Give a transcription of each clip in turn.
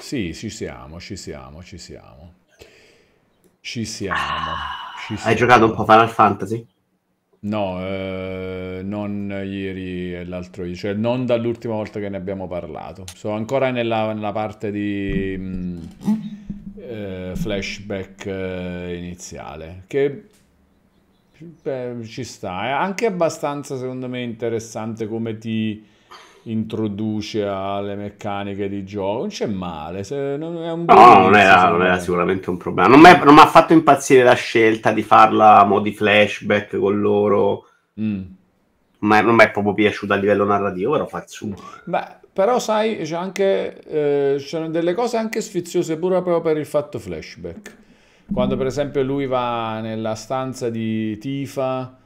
Sì, ci siamo, ci siamo, ci siamo. Ci siamo. Ci siamo. Hai giocato un po' Final Fantasy? No, eh, non ieri e l'altro ieri, cioè non dall'ultima volta che ne abbiamo parlato. Sono ancora nella, nella parte di mh, mm, eh, flashback eh, iniziale, che beh, ci sta. È anche abbastanza, secondo me, interessante come ti introduce alle meccaniche di gioco. Non c'è male, se, non è un no, non era, non era, sicuramente un problema. Non mi ha fatto impazzire la scelta di farla a modi flashback con loro. Mm. non mi è proprio piaciuta a livello narrativo, però faccio. Beh, però sai, c'è anche eh, c'è delle cose anche sfiziose pure proprio per il fatto flashback. Quando per esempio lui va nella stanza di Tifa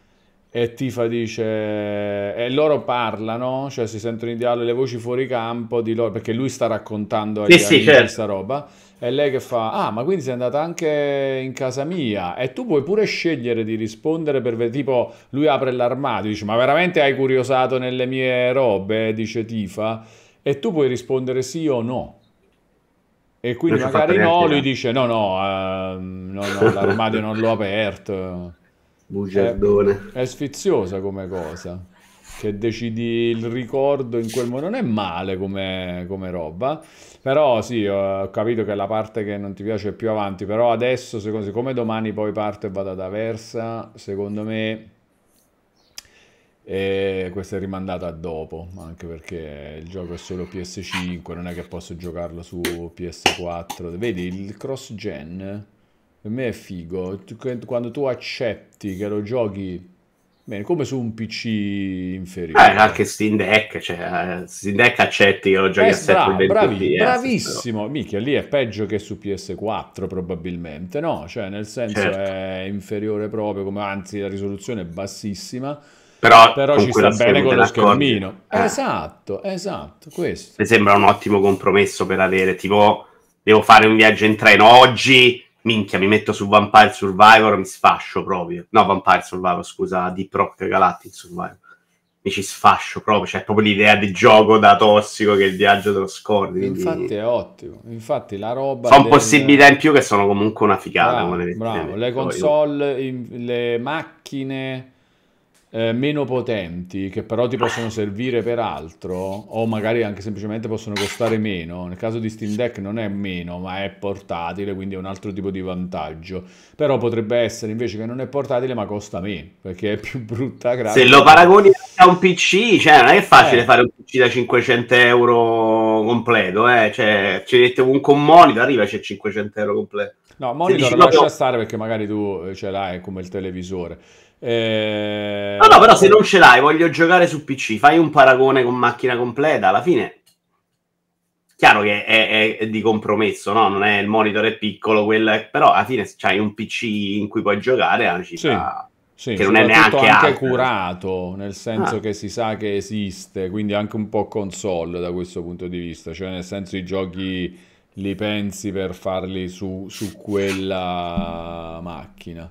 e Tifa dice e loro parlano, cioè si sentono in dialogo le voci fuori campo di loro perché lui sta raccontando agli sì, sì certo. questa roba e lei che fa "Ah, ma quindi sei andata anche in casa mia e tu puoi pure scegliere di rispondere per tipo lui apre l'armadio dice "Ma veramente hai curiosato nelle mie robe?" dice Tifa e tu puoi rispondere sì o no. E quindi magari no, lui dice "No, no, uh, no, no l'armadio non l'ho aperto". Bugiardone. È, eh, è sfiziosa come cosa. Che decidi il ricordo in quel modo. Non è male come, come roba. Però sì, ho capito che è la parte che non ti piace più avanti. Però adesso, secondo, siccome domani poi parto e vado ad Aversa, secondo me e eh, questa è rimandata a dopo anche perché il gioco è solo PS5 non è che posso giocarlo su PS4 vedi il cross gen per me è figo. Quando tu accetti che lo giochi Bene, come su un PC inferiore. Eh, anche Steam Deck, cioè, eh, Steam Deck accetti che lo giochi eh, a 720 bravi, eh, Bravissimo, mica lì è peggio che su PS4 probabilmente, no? Cioè, nel senso certo. è inferiore proprio, come, anzi la risoluzione è bassissima, però, però ci sta bene con lo schermino. Eh. Esatto, esatto, questo. Mi sembra un ottimo compromesso per avere, tipo, devo fare un viaggio in treno oggi minchia, mi metto su Vampire Survivor, mi sfascio proprio. No, Vampire Survivor, scusa, Deep Rock Galactic Survivor. Mi ci sfascio proprio, cioè proprio l'idea di gioco da tossico che il viaggio te lo scordi. Infatti quindi... è ottimo, infatti la roba... Sono del... possibilità in più che sono comunque una figata. Bravo, bravo. le console, in, le macchine eh, meno potenti, che però ti possono ah. servire per altro, o magari anche semplicemente possono costare meno. Nel caso di Steam Deck non è meno, ma è portatile, quindi è un altro tipo di vantaggio. Però potrebbe essere invece che non è portatile, ma costa meno, perché è più brutta grafica. Se lo paragoni a un PC, cioè non è facile eh. fare un PC da 500 euro completo, eh. cioè ci un monitor, arriva c'è 500 euro completo. No, monitor dici, lascia stare perché magari tu eh, ce l'hai come il televisore. Eh... No, no, però se eh. non ce l'hai, voglio giocare su PC, fai un paragone con macchina completa, alla fine... Chiaro che è, è, è di compromesso, no? Non è il monitor è piccolo, è... però alla fine se c'hai un PC in cui puoi giocare, è una città... Sì. Sì, che non è neanche anche curato, nel senso ah. che si sa che esiste, quindi anche un po' console da questo punto di vista, cioè nel senso i giochi li pensi per farli su, su quella macchina.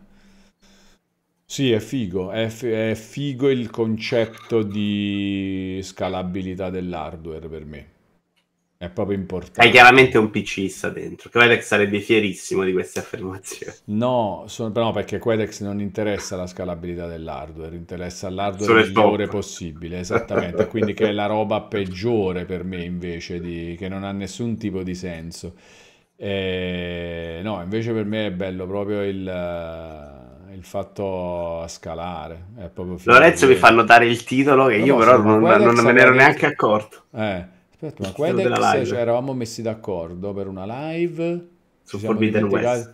Sì, è figo, è, f- è figo il concetto di scalabilità dell'hardware per me. È proprio importante. Hai chiaramente un PCista dentro. Quedex sarebbe fierissimo di queste affermazioni. No, sono, no perché Quedex non interessa la scalabilità dell'hardware, interessa l'hardware migliore top. possibile, esattamente. Quindi che è la roba peggiore per me invece, di, che non ha nessun tipo di senso. E, eh, no, invece per me è bello proprio il il fatto a scalare. È proprio Lorenzo mi fa notare il titolo che no, io no, però non, non me ne ero neanche accorto. Eh, aspetta, ma Quedex, cioè, eravamo messi d'accordo per una live... Su Forbidden West.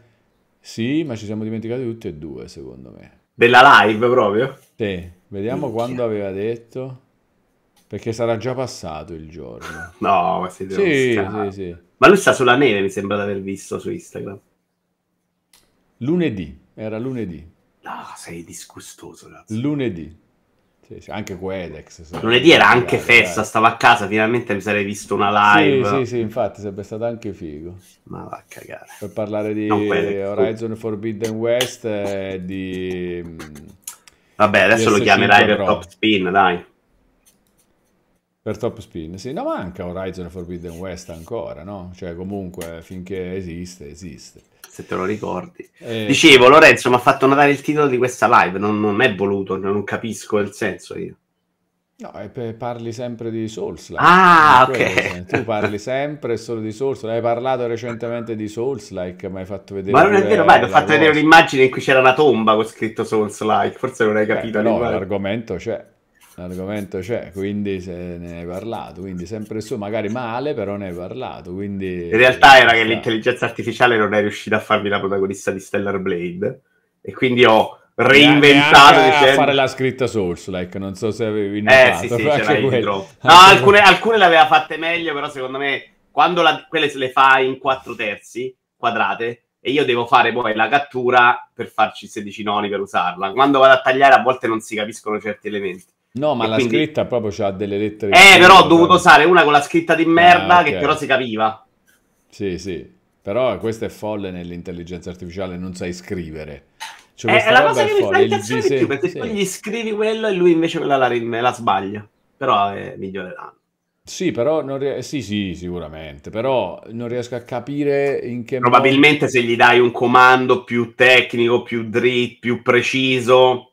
Sì, ma ci siamo dimenticati tutti e due, secondo me. Della live proprio? Sì, vediamo Minchia. quando aveva detto... Perché sarà già passato il giorno. no, ma siete sì, sì, sì. Ma lui sta sulla neve, mi sembra di aver visto su Instagram. Lunedì. Era lunedì. No, sei disgustoso. Cazzo. Lunedì. Sì, sì, anche Quedex. Lunedì era anche dai, festa, dai. stavo a casa, finalmente mi sarei visto una live. Sì, sì, sì, infatti sarebbe stato anche figo. Ma va a cagare. Per parlare di Horizon Forbidden West e di... Vabbè, adesso di lo chiamerai Pro. per Top Spin, dai. Per Top Spin, sì. No, manca Horizon Forbidden West ancora, no? Cioè, comunque, finché esiste, esiste se te lo ricordi. Eh, Dicevo, Lorenzo mi ha fatto notare il titolo di questa live, non, non è voluto, non capisco il senso io. No, parli sempre di Soulslike. Ah, ok. Tu parli sempre solo di Souls. Hai parlato recentemente di Soulslike, ma hai fatto vedere... Ma non è vero, vai, ho fatto vedere un'immagine in cui c'era una tomba con scritto Soulslike. Forse non hai capito. Eh, no, l'argomento c'è. Cioè l'argomento c'è, quindi se ne hai parlato, quindi sempre su, magari male, però ne hai parlato. Quindi... In realtà era che ah. l'intelligenza artificiale non è riuscita a farmi la protagonista di Stellar Blade e quindi ho reinventato dicendo... a fare la scritta source like non so se avevi eh, notato eh sì sì no, alcune, alcune le aveva fatte meglio però secondo me quando la, quelle se le fa in quattro terzi quadrate e io devo fare poi la cattura per farci 16 noni per usarla quando vado a tagliare a volte non si capiscono certi elementi No, ma e la quindi... scritta proprio c'ha delle lettere. Eh, però ho dovuto usare una con la scritta di ah, merda ah, okay. che però si capiva. Sì, sì. Però questo è folle nell'intelligenza artificiale, non sai scrivere. Cioè, eh, è la cosa è che mi fa incazzare di più, perché sì. tu gli scrivi quello e lui invece quella la, la sbaglia. Però eh, migliorerà. Sì, però non ries- sì, sì, sicuramente, però non riesco a capire in che Probabilmente modo... se gli dai un comando più tecnico, più dritto, più preciso,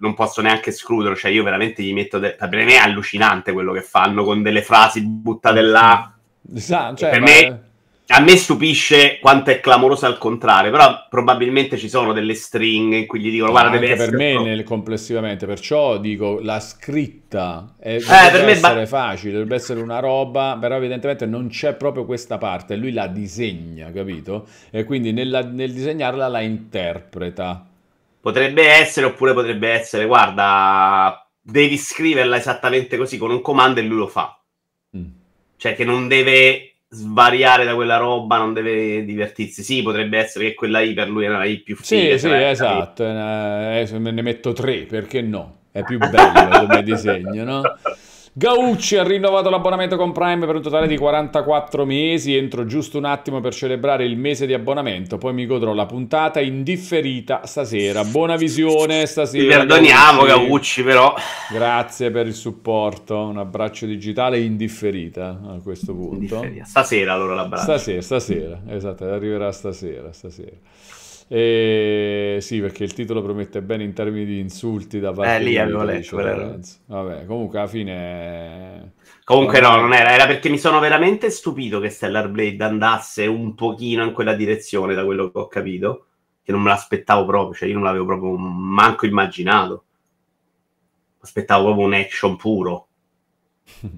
non posso neanche escludere, cioè io veramente gli metto... De- per me è allucinante quello che fanno con delle frasi buttate là. Esatto, cioè, per me... a me stupisce quanto è clamorosa al contrario, però probabilmente ci sono delle stringhe in cui gli dicono guarda deve per me nel, complessivamente, perciò dico la scritta è, eh, dovrebbe essere ba- facile, dovrebbe essere una roba, però evidentemente non c'è proprio questa parte, lui la disegna, capito? E quindi nella, nel disegnarla la interpreta. Potrebbe essere, oppure potrebbe essere, guarda, devi scriverla esattamente così con un comando e lui lo fa. Mm. Cioè che non deve svariare da quella roba, non deve divertirsi. Sì, potrebbe essere che quella I per lui è la I più figa. Sì, sì, cioè, esatto. I. Eh, me ne metto tre, perché no? È più bello come disegno, no? Gaucci ha rinnovato l'abbonamento con Prime per un totale di 44 mesi. Entro giusto un attimo per celebrare il mese di abbonamento. Poi mi godrò la puntata indifferita stasera. Buona visione stasera. Ti perdoniamo, Gaucci, Gaucci però. Grazie per il supporto. Un abbraccio digitale indifferita a questo punto. Stasera allora l'abbraccio. Stasera, stasera. Esatto, arriverà stasera. stasera. E sì, perché il titolo promette bene in termini di insulti da eh, parte eh, lì di avevo Vabbè, comunque alla fine eh, Comunque no, non era, era perché mi sono veramente stupito che Stellar Blade andasse un pochino in quella direzione da quello che ho capito, che non me l'aspettavo proprio, cioè io non l'avevo proprio manco immaginato. Aspettavo proprio un action puro.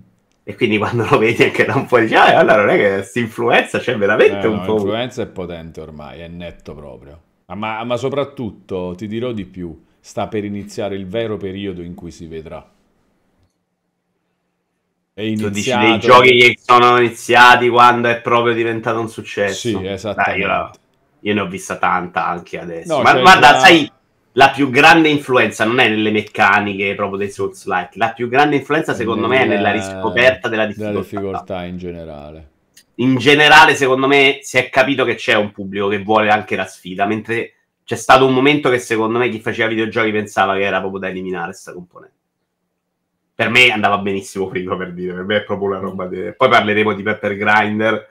E quindi quando lo vedi anche da un po' di ah, allora non è che si influenza, c'è cioè veramente eh, un no, po'. L'influenza è potente ormai, è netto proprio. Ah, ma, ah, ma soprattutto ti dirò di più: sta per iniziare il vero periodo in cui si vedrà è iniziato... dei giochi che sono iniziati quando è proprio diventato un successo. Sì, esattamente. Dai, io, io, ne ho vista tanta anche adesso. No, ma guarda, già... sai, la più grande influenza non è nelle meccaniche proprio dei Souls Like, la più grande influenza secondo nella, me è nella riscoperta della difficoltà. Della difficoltà in generale. In generale secondo me si è capito che c'è un pubblico che vuole anche la sfida, mentre c'è stato un momento che secondo me chi faceva videogiochi pensava che era proprio da eliminare questa componente. Per me andava benissimo prima per dire, per me è proprio una roba di... Poi parleremo di Pepper Grinder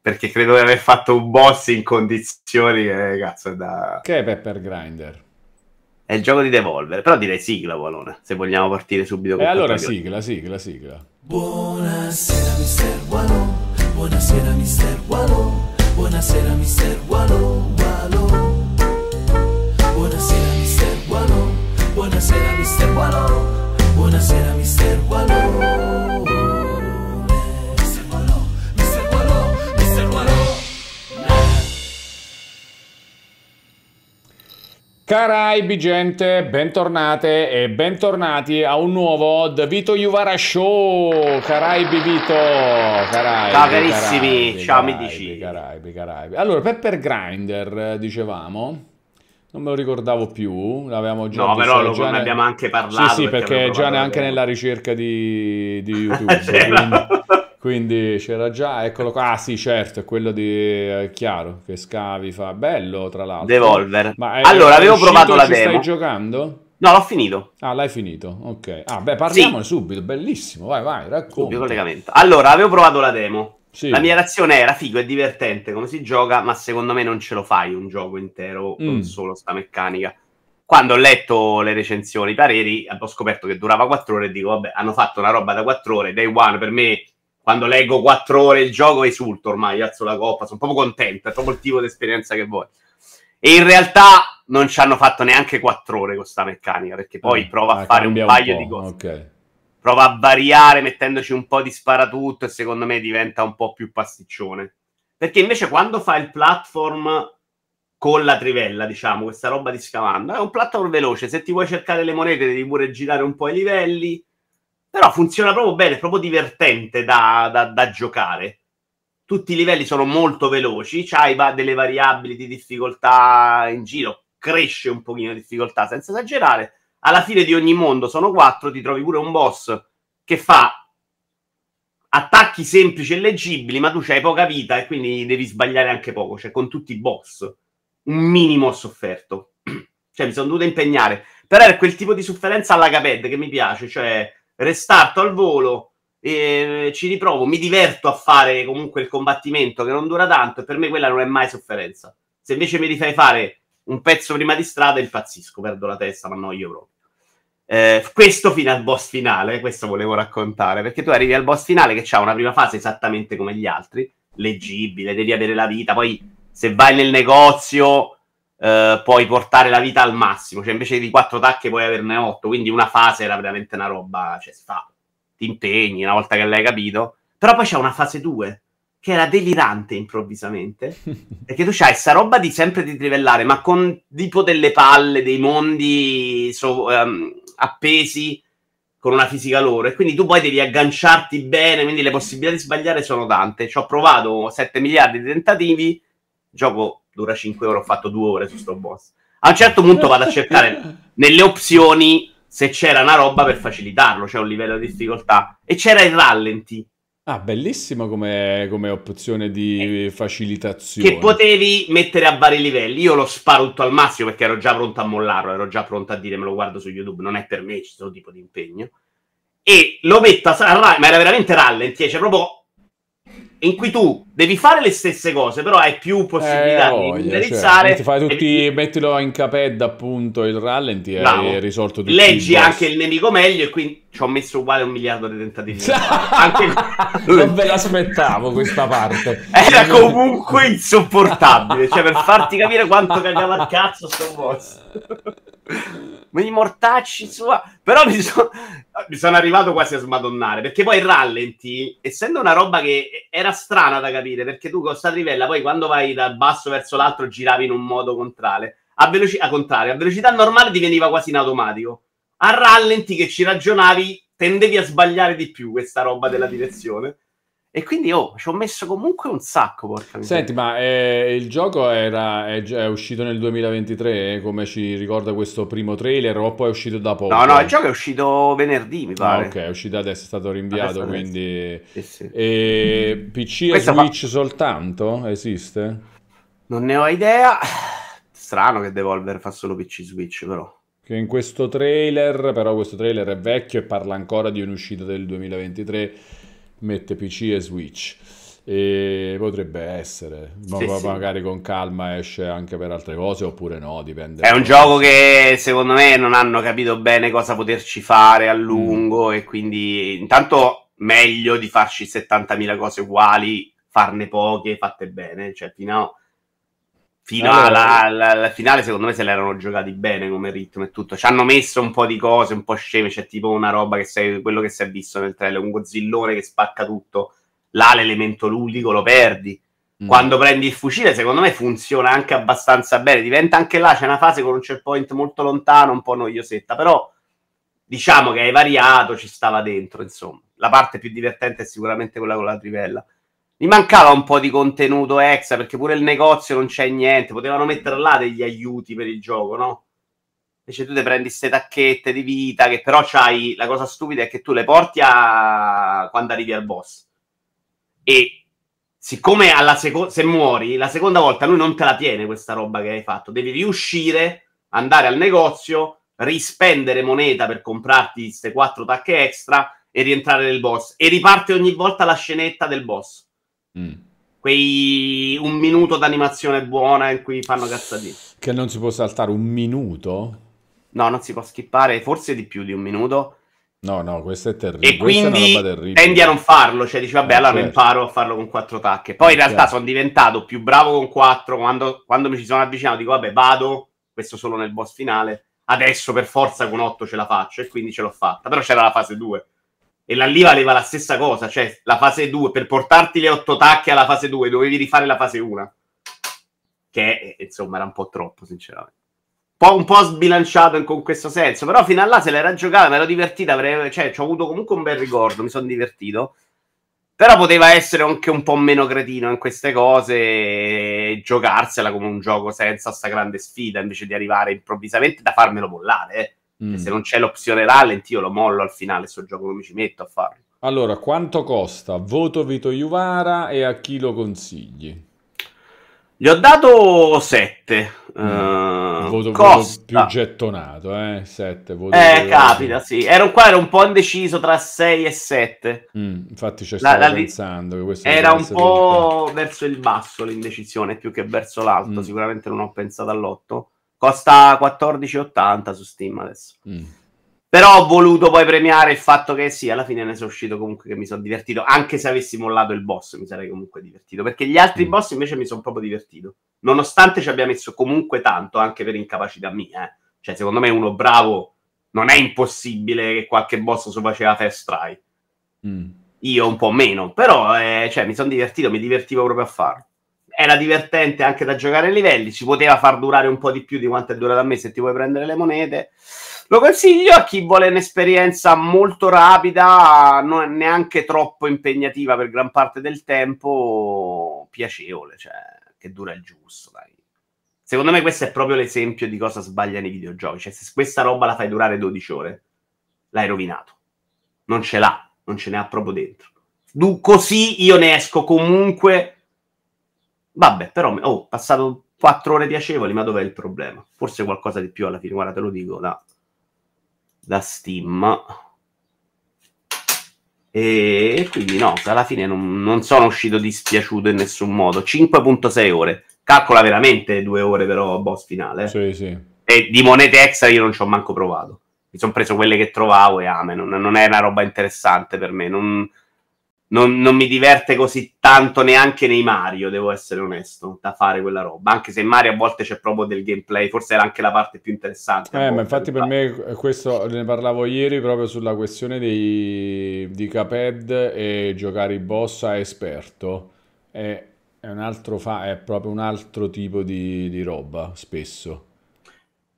perché credo di aver fatto un boss in condizioni che cazzo è da... Che è Pepper Grinder? È il gioco di Devolver, però direi sigla, Valona, se vogliamo partire subito con E eh, allora sigla, sigla, sigla. Buonasera mister Wallo, buonasera mister Wallo, buonasera mister Wallo, Wallo. Buonasera mister Wallo, buonasera mister Wallo, buonasera mister Wallo. Caraibi gente, bentornate e bentornati a un nuovo The Vito Juvara Show. Caraibi Vito, Caraibi. Ciao carissimi, Caraibi, ciao Caraibi, Caraibi, Caraibi. Allora, Pepper Grinder, eh, dicevamo, non me lo ricordavo più, l'avevamo già No, però lo, già ne... abbiamo anche parlato. Sì, sì, perché, perché già neanche nella ricerca di, di YouTube. Quindi c'era già, eccolo qua. Ah, sì, certo, è quello di è Chiaro che scavi fa bello, tra l'altro. Devolver. Ma è, eh, allora, è avevo provato la demo. Stai giocando? No, l'ho finito. Ah, l'hai finito. Ok. Ah, beh, parliamone sì. subito, bellissimo. Vai, vai, racconta. Allora, avevo provato la demo. Sì. La mia reazione era figo, è divertente come si gioca, ma secondo me non ce lo fai un gioco intero mm. con solo sta meccanica quando ho letto le recensioni, i pareri, ho scoperto che durava quattro ore e dico, vabbè, hanno fatto una roba da quattro ore, day one per me quando leggo quattro ore il gioco esulto ormai, alzo la coppa, sono proprio contento, è proprio il tipo di esperienza che vuoi. E in realtà non ci hanno fatto neanche quattro ore con questa meccanica, perché poi eh, prova a ah, fare un paio un di cose. Okay. Prova a variare mettendoci un po' di sparatutto e secondo me diventa un po' più pasticcione. Perché invece quando fa il platform con la trivella, diciamo, questa roba di scavando, è un platform veloce, se ti vuoi cercare le monete devi pure girare un po' i livelli, però funziona proprio bene, è proprio divertente da, da, da giocare. Tutti i livelli sono molto veloci, c'hai delle variabili di difficoltà in giro, cresce un pochino la difficoltà, senza esagerare. Alla fine di ogni mondo sono quattro, ti trovi pure un boss che fa attacchi semplici e leggibili, ma tu c'hai poca vita e quindi devi sbagliare anche poco, cioè con tutti i boss. Un minimo ho sofferto. cioè mi sono dovuto impegnare. Però è quel tipo di sofferenza alla Caped che mi piace, cioè restarto al volo, eh, ci riprovo, mi diverto a fare comunque il combattimento che non dura tanto e per me quella non è mai sofferenza. Se invece mi rifai fare un pezzo prima di strada impazzisco, perdo la testa, ma no io proprio. Eh, questo fino al boss finale, questo volevo raccontare, perché tu arrivi al boss finale che ha una prima fase esattamente come gli altri, leggibile, devi avere la vita, poi se vai nel negozio eh, puoi portare la vita al massimo, cioè invece di quattro tacche puoi averne otto, quindi una fase era veramente una roba, cioè si fa, ti impegni una volta che l'hai capito, però poi c'è una fase 2 che era delirante improvvisamente, perché tu c'hai questa roba di sempre di trivellare, ma con tipo delle palle, dei mondi so, um, appesi con una fisica loro, e quindi tu poi devi agganciarti bene, quindi le possibilità di sbagliare sono tante. Ci ho provato 7 miliardi di tentativi, gioco dura 5 ore, ho fatto 2 ore su sto boss. A un certo punto vado a cercare nelle opzioni se c'era una roba per facilitarlo, cioè un livello di difficoltà. E c'era il rallenti. Ah, bellissimo come, come opzione di eh, facilitazione. Che potevi mettere a vari livelli. Io l'ho sparuto al massimo perché ero già pronto a mollarlo, ero già pronto a dire me lo guardo su YouTube, non è per me, ci sono tipo di impegno. E lo metto a, a ma era veramente rallenti, cioè proprio in cui tu devi fare le stesse cose, però hai più possibilità eh, di indirizzare. Cioè, tutti, e... Mettilo in caped appunto il rallenti e hai risolto tutto. Leggi anche il nemico meglio e quindi ci ho messo uguale un miliardo di tentativi. Anche... non ve l'aspettavo questa parte. Era comunque insopportabile, cioè per farti capire quanto cagava il cazzo sto boss. Mi mortacci sua, però mi, so... mi, sono arrivato quasi a smadonnare perché poi il rallenti, essendo una roba che era strana da capire perché tu con questa trivella poi quando vai dal basso verso l'altro giravi in un modo contrale. A, veloci... a contrario, a velocità normale diveniva quasi in automatico a rallenti che ci ragionavi, tendevi a sbagliare di più questa roba della direzione. E quindi oh, ci ho messo comunque un sacco, porca miseria. Senti, ma eh, il gioco era, è, è, uscito nel 2023, eh, come ci ricorda questo primo trailer, o poi è uscito da poco? No, no, il gioco è uscito venerdì, mi pare. Ah, ok, è uscito adesso, è stato rinviato, adesso quindi... Sì, sì. E... PC Questa e Switch fa... soltanto? Esiste? Non ne ho idea. Strano che Devolver fa solo PC Switch, però che in questo trailer, però questo trailer è vecchio e parla ancora di un'uscita del 2023, mette PC e Switch. E potrebbe essere, ma sì, magari sì. con calma esce anche per altre cose oppure no, dipende. È un gioco che secondo me non hanno capito bene cosa poterci fare a lungo mm. e quindi intanto meglio di farci 70.000 cose uguali, farne poche fatte bene, cioè fino a fino alla, alla, finale secondo me se l'erano giocati bene come ritmo e tutto ci hanno messo un po' di cose un po' sceme c'è tipo una roba che sei, quello che si è visto nel trailer un gozzillone che spacca tutto là l'elemento ludico lo perdi mm. quando prendi il fucile secondo me funziona anche abbastanza bene diventa anche là c'è una fase con un checkpoint molto lontano un po' noiosetta però diciamo che hai variato ci stava dentro insomma la parte più divertente è sicuramente quella con la trivella mi mancava un po' di contenuto extra perché pure il negozio non c'è niente. Potevano mettere là degli aiuti per il gioco, no? Invece tu te prendi queste tacchette di vita che però c'hai. La cosa stupida è che tu le porti a quando arrivi al boss. E siccome seco- se muori, la seconda volta lui non te la tiene questa roba che hai fatto. Devi riuscire, andare al negozio, rispendere moneta per comprarti queste quattro tacche extra e rientrare nel boss. E riparte ogni volta la scenetta del boss. Mm. Quei un minuto d'animazione buona in cui fanno cazzatine. Che non si può saltare un minuto? No, non si può skippare, forse di più di un minuto. No, no, questo è terribile. E questa quindi tendi a non farlo, cioè dici vabbè, ah, allora certo. imparo a farlo con quattro tacche. Poi in eh, realtà certo. sono diventato più bravo con quattro, quando, quando, mi ci sono avvicinato dico vabbè, vado, questo solo nel boss finale, adesso per forza con otto ce la faccio e quindi ce l'ho fatta, però c'era la fase 2 e la lì valeva la stessa cosa, cioè la fase 2, per portarti le otto tacche alla fase 2 dovevi rifare la fase 1, che eh, insomma era un po' troppo sinceramente. Po', un po' sbilanciato in questo senso, però fino a là se l'era giocata, me l'ero divertita, avrei, cioè ho avuto comunque un bel ricordo, mi sono divertito. Però poteva essere anche un po' meno cretino in queste cose e giocarsela come un gioco senza sta grande sfida, invece di arrivare improvvisamente da farmelo mollare, eh Mm. Se non c'è l'opzione rallent io lo mollo al finale. sto gioco non mi ci metto a farlo. Allora, quanto costa? Voto Vito Juvara e a chi lo consigli? Gli ho dato 7. Mm. Uh, voto, voto, più gettonato, eh? Voto eh, capita, sì. Ero qua, ero un po' indeciso tra 6 e 7. Mm, infatti ci stavo la, pensando. Che questo era un po' verso il basso l'indecisione, più che verso l'alto. Mm. Sicuramente non ho pensato all'8. Costa 14,80 su Steam adesso. Mm. Però ho voluto poi premiare il fatto che sì, alla fine ne sono uscito comunque che mi sono divertito. Anche se avessi mollato il boss, mi sarei comunque divertito. Perché gli altri mm. boss invece mi sono proprio divertito. Nonostante ci abbia messo comunque tanto, anche per incapacità mia. Eh. Cioè, secondo me uno bravo non è impossibile che qualche boss so faceva fast try. Mm. Io un po' meno, però eh, cioè, mi sono divertito, mi divertivo proprio a farlo era divertente anche da giocare ai livelli, si poteva far durare un po' di più di quanto è durata a me se ti vuoi prendere le monete. Lo consiglio a chi vuole un'esperienza molto rapida, non neanche troppo impegnativa per gran parte del tempo, piacevole, cioè che dura il giusto, dai. Secondo me questo è proprio l'esempio di cosa sbagliano i videogiochi, cioè se questa roba la fai durare 12 ore, l'hai rovinato. Non ce l'ha, non ce ne ha proprio dentro. Du- così io ne esco comunque Vabbè, però ho oh, passato quattro ore piacevoli, ma dov'è il problema? Forse qualcosa di più alla fine, guarda, te lo dico da, da Steam. E quindi no, alla fine non, non sono uscito dispiaciuto in nessun modo. 5.6 ore. Calcola veramente due ore però boss finale. Eh. Sì, sì. E di monete extra io non ci ho manco provato. Mi sono preso quelle che trovavo e ame, non, non è una roba interessante per me. Non, non, non, mi diverte così tanto neanche nei Mario, devo essere onesto, da fare quella roba. Anche se in Mario a volte c'è proprio del gameplay, forse era anche la parte più interessante. Eh, ma infatti per me eh, questo ne parlavo ieri proprio sulla questione dei, di Caped e giocare i boss a esperto. È, è, un altro fa, è proprio un altro tipo di, di roba, spesso.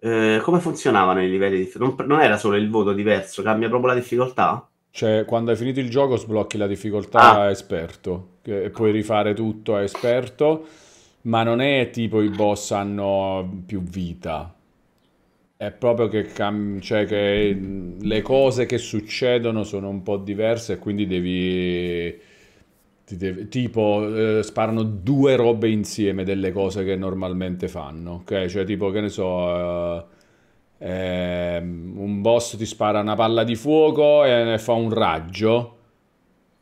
Eh, come funzionavano i livelli? Non, non era solo il voto diverso, cambia proprio la difficoltà? Cioè, quando hai finito il gioco sblocchi la difficoltà ah. esperto, e puoi rifare tutto a esperto, ma non è tipo i boss hanno più vita. È proprio che, cam- cioè che le cose che succedono sono un po' diverse e quindi devi... Deve, tipo eh, sparano due robe insieme delle cose che normalmente fanno, ok? Cioè tipo che ne so... Eh, eh, un boss ti spara una palla di fuoco e fa un raggio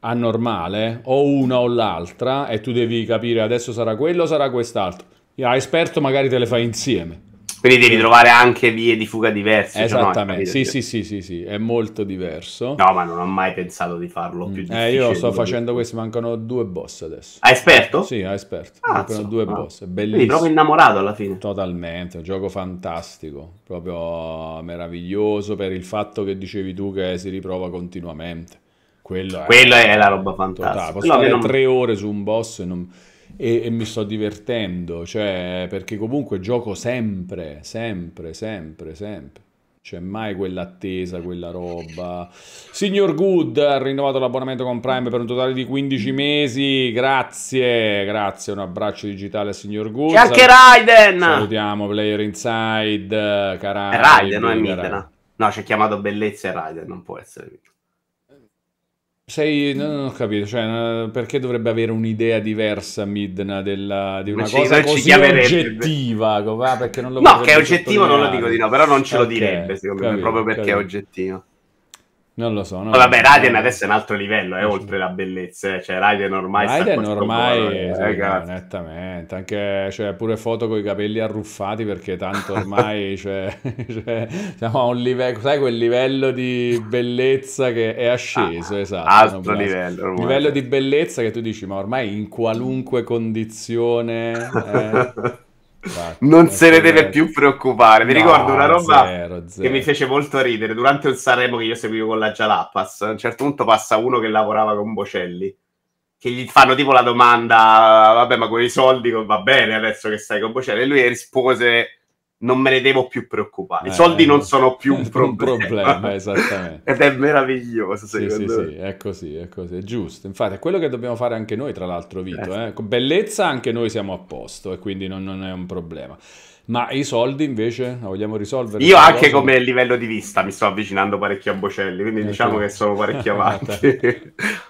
anormale, o una o l'altra, e tu devi capire adesso sarà quello o sarà quest'altro. A ah, esperto magari te le fai insieme. Quindi devi trovare anche vie di fuga diverse. Esattamente, cioè, no, cioè sì, sì, sì, sì, è molto diverso. No, ma non ho mai pensato di farlo più difficile. Mm. Eh, io sto facendo questo, mancano due boss adesso. A ah, esperto? Sì, a ah, esperto. Cazzo, mancano due no. boss, è bellissimo. Quindi proprio innamorato alla fine. Totalmente, un gioco fantastico, proprio meraviglioso per il fatto che dicevi tu che si riprova continuamente. Quello è, Quello è la roba fantastica. Posso Quello non... tre ore su un boss e non e, e, mi sto divertendo, cioè, perché comunque gioco sempre, sempre, sempre, sempre. C'è mai quell'attesa, quella roba. Signor Good ha rinnovato l'abbonamento con Prime per un totale di 15 mesi. Grazie, grazie. Un abbraccio digitale al signor Good. C'è anche Raiden. Salutiamo Player Inside. Eh, Carai, Raiden, non è Midna. No, ci ha chiamato Bellezza e Raiden, non può essere. Sei, non ho capito, cioè, perché dovrebbe avere un'idea diversa Midna della, di una cosa così oggettiva? Perché non lo no, che è oggettivo non lo dico di no, però non ce okay, lo direbbe, secondo capito, me, proprio perché capito. è oggettivo. Non lo so. Non oh, vabbè, Raiden adesso è un altro livello, eh, oltre la bellezza. Eh, cioè, Raiden ormai Raiden sta ormai, buono, eh, sì, cioè, nettamente. Anche, cioè, pure foto con i capelli arruffati perché tanto ormai, cioè, cioè, siamo a un livello, sai quel livello di bellezza che è asceso, ah, esatto. Altro no, livello. Ormai. Livello di bellezza che tu dici, ma ormai in qualunque condizione... Eh, Infatti, non se ne deve più preoccupare. Mi no, ricordo una roba zero, zero. che mi fece molto ridere durante un Sanremo che io seguivo con la Jalappas. A un certo punto passa uno che lavorava con Bocelli che gli fanno tipo la domanda: Vabbè, ma con i soldi va bene adesso che stai con Bocelli? E lui rispose non me ne devo più preoccupare. I eh, soldi eh, non sono più un problema. Un problema esattamente. Ed è meraviglioso, sì, sì, me. Sì, è così, è così, è giusto. Infatti è quello che dobbiamo fare anche noi, tra l'altro, Vito. Eh. Eh. bellezza anche noi siamo a posto e quindi non, non è un problema. Ma i soldi invece la vogliamo risolvere? Io anche come livello di vista mi sto avvicinando parecchio a Bocelli, quindi ecco. diciamo che sono parecchio avanti.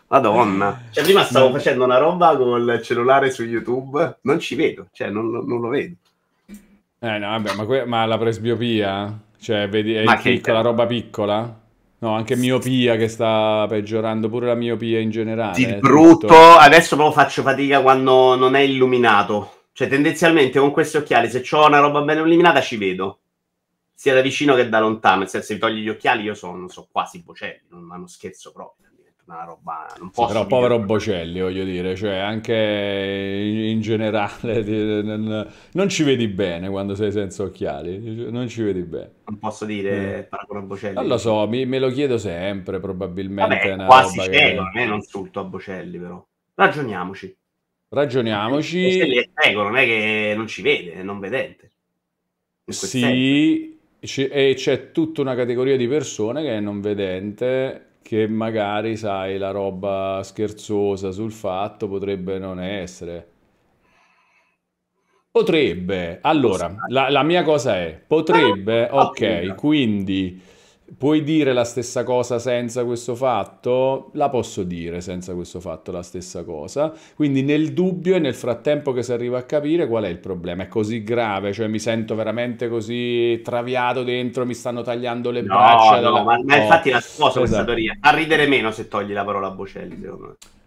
Madonna. Cioè, prima stavo no. facendo una roba con il cellulare su YouTube, non ci vedo, cioè non, non lo vedo. Eh no, vabbè, ma, que- ma la presbiopia? Cioè, vedi, è ma piccola, roba piccola? No, anche miopia che sta peggiorando, pure la miopia in generale. Di eh, brutto, tutto. adesso proprio faccio fatica quando non è illuminato. Cioè, tendenzialmente con questi occhiali, se ho una roba ben illuminata, ci vedo. Sia da vicino che da lontano. Nel Se, se togli gli occhiali, io sono, so, quasi bocelli, non, non scherzo proprio una roba... Non posso sì, però dire... povero Bocelli, voglio dire, cioè anche in generale non, non, ci vedi bene quando sei senza occhiali, cioè, non ci vedi bene. Non posso dire mm. paragone a Bocelli. Non lo so, mi, me lo chiedo sempre, probabilmente. Vabbè, quasi cieco, che... a non insulto a Bocelli però. Ragioniamoci. Ragioniamoci. Bocelli è cieco, non è che non ci vede, è non vedente. Sì, c- e c'è tutta una categoria di persone che è non vedente che magari, sai, la roba scherzosa sul fatto potrebbe non essere. Potrebbe, allora, la, la mia cosa è, potrebbe, ah, ok, quindi Puoi dire la stessa cosa senza questo fatto? La posso dire senza questo fatto la stessa cosa. Quindi nel dubbio e nel frattempo che si arriva a capire qual è il problema, è così grave, cioè mi sento veramente così traviato dentro, mi stanno tagliando le no, braccia. No, dalla... ma, ma infatti la oh, sposo esatto. questa teoria. A ridere meno se togli la parola a Bocelli, secondo me.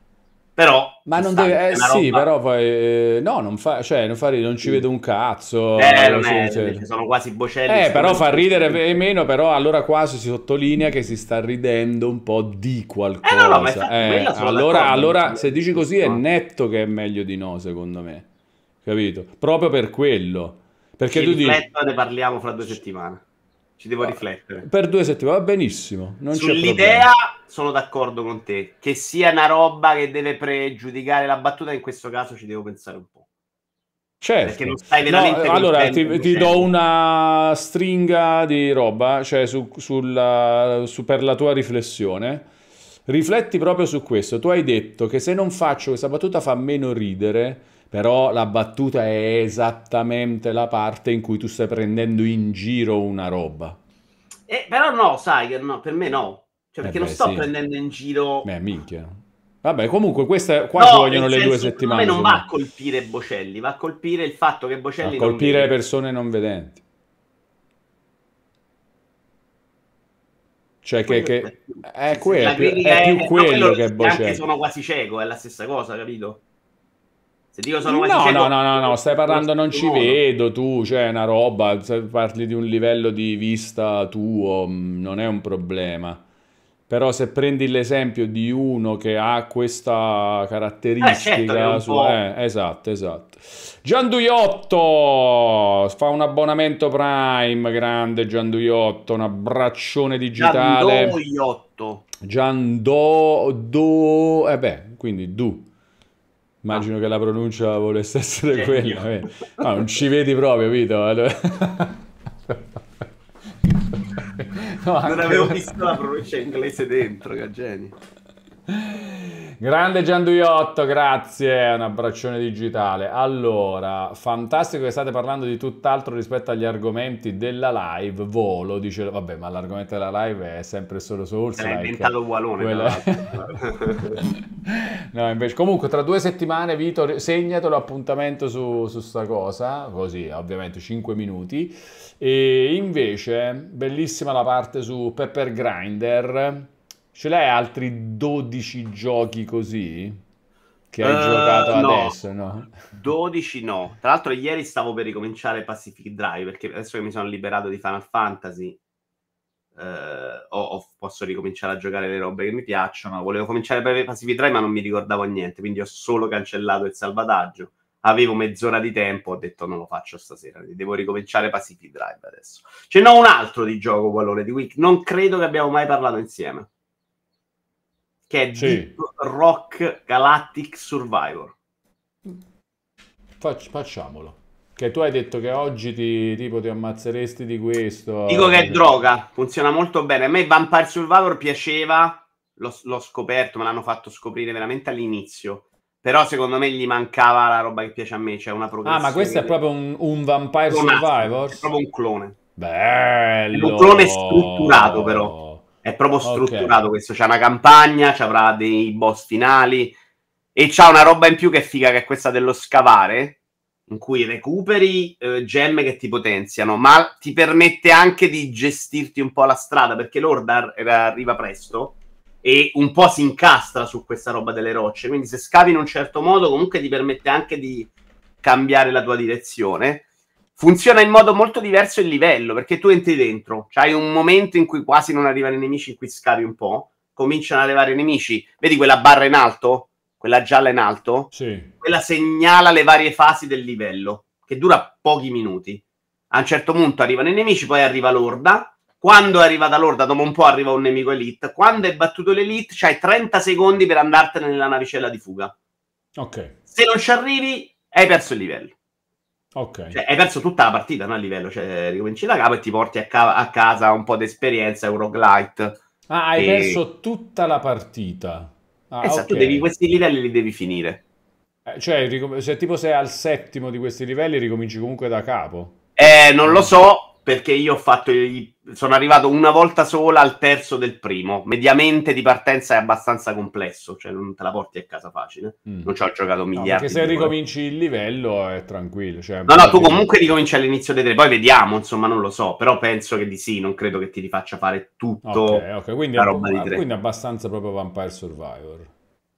Però... Ma non deve... Eh, sì, però poi... Eh, no, non fa... Cioè, non, fa ridere, non ci vedo un cazzo. Eh, non è, cioè, sono quasi bocelli. Eh, però fa ridere e meno, però allora quasi si sottolinea che si sta ridendo un po' di qualcosa. Eh, no, no, ma è fa... Eh, allora, allora, se dici così è netto che è meglio di no, secondo me. Capito? Proprio per quello. Perché Ci tu dici... ne parliamo fra due settimane. Ci devo riflettere. Per due settimane va benissimo. Non Sull'idea sono d'accordo con te. Che sia una roba che deve pregiudicare la battuta, in questo caso ci devo pensare un po'. Certo. Perché non stai veramente... No, eh, allora, ti, ti do una stringa di roba, cioè su, sulla, su, per la tua riflessione. Rifletti proprio su questo. Tu hai detto che se non faccio questa battuta fa meno ridere però la battuta è esattamente la parte in cui tu stai prendendo in giro una roba. Eh, però no, sai, no, per me no. Cioè, eh perché eh beh, non sto sì. prendendo in giro... Beh, minchia. Vabbè, comunque queste qua no, ci vogliono le senso, due settimane. Ma non va a colpire Bocelli, va a colpire il fatto che Bocelli... Va a colpire non persone non vedenti. Cioè che, che... è, quello, è più quello che Bocelli. Anche sono quasi cieco, è la stessa cosa, capito? Se dico sono quasi no, 100... No, no, no, no, stai parlando non ci modo. vedo tu, cioè una roba, se parli di un livello di vista tuo, mm, non è un problema. Però se prendi l'esempio di uno che ha questa caratteristica... Eh, certo, eh, esatto, esatto. Gianduiotto fa un abbonamento Prime, grande Gianduiotto, un abbraccione digitale. Gianduiotto. Giando... Do... Eh beh, quindi du. Immagino ah. che la pronuncia volesse essere C'è quella. Eh. No, ah, non ci vedi proprio, Vito. Eh. Allora... no, non avevo visto la pronuncia inglese dentro, Gageni. Grande Gianduiotto, grazie, un abbraccione digitale. Allora, fantastico che state parlando di tutt'altro rispetto agli argomenti della live. Volo, dice, vabbè, ma l'argomento della live è sempre solo su Ursula. L'ha eh, inventato Ugualone. Quella... no, invece, comunque, tra due settimane, Vito, segnatelo appuntamento su, su sta cosa, così, ovviamente, 5 minuti. E invece, bellissima la parte su Pepper Grinder Ce l'hai altri 12 giochi così? Che hai uh, giocato no. adesso, no? 12 no. Tra l'altro ieri stavo per ricominciare Pacific Drive, perché adesso che mi sono liberato di Final Fantasy, Uh, eh, o, o, posso ricominciare a giocare le robe che mi piacciono. Volevo cominciare per Pacific Drive, ma non mi ricordavo niente, quindi ho solo cancellato il salvataggio. Avevo mezz'ora di tempo, ho detto non lo faccio stasera, devo ricominciare Pacific Drive adesso. Ce n'ho un altro di gioco, Valore di Week, non credo che abbiamo mai parlato insieme che è sì. Deep Rock Galactic Survivor. Fac- facciamolo. Che tu hai detto che oggi ti, tipo, ti ammazzeresti di questo. Dico che è droga, funziona molto bene. A me Vampire Survivor piaceva, l'ho, l'ho scoperto, me l'hanno fatto scoprire veramente all'inizio. Però secondo me gli mancava la roba che piace a me, cioè una progressione. Ah, ma questo è proprio un, un Vampire Survivor? È proprio un clone. Bello! È un clone strutturato però è proprio strutturato okay. questo, c'è una campagna, ci avrà dei boss finali e c'ha una roba in più che è figa che è questa dello scavare, in cui recuperi eh, gemme che ti potenziano, ma ti permette anche di gestirti un po' la strada, perché l'orda arriva presto e un po' si incastra su questa roba delle rocce, quindi se scavi in un certo modo comunque ti permette anche di cambiare la tua direzione funziona in modo molto diverso il livello, perché tu entri dentro, c'hai un momento in cui quasi non arrivano i nemici, in cui scavi un po', cominciano ad arrivare i nemici, vedi quella barra in alto, quella gialla in alto, sì. quella segnala le varie fasi del livello, che dura pochi minuti. A un certo punto arrivano i nemici, poi arriva l'orda, quando è arrivata l'orda, dopo un po' arriva un nemico elite. Quando è battuto l'elite, c'hai 30 secondi per andartene nella navicella di fuga. Ok. Se non ci arrivi, hai perso il livello. Ok. Cioè, hai perso tutta la partita no, a livello, cioè ricominci da capo e ti porti a, ca- a casa un po' di esperienza, roguelite. Ah, hai e... perso tutta la partita. Ah, esatto, okay. devi, questi livelli li devi finire. Eh, cioè, se tipo sei al settimo di questi livelli, ricominci comunque da capo. Eh, non lo so, perché io ho fatto il, sono arrivato una volta sola al terzo del primo. Mediamente di partenza è abbastanza complesso, cioè non te la porti a casa facile. Mm. Non ci ho giocato miliardi. No, perché se ricominci il livello è tranquillo. Cioè, no, no, tu comunque ricominci all'inizio dei tre, poi vediamo, insomma, non lo so, però penso che di sì, non credo che ti rifaccia fare tutto. Ok, ok, quindi, la roba ab- di tre. quindi abbastanza proprio Vampire Survivor.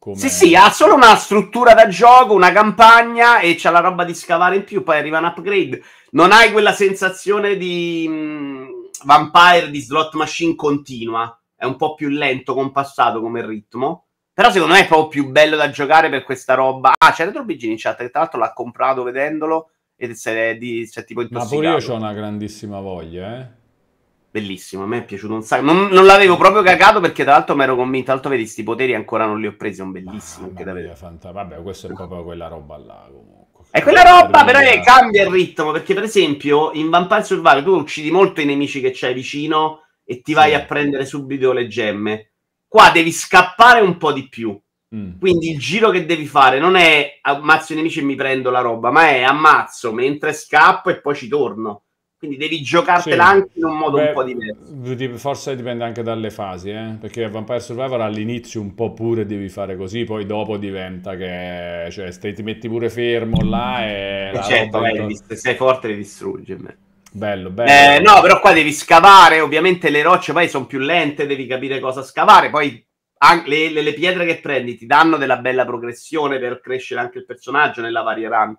Come... Sì, sì, ha solo una struttura da gioco, una campagna e c'ha la roba di scavare in più, poi arriva un upgrade. Non hai quella sensazione di mh, mm, vampire di slot machine continua. È un po' più lento, compassato come ritmo. Però secondo me è proprio più bello da giocare per questa roba. Ah, c'è Retro BG in chat che tra l'altro l'ha comprato vedendolo ed è, di, è tipo intossicato. Ma pure io ho una grandissima voglia, eh. Bellissimo, a me è piaciuto un sacco. Non, non l'avevo proprio cagato perché tra l'altro mi ero convinto, altro vedi, sti poteri ancora non li ho presi, è un bellissimo. Ah, da mia, fanta... Vabbè, questo è proprio quella roba là comunque. È quella roba, però che cambia il ritmo, perché per esempio in Vampire Survivor tu uccidi molto i nemici che c'hai vicino e ti vai sì. a prendere subito le gemme. Qua devi scappare un po' di più. Mm. Quindi il giro che devi fare non è ammazzo i nemici e mi prendo la roba, ma è ammazzo mentre scappo e poi ci torno quindi devi giocartela sì. anche in un modo Beh, un po' diverso. Forse dipende anche dalle fasi, eh? perché Vampire Survivor all'inizio un po' pure devi fare così, poi dopo diventa che cioè, stai, ti metti pure fermo là e... e eh, certo, beh, li, se sei forte le distruggi. Bello, bello. Eh, no, però qua devi scavare, ovviamente le rocce poi sono più lente, devi capire cosa scavare, poi anche le, le, le pietre che prendi ti danno della bella progressione per crescere anche il personaggio nella varia run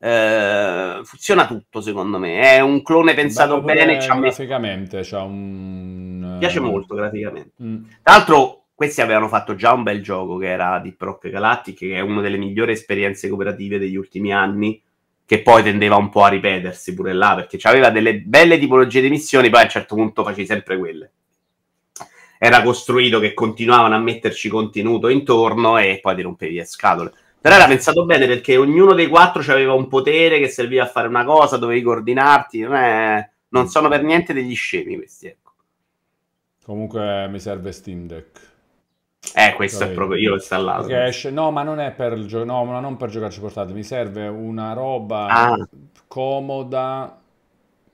eh, funziona tutto secondo me è un clone pensato bene graficamente c'ha un... Eh, piace molto graficamente mm. tra l'altro questi avevano fatto già un bel gioco che era Deep Rock Galactic che è una delle migliori esperienze cooperative degli ultimi anni che poi tendeva un po' a ripetersi pure là perché aveva delle belle tipologie di missioni poi a un certo punto facevi sempre quelle era costruito che continuavano a metterci contenuto intorno e poi ti rompevi le scatole però era pensato bene perché ognuno dei quattro aveva un potere che serviva a fare una cosa, dovevi coordinarti. Non, è... non mm. sono per niente degli scemi questi. Ecco. Comunque mi serve Steam Deck. Eh, questo Dai. è proprio io l'ho installato. Esce... No, ma non è per gio... no, ma non per giocarci portatile, mi serve una roba ah. comoda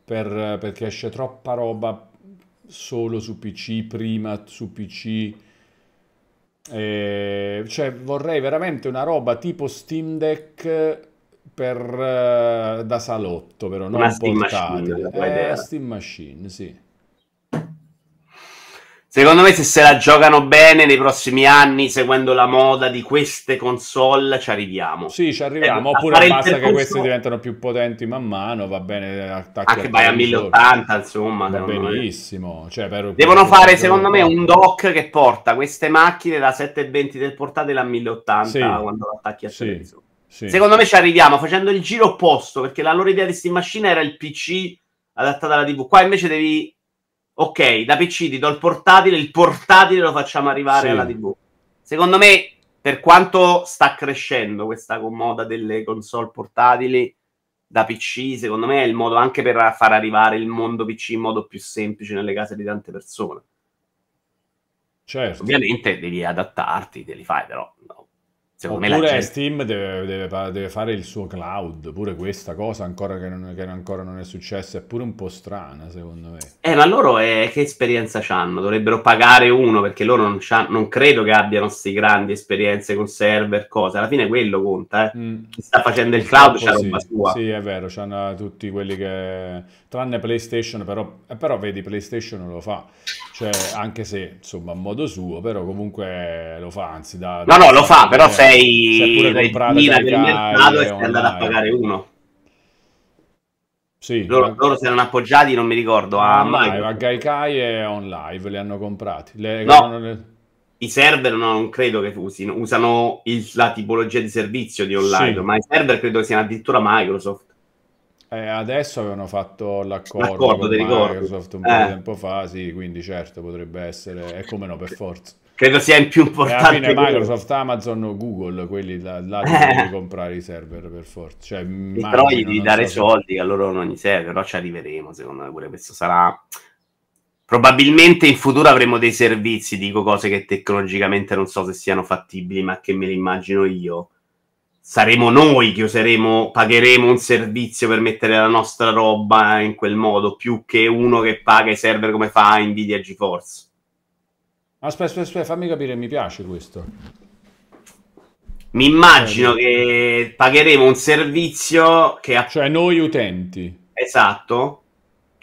per... perché esce troppa roba solo su PC, prima su PC eh, cioè vorrei veramente una roba tipo Steam Deck per, eh, da salotto, però non una portatile. Steam Machine, eh, Steam Machine, sì. Secondo me se se la giocano bene nei prossimi anni, seguendo la moda di queste console, ci arriviamo. Sì, ci arriviamo, eh, oppure basta che queste diventano più potenti man mano, va bene. Eh, Anche vai a 1080, insomma. Va benissimo. Cioè, per, Devono per fare, secondo me, un dock che porta queste macchine da 720 del portatile a 1080 sì. quando attacchi a sì. Sì. Secondo me ci arriviamo facendo il giro opposto, perché la loro idea di Steam Machine era il PC adattato alla TV. Qua invece devi ok, da PC ti do il portatile, il portatile lo facciamo arrivare sì. alla TV. Secondo me, per quanto sta crescendo questa commoda delle console portatili da PC, secondo me è il modo anche per far arrivare il mondo PC in modo più semplice nelle case di tante persone. Certo. Ovviamente devi adattarti, te li fai, però Secondo cioè, Oppure gente... Steam deve, deve, deve, fare il suo cloud, pure questa cosa ancora che, non, che, ancora non è successa è pure un po' strana secondo me. Eh, ma loro è... Eh, che esperienza hanno? Dovrebbero pagare uno perché loro non, non credo che abbiano queste grandi esperienze con server, cose. Alla fine quello conta, eh. Mm. sta facendo il cloud c'ha sì. roba sua. Sì, è vero, c'hanno tutti quelli che tranne PlayStation, però, eh, però, vedi PlayStation lo fa, cioè, anche se insomma a modo suo, però comunque lo fa, anzi da... no, no, lo fa, però eh, sei... Se pure comprata per il mercato e sei andato a pagare uno. Sì, loro, ma... loro si erano appoggiati, non mi ricordo, a live, a Gaikai e on live li hanno comprati. Le... No, le... I server no, non credo che usino, usano il, la tipologia di servizio di online, sì. ma i server credo siano addirittura Microsoft. Eh, adesso avevano fatto l'accordo, l'accordo con Microsoft ricordi. un po' di eh. tempo fa, sì, quindi certo potrebbe essere, e come no, per forza. Credo sia il più importante. Alla Microsoft, quello. Amazon, Google, quelli là, là eh. devi comprare i server per forza. Cioè, immagino, però gli devi dare so soldi, se... a loro non gli serve, però ci arriveremo, secondo me pure questo sarà... Probabilmente in futuro avremo dei servizi, dico cose che tecnologicamente non so se siano fattibili, ma che me le immagino io saremo noi che useremo, pagheremo un servizio per mettere la nostra roba in quel modo, più che uno che paga i server come fa Nvidia GeForce. Aspetta, aspetta, aspetta, fammi capire, mi piace questo. Mi immagino eh, che pagheremo un servizio che... Ha... Cioè noi utenti. Esatto,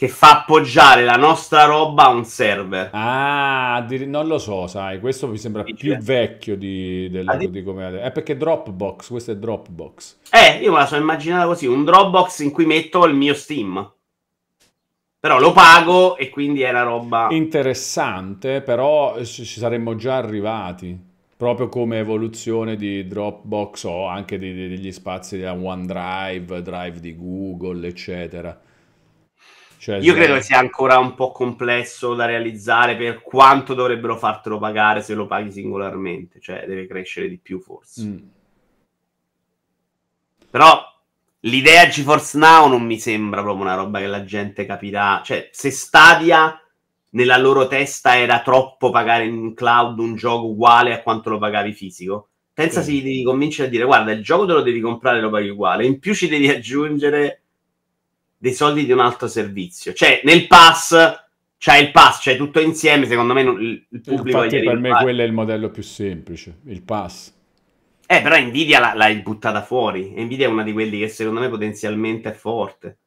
che fa appoggiare la nostra roba a un server. Ah, non lo so, sai, questo mi sembra Dice. più vecchio di, del, ah, di come... È perché Dropbox, questo è Dropbox. Eh, io me la sono immaginata così, un Dropbox in cui metto il mio Steam. Però lo pago e quindi è la roba... Interessante, però ci saremmo già arrivati, proprio come evoluzione di Dropbox o anche di, di, degli spazi da OneDrive, Drive di Google, eccetera cioè, Io credo che sia ancora un po' complesso da realizzare per quanto dovrebbero fartelo pagare se lo paghi singolarmente, cioè deve crescere di più forse. Mm. Però l'idea GeForce Now non mi sembra proprio una roba che la gente capirà, cioè se Stadia nella loro testa era troppo pagare in cloud un gioco uguale a quanto lo pagavi fisico, pensa sì. se gli devi convincere a dire guarda il gioco te lo devi comprare e lo paghi uguale, in più ci devi aggiungere dei soldi di un altro servizio. Cioè, nel pass c'è il pass, cioè tutto insieme, secondo me il, il pubblico... Infatti per me pass. quello è il modello più semplice, il pass. Eh, però Nvidia l'hai buttata fuori. Nvidia è una di quelli che secondo me potenzialmente è forte.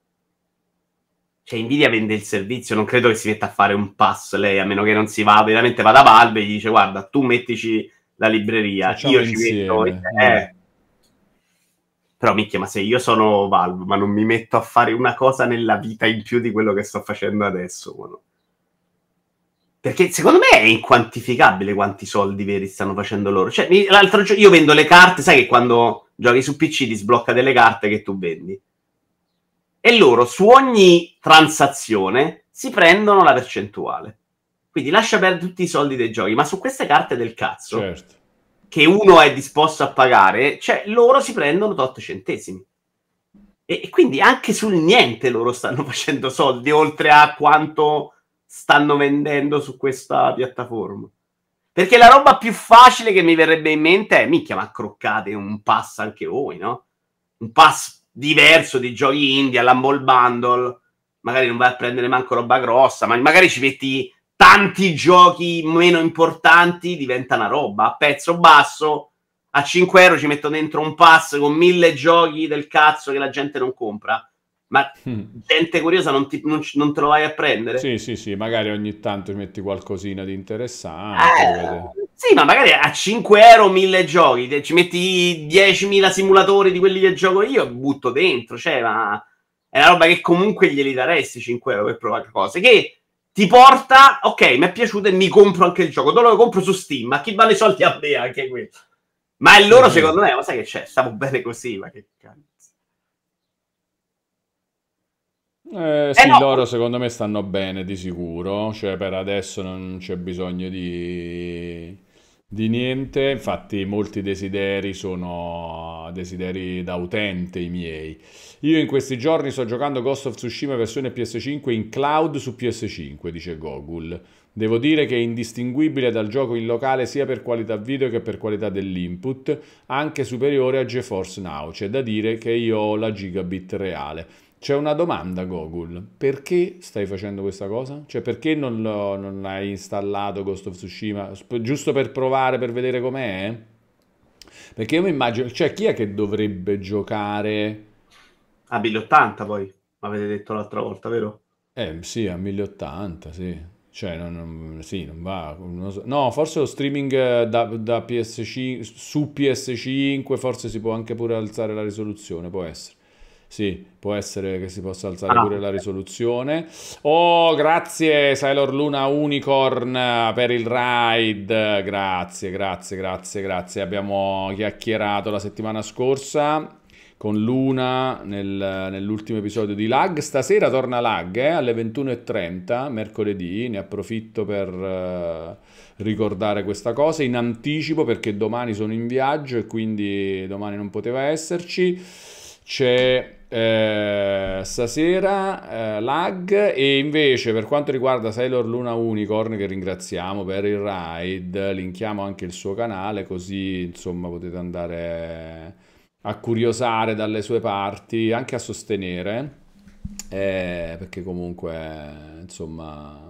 Cioè, Nvidia vende il servizio, non credo che si metta a fare un pass lei, a meno che non si va veramente vada a Valve e gli dice guarda, tu mettici la libreria, Facciamo io ci metto... Eh, eh però micchia, ma se io sono Valve, ma non mi metto a fare una cosa nella vita in più di quello che sto facendo adesso, no? Perché secondo me è inquantificabile quanti soldi veri stanno facendo loro. Cioè, l'altro giorno io vendo le carte, sai che quando giochi su PC ti sblocca delle carte che tu vendi. E loro su ogni transazione si prendono la percentuale. Quindi lascia perdere tutti i soldi dei giochi, ma su queste carte del cazzo. Certo che uno è disposto a pagare, cioè loro si prendono 8 centesimi. E, e, quindi anche sul niente loro stanno facendo soldi, oltre a quanto stanno vendendo su questa piattaforma. Perché la roba più facile che mi verrebbe in mente è, minchia, ma croccate un pass anche voi, no? Un pass diverso di giochi indie, l'humble Bundle, magari non vai a prendere manco roba grossa, ma magari ci metti tanti giochi meno importanti diventa una roba a pezzo basso a 5 euro ci metto dentro un pass con mille giochi del cazzo che la gente non compra ma mm. gente curiosa non, ti, non, non, te lo vai a prendere sì sì sì magari ogni tanto ci metti qualcosina di interessante eh, sì ma magari a 5 euro mille giochi ci metti 10.000 simulatori di quelli che gioco io e butto dentro cioè ma è una roba che comunque glieli daresti 5 euro per provare cose che ti porta, ok, mi è piaciuto e mi compro anche il gioco. Dove lo compro su Steam? Ma chi vale i soldi a me anche qui? Ma è loro, mm. secondo me, ma sai che c'è? Stavo bene così, ma che cazzo. Eh, eh sì, eh no. loro secondo me stanno bene di sicuro, cioè per adesso non c'è bisogno di di niente, infatti molti desideri sono desideri da utente i miei. Io in questi giorni sto giocando Ghost of Tsushima versione PS5 in cloud su PS5, dice Google. Devo dire che è indistinguibile dal gioco in locale sia per qualità video che per qualità dell'input, anche superiore a GeForce Now, c'è da dire che io ho la gigabit reale. C'è una domanda Gogol. perché stai facendo questa cosa? Cioè perché non, lo, non hai installato Ghost of Tsushima? Giusto per provare, per vedere com'è? Perché io mi immagino, cioè chi è che dovrebbe giocare... A 1080 poi, avete detto l'altra volta, vero? Eh sì, a 1080, sì. Cioè, non, non, sì, non va. Non, no, forse lo streaming eh, da, da PS5, su PS5, forse si può anche pure alzare la risoluzione, può essere. Sì, può essere che si possa alzare ah, pure la risoluzione. Oh, grazie Sailor Luna Unicorn eh, per il ride. Grazie, grazie, grazie, grazie. Abbiamo chiacchierato la settimana scorsa con Luna nel, nell'ultimo episodio di Lag. Stasera torna Lag eh, alle 21.30, mercoledì. Ne approfitto per eh, ricordare questa cosa in anticipo perché domani sono in viaggio e quindi domani non poteva esserci. C'è eh, stasera eh, lag e invece per quanto riguarda Sailor Luna Unicorn che ringraziamo per il ride linkiamo anche il suo canale così insomma potete andare a curiosare dalle sue parti anche a sostenere eh, perché comunque insomma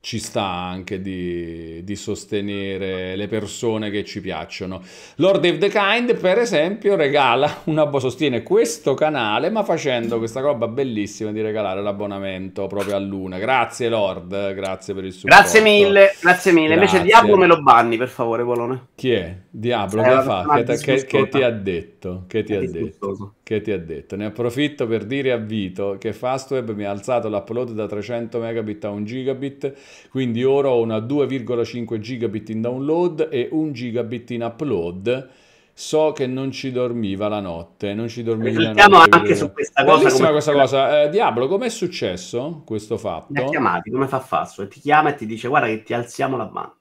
ci sta anche di, di, sostenere le persone che ci piacciono. Lord of the Kind, per esempio, regala un abbonamento, sostiene questo canale, ma facendo questa roba bellissima di regalare l'abbonamento proprio a Luna. Grazie Lord, grazie per il supporto. Grazie mille, grazie mille. Grazie. Invece Diablo me lo banni, per favore, Polone. Chi è? Diablo, eh, che fa? che, che, ti ha detto? Che ti è ha disgustoso. detto? che ti ha detto. Ne approfitto per dire a Vito che Fastweb mi ha alzato l'upload da 300 megabit a 1 gigabit, quindi ora ho una 2,5 gigabit in download e 1 gigabit in upload. So che non ci dormiva la notte, non ci dormiva la notte. anche su questa cosa. Bellissima questa come... cosa. Eh, Diablo, com'è successo questo fatto? Mi ha chiamati, come fa Fastweb? Ti chiama e ti dice guarda che ti alziamo la banda.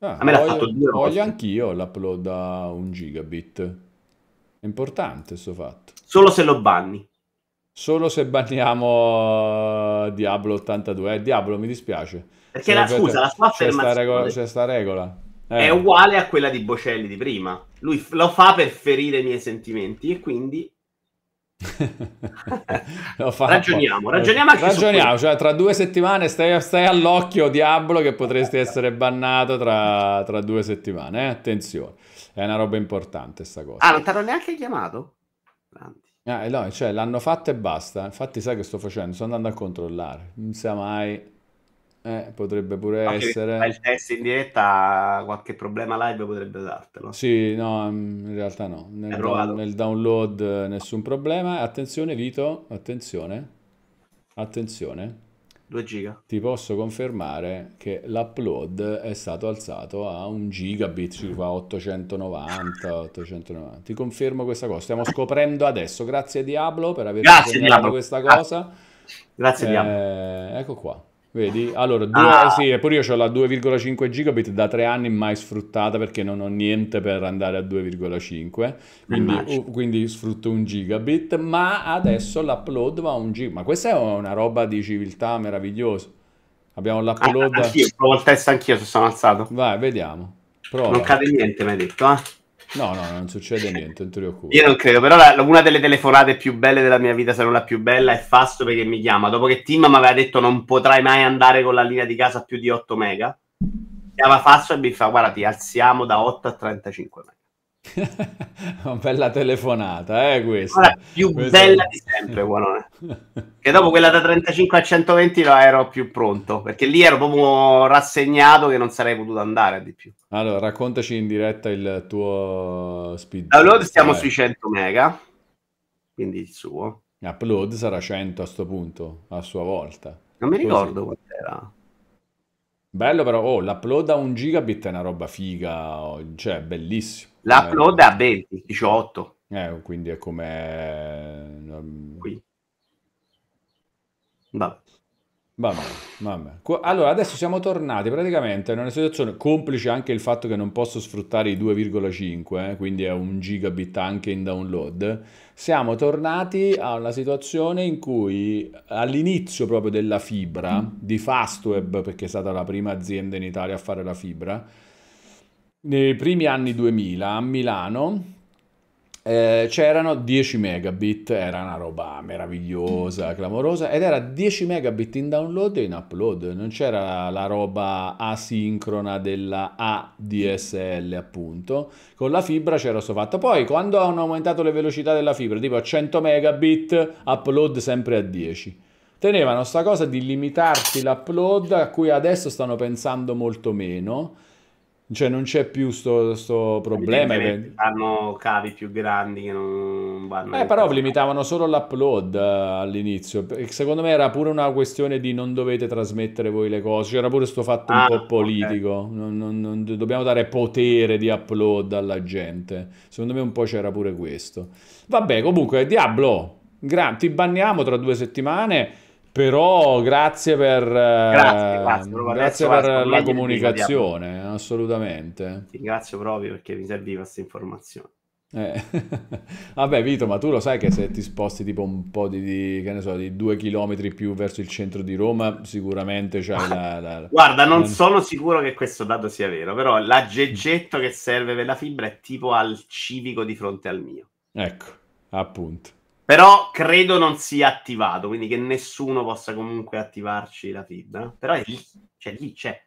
Ah, a me voglio, l'ha fatto due voglio anch'io l'upload da un gigabit è importante questo fatto. Solo se lo banni. Solo se banniamo eh, Diablo 82. Eh, Diablo, mi dispiace. Perché la, scusa, la sua affermazione... C'è sta regola. Eh. È uguale a quella di Bocelli di prima. Lui lo fa per ferire i miei sentimenti e quindi... ragioniamo, ragioniamo, ragioniamo cioè, tra due settimane stai, stai all'occhio Diablo che potresti essere bannato tra, tra due settimane, eh? attenzione. È una roba importante sta cosa. Ah, non ti hanno neanche chiamato? Grandi. Ah, eh no, cioè l'hanno fatto e basta. Infatti sai che sto facendo? Sto andando a controllare. Non sa mai... Eh, potrebbe pure okay, essere. Fai il test in diretta, qualche problema live potrebbe dartelo. Sì, no, mm, in realtà no. Nel, nel download eh, nessun problema. Attenzione, Vito, attenzione. Attenzione. 2 giga. Ti posso confermare che l'upload è stato alzato a 1 gigabit, circa 890, 890. Ti confermo questa cosa. Stiamo scoprendo adesso. Grazie Diablo per aver segnalato questa cosa. Grazie eh, Diablo. Ecco qua. Vedi? Allora, due, ah. Eh, sì, eppure io ho la 2,5 gigabit da tre anni mai sfruttata perché non ho niente per andare a 2,5, quindi, quindi, sfrutto un gigabit, ma adesso l'upload va a un gigabit. Ma questa è una roba di civiltà meravigliosa. Abbiamo ah, l'upload... Ah, anch'io, provo il test anch'io se sono alzato. Vai, vediamo. Prova. Non cade niente, mi hai detto, eh? No, no, non succede niente, non ti preoccupare. Io non credo, però la, una delle telefonate più belle della mia vita, se non la più bella, è Fasto perché mi chiama. Dopo che Tim mi aveva detto non potrai mai andare con la linea di casa più di 8 mega, chiama Fasto e mi fa guarda ti alziamo da 8 a 35 mega. Una bella telefonata, eh, questa. La più questa... bella di sempre, Gualone. che dopo quella da 35 a 120 la ero più pronto, perché lì ero proprio rassegnato che non sarei potuto andare di più. Allora, raccontaci in diretta il tuo speed. Download stiamo eh. sui 100 mega, quindi il suo. Upload sarà 100 a sto punto, a sua volta. Non mi ricordo Così. quant'era. Bello però, oh, l'upload a un gigabit è una roba figa, oh, cioè bellissimo. L'upload eh, a 20, 18. Eh, quindi è come... Ehm, Qui. Vabbè. Vabbè, vabbè. Allora, adesso siamo tornati praticamente in una situazione complice anche il fatto che non posso sfruttare i 2,5, eh, quindi è un gigabit anche in download. Siamo tornati a una situazione in cui all'inizio proprio della fibra di Fastweb, perché è stata la prima azienda in Italia a fare la fibra, nei primi anni 2000 a Milano eh, c'erano 10 megabit, era una roba meravigliosa, clamorosa, ed era 10 megabit in download e in upload, non c'era la roba asincrona della ADSL appunto, con la fibra c'era questo fatto. Poi quando hanno aumentato le velocità della fibra, tipo a 100 megabit, upload sempre a 10. Tenevano sta cosa di limitarsi l'upload a cui adesso stanno pensando molto meno cioè non c'è più sto, sto problema. Hanno cavi più grandi che non vanno... Eh, però limitavano solo l'upload eh, all'inizio. Secondo me era pure una questione di non dovete trasmettere voi le cose. C'era pure questo fatto ah, un po' politico. Okay. Non, non, non, dobbiamo dare potere di upload alla gente. Secondo me un po' c'era pure questo. Vabbè, comunque, Diablo, gra- ti banniamo tra due settimane però grazie per, grazie, eh, grazie, grazie, grazie per la, comunicazione, assolutamente. Ti ringrazio proprio perché mi serviva questa informazione. Eh. Vabbè, Vito, ma tu lo sai che se ti sposti tipo un po' di, di che ne so, di due chilometri più verso il centro di Roma, sicuramente c'è la, la, Guarda, non sono sicuro che questo dato sia vero, però l'aggeggetto che serve per la fibra è tipo al civico di fronte al mio. Ecco, appunto. Però credo non sia attivato, quindi che nessuno possa comunque attivarci la feed. Eh? Però è lì, cioè lì c'è.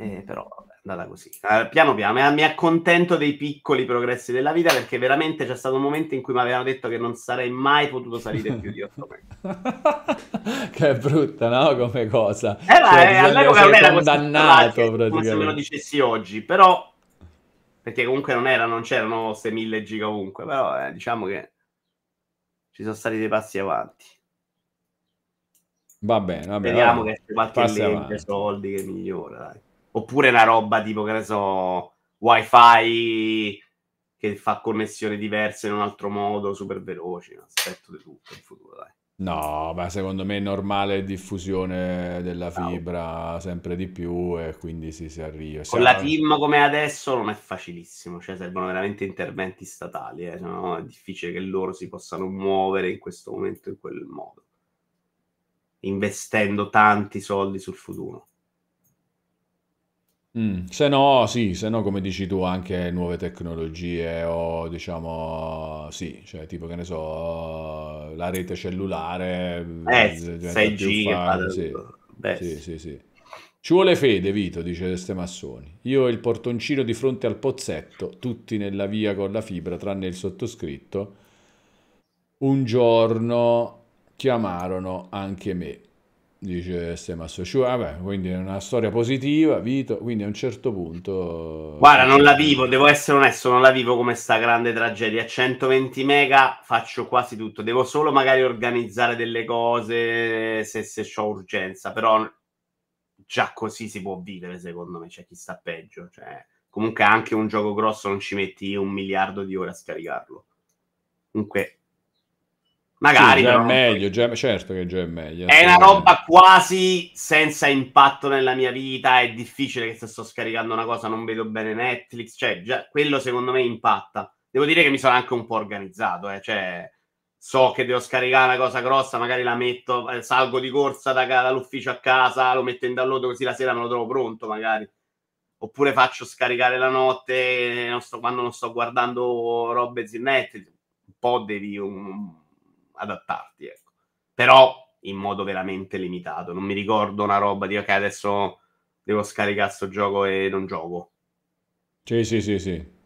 Eh, mm. però vabbè, è andata così. Eh, piano piano, mi accontento dei piccoli progressi della vita perché veramente c'è stato un momento in cui mi avevano detto che non sarei mai potuto salire più di 8 metri. che è brutta, no? Come cosa. Eh, cioè, eh, all'epoca non era condannato, come se me lo dicessi oggi, però... Perché comunque non, era, non c'erano 6.000 giga ovunque, però eh, diciamo che ci sono stati dei passi avanti. Va bene, va bene. Speriamo che sia qualche passi lente soldi che migliora. Dai. Oppure una roba tipo, che ne so, wifi che fa connessioni diverse in un altro modo, super veloci. Aspetto di tutto in futuro, dai. No, ma secondo me è normale diffusione della fibra sempre di più e quindi si, si arriva. Con la TIM come adesso non è facilissimo, cioè servono veramente interventi statali, eh, no? è difficile che loro si possano muovere in questo momento in quel modo, investendo tanti soldi sul futuro. Mm, se no, sì, se no, come dici tu, anche nuove tecnologie o diciamo, sì, cioè tipo che ne so, la rete cellulare, eh, eh diventa 6G, più sì. Beh, sì, sì, sì. Ci vuole fede, Vito, dice Ste Massoni. Io e il portoncino di fronte al pozzetto, tutti nella via con la fibra, tranne il sottoscritto, un giorno chiamarono anche me dice Stem Associu. vabbè, ah, quindi è una storia positiva, Vito, quindi a un certo punto... Guarda, non la vivo, devo essere onesto, non la vivo come sta grande tragedia. A 120 mega faccio quasi tutto, devo solo magari organizzare delle cose se, se ho urgenza, però già così si può vivere secondo me, c'è cioè, chi sta peggio. Cioè, comunque anche un gioco grosso non ci metti un miliardo di ore a scaricarlo. Comunque Magari. Sì, già è meglio, già, certo che già è meglio. È una roba quasi senza impatto nella mia vita. È difficile che se sto scaricando una cosa non vedo bene Netflix. Cioè, già, quello secondo me impatta. Devo dire che mi sono anche un po' organizzato. Eh. Cioè, so che devo scaricare una cosa grossa, magari la metto, eh, salgo di corsa da, dall'ufficio a casa, lo metto in download così la sera me lo trovo pronto magari. Oppure faccio scaricare la notte non sto, quando non sto guardando robe su Un po' devi... Un, adattarti, ecco. Però in modo veramente limitato. Non mi ricordo una roba di ok, adesso devo scaricare sto gioco e non gioco. Sì, sì, sì, sì.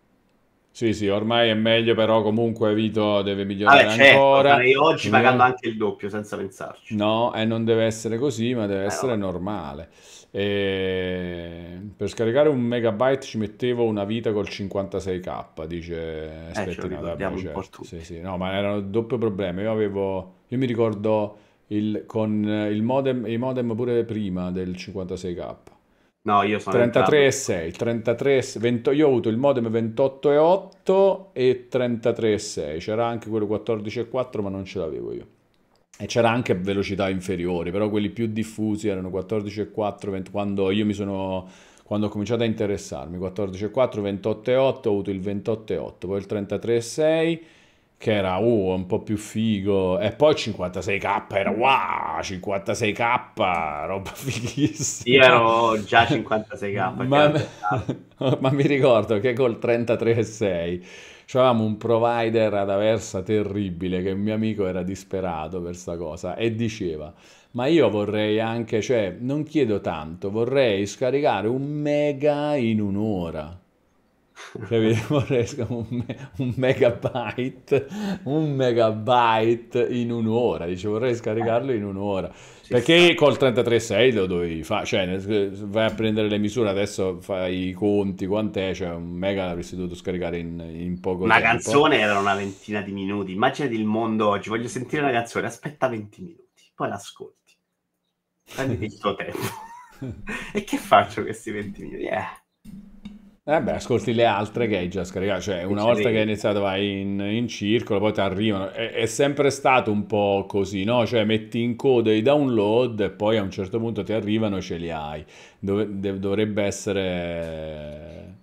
Sì, sì, ormai è meglio, però comunque Vito deve migliorare Vabbè, certo, ancora. oggi non... pagando anche il doppio, senza pensarci. No, e eh, non deve essere così, ma deve eh, essere no. normale. E... Per scaricare un megabyte ci mettevo una vita col 56k, dice Spettinata. Eh, certo. sì, sì. No, ma era un doppio problema. Io avevo... Io mi ricordo il... con il modem, i modem pure prima del 56k. No, io sono 33 e 6, 33 e 20, io ho avuto il modem 28 e 8 e 33 e 6, c'era anche quello 14 e 4 ma non ce l'avevo io. E c'era anche velocità inferiori, però quelli più diffusi erano 14 e 4, 20, quando io mi sono quando ho cominciato a interessarmi, 14 e 4, 28 e 8, ho avuto il 28 e 8, poi il 33 e 6 che era oh, un po' più figo, e poi 56k era wow, 56k, roba fighissima. Io ero già 56k. ma, ma mi ricordo che col 33,6 avevamo un provider ad Aversa terribile, che un mio amico era disperato per questa cosa, e diceva ma io vorrei anche, cioè non chiedo tanto, vorrei scaricare un mega in un'ora. Cioè, vorrei un, me- un, megabyte, un megabyte in un'ora, dice vorrei scaricarlo in un'ora, perché col 33.6 lo dovevi fare, cioè vai a prendere le misure, adesso fai i conti, quant'è, cioè un mega avresti dovuto scaricare in, in poco una tempo. Una canzone era una ventina di minuti, immaginati il mondo oggi, voglio sentire una canzone, aspetta 20 minuti, poi l'ascolti, Prendi il tuo tempo. e che faccio questi 20 minuti? Eh eh beh, ascolti le altre che hai già scaricato, cioè una volta che hai iniziato vai in, in circolo, poi ti arrivano, è, è, sempre stato un po' così, no? Cioè metti in coda i download e poi a un certo punto ti arrivano e ce li hai, Dove, de, dovrebbe essere...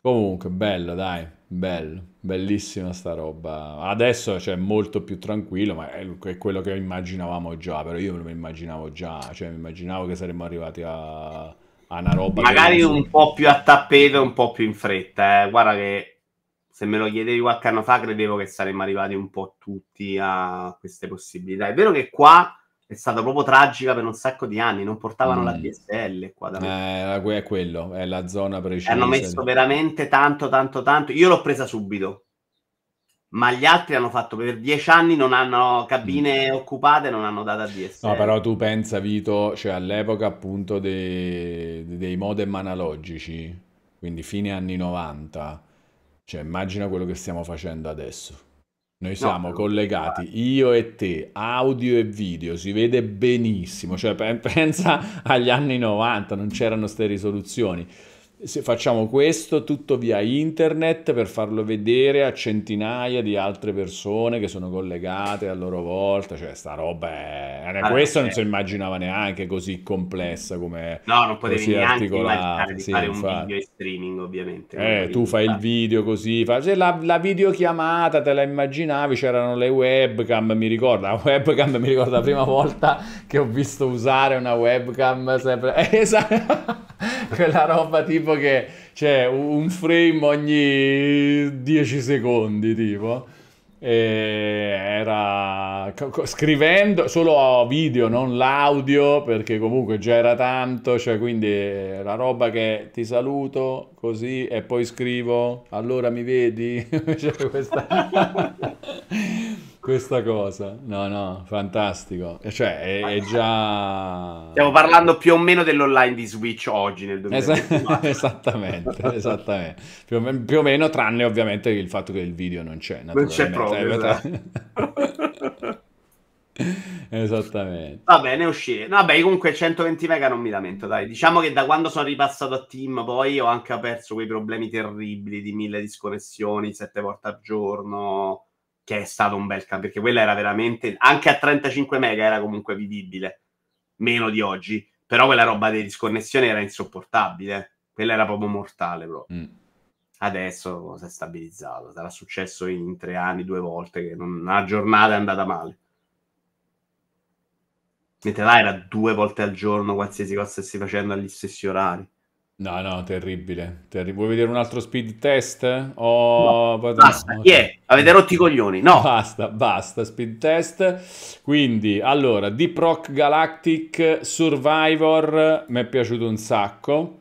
Comunque, bello, dai, bello, bellissima sta roba. Adesso c'è cioè, molto più tranquillo, ma è quello che immaginavamo già, però io me lo immaginavo già, cioè mi immaginavo che saremmo arrivati a una roba. Magari un po' più a tappeto, un po' più in fretta. Eh. Guarda che se me lo chiedevi qualche anno fa, credevo che saremmo arrivati un po' tutti a queste possibilità. È vero che qua è stata proprio tragica per un sacco di anni, non portavano mm. la DSL qua da me. Eh, è quello, è la zona precisa. Hanno messo veramente tanto, tanto, tanto. Io l'ho presa subito, ma gli altri hanno fatto per dieci anni, non hanno cabine mm. occupate, non hanno data DSL. No, però tu pensa, Vito, cioè all'epoca appunto dei, dei modem analogici, quindi fine anni 90, cioè immagina quello che stiamo facendo adesso. Noi siamo no, collegati, io e te, audio e video, si vede benissimo, cioè pensa agli anni 90, non c'erano queste risoluzioni se facciamo questo tutto via internet per farlo vedere a centinaia di altre persone che sono collegate a loro volta, cioè sta roba è... Eh, allora, questo sì. non eh. si immaginava neanche così complessa come... No, non potevi neanche immaginare di sì, fare infatti. un video in streaming ovviamente. Eh, tu fai il video così, fa... cioè, la, la videochiamata te la immaginavi, c'erano le webcam, mi ricorda, la webcam mi ricorda la prima volta che ho visto usare una webcam sempre... Esatto. quella roba tipo che c'è un frame ogni 10 secondi, tipo. E era scrivendo solo video, non l'audio, perché comunque già era tanto, cioè quindi la roba che ti saluto così e poi scrivo, allora mi vedi? cioè questa... questa cosa. No, no, fantastico. Eh, cioè, è, è, già... Stiamo parlando più o meno dell'online di Switch oggi nel 2020. esattamente, esattamente. Più o, meno, più o, meno, tranne ovviamente il fatto che il video non c'è. Non c'è proprio, eh, esatto. Esattamente. Va bene, uscire. No, vabbè, comunque 120 mega non mi lamento, dai. Diciamo che da quando sono ripassato a Team poi ho anche perso quei problemi terribili di mille disconnessioni, sette volte al giorno, che è stato un bel cambio, perché quella era veramente, anche a 35 mega era comunque vivibile, meno di oggi, però quella roba di disconnessione era insopportabile, quella era proprio mortale proprio. Mm. Adesso si è stabilizzato, sarà successo in tre anni, due volte, che non, una giornata è andata male. Mentre là era due volte al giorno, qualsiasi cosa stessi facendo agli stessi orari. No, no, terribile. Terri- Vuoi vedere un altro speed test? Oh, no, basta, no, yeah, cioè, avete rotto i coglioni, no. Basta, basta, speed test. Quindi, allora, Deep Rock Galactic Survivor, mi è piaciuto un sacco.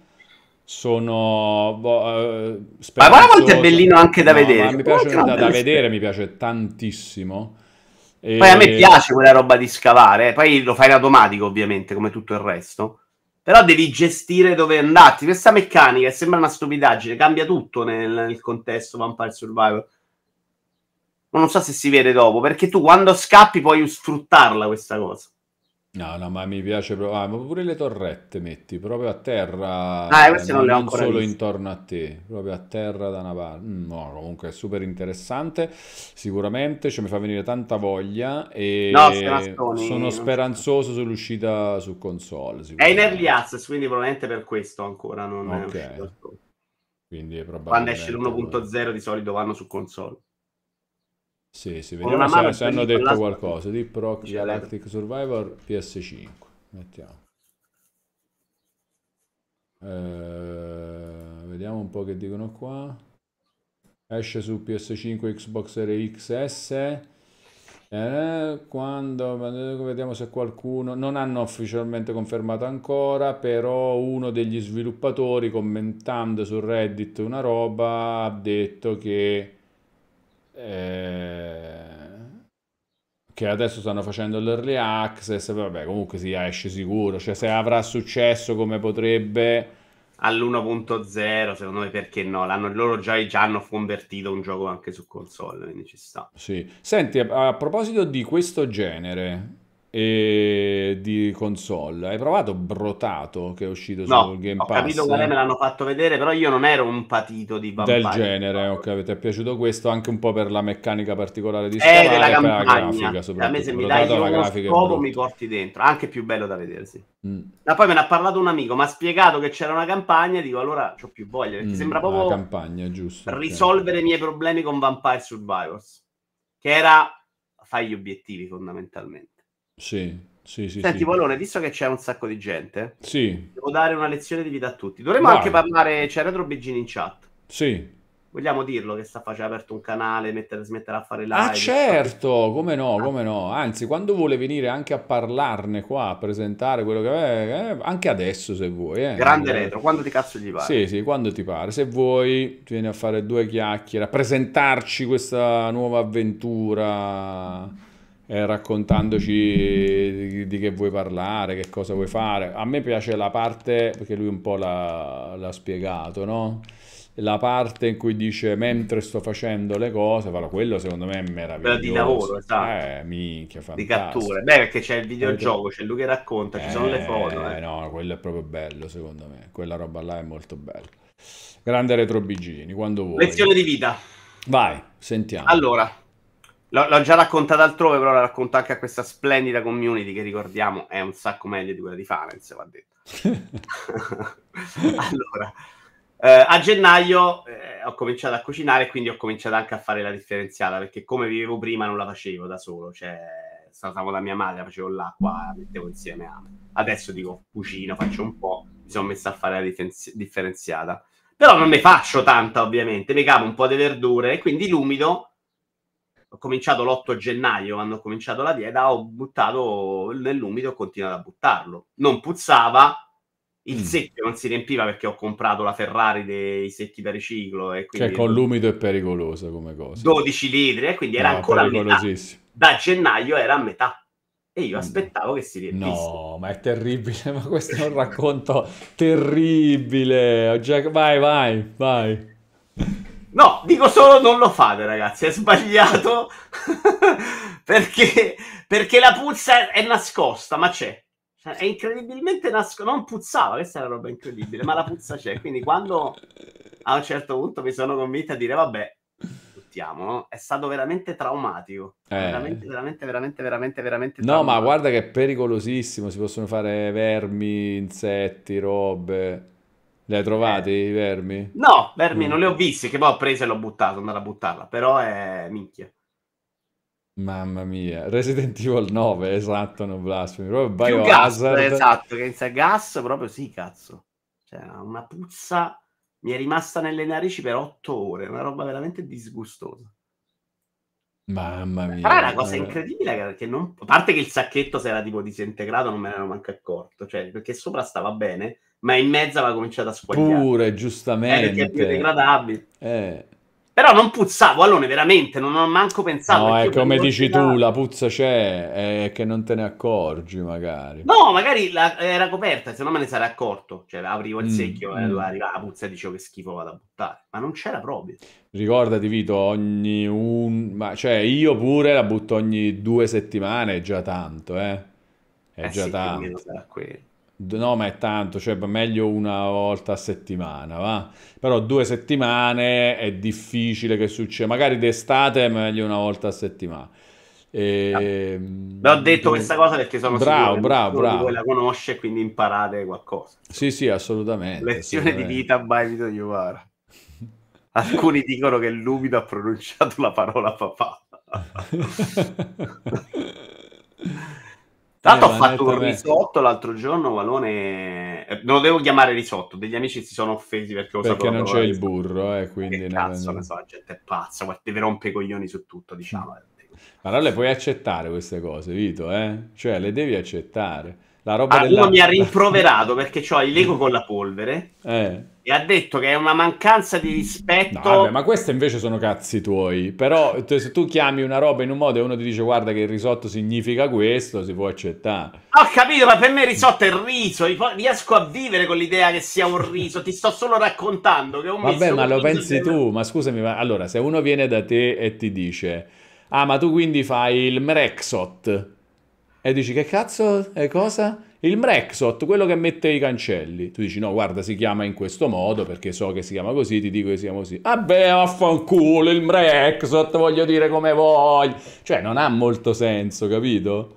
Sono... Uh, ma quanto è bellino anche da no, vedere. Mi piace, da, da vedere mi piace tantissimo. E... Poi a me piace quella roba di scavare, poi lo fai in automatico ovviamente, come tutto il resto però devi gestire dove andarti. Questa meccanica sembra una stupidaggine, cambia tutto nel, nel contesto Vampire Survival. Ma non so se si vede dopo, perché tu quando scappi puoi sfruttarla questa cosa. No, no, ma mi piace proprio. Ah, ma pure le torrette metti proprio a terra, Ah, non eh, non, le ho non solo viste. intorno a te, proprio a terra da una parte. No, comunque è super interessante. Sicuramente cioè, mi fa venire tanta voglia No, sono Sterassoni non speranzoso sull'uscita su console, È in early access, quindi probabilmente per questo ancora non è uscito. Ok, al top. Quando esce l'1.0 di solito vanno su console. Sì, sì, vediamo se, se hanno detto la... qualcosa. di Rock Galactic Survivor PS5. Mettiamo. Eh, vediamo un po' che dicono qua. Esce su PS5, Xbox Series XS. Eh, quando vediamo se qualcuno non hanno ufficialmente confermato ancora però uno degli sviluppatori commentando su reddit una roba ha detto che eh, che adesso stanno facendo l'early access, vabbè comunque si esce sicuro, cioè se avrà successo come potrebbe... All'1.0 secondo me perché no, L'hanno, loro già, già, hanno convertito un gioco anche su console, quindi ci sta. Sì, senti a, a proposito di questo genere, e di console. Hai provato Brotato che è uscito no, sul Game Pass? Ho capito qual me l'hanno fatto vedere, però io non ero un patito di vampire. Del genere, ok, ti è piaciuto questo anche un po' per la meccanica particolare di Star eh, campagna. per la grafica soprattutto. A me se mi dai uno scopo mi porti dentro, anche più bello da vedersi. Mm. Ma poi me ne ha parlato un amico, mi ha spiegato che c'era una campagna e dico allora ho più voglia, perché mm, sembra proprio campagna, giusto, risolvere okay. i miei problemi con Vampire Survivors, che era fai gli obiettivi fondamentalmente. Sì. Sì, sì, Senti, sì. Valone, visto che c'è un sacco di gente, sì. devo dare una lezione di vita a tutti. Dovremmo anche parlare, c'è Retro Biggini in chat. Sì. Vogliamo dirlo che sta facendo aperto un canale, mettere, smetterà a fare ah, live. Ah certo, come no, ah. come no. Anzi, quando vuole venire anche a parlarne qua, a presentare quello che è, eh, anche adesso se vuoi. Eh. Grande retro, quando ti cazzo gli pare. Sì, sì, quando ti pare. Se vuoi, vieni a fare due chiacchiere, a presentarci questa nuova avventura eh, raccontandoci di, che vuoi parlare, che cosa vuoi fare. A me piace la parte, perché lui un po' l'ha, l'ha spiegato, no? la parte in cui dice mentre sto facendo le cose, però quello secondo me è meraviglioso. Quella di lavoro, esatto. Eh, minchia, di catture. Beh, perché c'è il videogioco, eh, c'è lui che racconta, eh, ci sono le eh, foto. Eh. No, quello è proprio bello secondo me. Quella roba là è molto bella. Grande retro Bigini, quando vuoi. Lezione di vita. Vai, sentiamo. Allora, l- l'ho già raccontata altrove, però la racconto anche a questa splendida community che ricordiamo è un sacco meglio di quella di Farenz, va detto. allora, eh, a gennaio eh, ho cominciato a cucinare, quindi ho cominciato anche a fare la differenziata, perché come vivevo prima non la facevo da solo, cioè stavamo da mia madre, facevo l'acqua, mettevo insieme a me. Adesso dico cucino, faccio un po', mi sono messa a fare la differenzi- differenziata. Però non ne faccio tanta, ovviamente, mi cavo un po' di verdure e quindi l'umido ho cominciato l'8 gennaio, quando ho cominciato la dieta, ho buttato nell'umido e ho continuato a buttarlo. Non puzzava, il mm. secchio non si riempiva perché ho comprato la Ferrari dei secchi da riciclo. E cioè, quindi cioè con l'umido è pericolosa come cosa. 12 litri, e quindi era no, ancora pericolosissimo. metà. Da gennaio era a metà. E io mm. aspettavo che si riempisse. No, ma è terribile, ma questo è un racconto terribile. Già... Vai, vai, vai. No, dico solo non lo fate, ragazzi. È sbagliato. perché, perché la puzza è nascosta, ma c'è. Cioè, è incredibilmente nascosta. Non puzzava, questa è una roba incredibile, ma la puzza c'è. Quindi quando a un certo punto mi sono convinto a dire, vabbè, buttiamo, È stato veramente traumatico. Eh. Veramente, veramente, veramente, veramente, veramente. No, ma guarda che è pericolosissimo. Si possono fare vermi, insetti, robe. Le hai trovate eh. i vermi? No, vermi mm. non li ho visti, che poi ho preso e l'ho buttato, andare a buttarla, però è minchia. Mamma mia, Resident Evil 9, esatto, non blasfemi, proprio Biohazard. Gas, esatto, che inizia gas, proprio sì, cazzo. Cioè, una puzza mi è rimasta nelle narici per otto ore, una roba veramente disgustosa. Mamma mia. Però è una cosa incredibile che non... A parte che il sacchetto si era tipo disintegrato, non me ne ero manco accorto, cioè perché sopra stava bene, ma in mezzo aveva cominciato a squagliare. Pure, giustamente. Eh, perché è più degradabile. Eh. Però non puzzavo, allora veramente, non ho manco pensato. No, è come dici tu, la... puzza c'è, è che non te ne accorgi magari. No, magari la, era coperta, se no me ne sarei accorto. Cioè, aprivo il mm, secchio e mm. arrivava la puzza e dicevo che schifo vado a buttare. Ma non c'era proprio. Ricordati Vito, ogni un... Ma cioè, io pure la butto ogni due settimane, è già tanto, eh. È eh già sì, tanto. Sarà quello. No, ma è tanto, cioè meglio una volta a settimana, va? Però due settimane è difficile che succeda. Magari d'estate è meglio una volta a settimana. E... Ehm, no. Ho detto tu... questa cosa perché sono bravo, bravo, bravo. voi la conosce quindi imparate qualcosa. Sì, sì, assolutamente. Lezione assolutamente. di vita by Vito Iovara. Alcuni dicono che Lumido ha pronunciato la parola papà. Tanto eh, ho fatto un risotto l'altro giorno, Valone. Eh, non lo devo chiamare risotto, degli amici si sono offesi perché ho Perché non c'è il burro, eh, quindi... Che cazzo, ne so, la gente è pazza, guarda, deve rompere i coglioni su tutto, diciamo. Ma Allora le puoi accettare queste cose, Vito, eh? Cioè, le devi accettare. La roba ah, della... mi ha rimproverato perché ho il Lego con la polvere. Eh e ha detto che è una mancanza di rispetto. No, vabbè, ma queste invece sono cazzi tuoi. Però se tu chiami una roba in un modo e uno ti dice guarda che il risotto significa questo, si può accettare. Ho capito, ma per me il risotto è il riso. Riesco a vivere con l'idea che sia un riso. Ti sto solo raccontando che è un Vabbè, ma lo pensi tu. Ma scusami, ma allora se uno viene da te e ti dice ah, ma tu quindi fai il Mrexot e dici che cazzo è cosa? Il Mrexot, quello che mette i cancelli. Tu dici, no, guarda, si chiama in questo modo perché so che si chiama così, ti dico che si chiama così. Vabbè, vaffanculo, il Mrexot, voglio dire come voglio. Cioè, non ha molto senso, capito?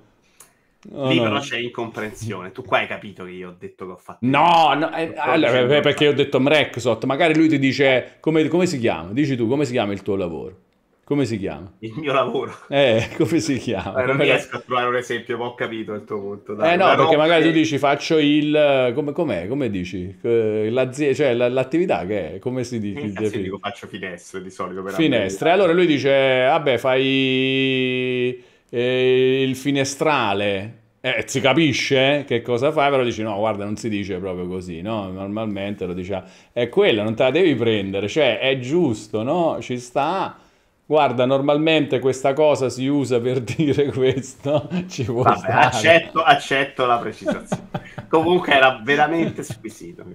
Oh, Lì no. però c'è incomprensione. Tu qua hai capito che io ho detto che ho fatto. No, no eh, allora, perché ho detto Mrexot. Magari lui ti dice come, come si chiama. Dici tu come si chiama il tuo lavoro. Come si chiama? Il mio lavoro. Eh, come si eh, chiama? Eh, non riesco a trovare un esempio, ma ho capito il tuo punto. Dai, eh no, perché magari tu dici faccio il... Come, com'è? Come dici? L'azienda, cioè l'attività che è? Come si dice? Eh, Io dico faccio finestre di solito. Per finestre. Allora lui dice, vabbè fai eh, il finestrale. Eh, si capisce eh, che cosa fai, però dici no, guarda, non si dice proprio così, no? Normalmente lo dice, è quella, non te la devi prendere, cioè è giusto, no? Ci sta Guarda, normalmente questa cosa si usa per dire questo, ci vuole Vabbè, accetto, accetto, la precisazione. Comunque era veramente squisito.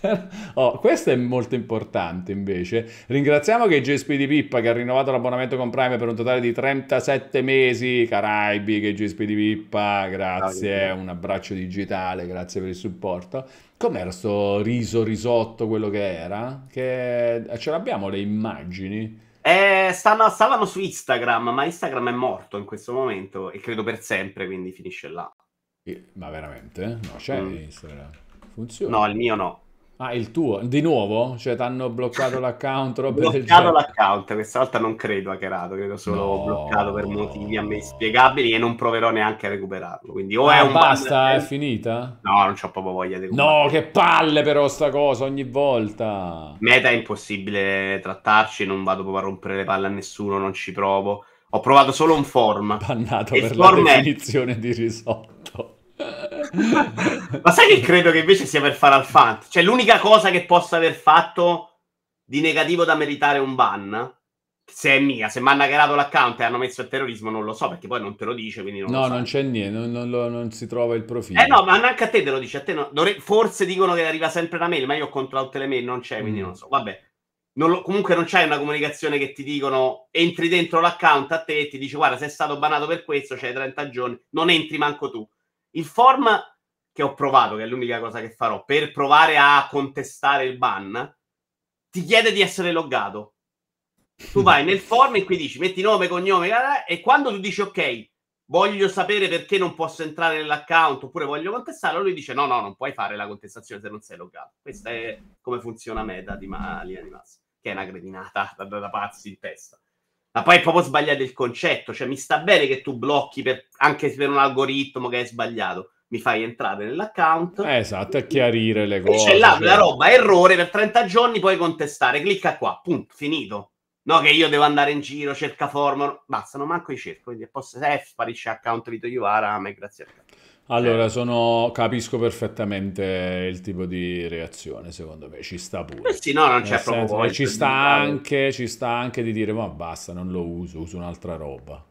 Oh, questo è molto importante invece. Ringraziamo che GSP di Pippa che ha rinnovato l'abbonamento con Prime per un totale di 37 mesi. Caraibi, che GSP di Pippa, grazie, un abbraccio digitale, grazie per il supporto. Com'era sto riso risotto quello che era? Che... Ce l'abbiamo le immagini? Eh, stanno, stavano su Instagram, ma Instagram è morto in questo momento e credo per sempre, quindi finisce là. Ma veramente? No, c'è mm. Instagram. Funziona. No, il mio no. Ah, il tuo, di nuovo? Cioè, ti hanno bloccato l'account? bloccato l'account, questa volta non credo hackerato, credo solo no, bloccato per no. motivi a me spiegabili e non proverò neanche a recuperarlo. Quindi o ah, è un basta, è finita? No, non ho proprio voglia di No, che palle però sta cosa ogni volta! Meta è impossibile trattarci, non vado proprio a rompere le palle a nessuno, non ci provo. Ho provato solo un form. Bannato per la definizione è... di risolto. Ma sai che credo che invece sia per fare al fant? Cioè, l'unica cosa che possa aver fatto di negativo da meritare un ban, se è mia, se mi hanno hackerato l'account e hanno messo il terrorismo, non lo so perché poi non te lo dice. Non no, lo non c'è niente, non, non, lo, non, si trova il profilo. Eh no, ma anche a te te lo dice. A te no. Dovre- forse dicono che arriva sempre la mail, ma io ho controllato tutte le mail, non c'è, quindi mm. non lo so. Vabbè. Non lo, comunque non c'è una comunicazione che ti dicono entri dentro l'account a te e ti dice guarda sei stato banato per questo, c'hai 30 giorni, non entri manco tu. Il form che ho provato, che è l'unica cosa che farò, per provare a contestare il ban, ti chiede di essere loggato. Tu vai nel form in cui dici metti nome, cognome, e quando tu dici ok, voglio sapere perché non posso entrare nell'account oppure voglio contestarlo, lui dice no, no, non puoi fare la contestazione se non sei loggato. Questa è come funziona Meta di Malia linea di massa, che è una cretinata da, da, da pazzi in testa. Ma poi è proprio sbagliato il concetto, cioè mi sta bene che tu blocchi per, anche per un algoritmo che è sbagliato, mi fai entrare nell'account. Eh, esatto, a chiarire le cose. C'è là cioè... la roba, errore, per 30 giorni puoi contestare, clicca qua, punto, finito. No che io devo andare in giro, cerca forma, basta, non manco i cerco, quindi posso, eh, sparisce account Vito Iovara, a me grazie a te. Allora, eh. sono, capisco perfettamente il tipo di reazione, secondo me, ci sta pure. Eh sì, no, non c'è proprio voglia. Ci sta, anche, ci sta anche di dire, ma basta, non lo uso, uso un'altra roba.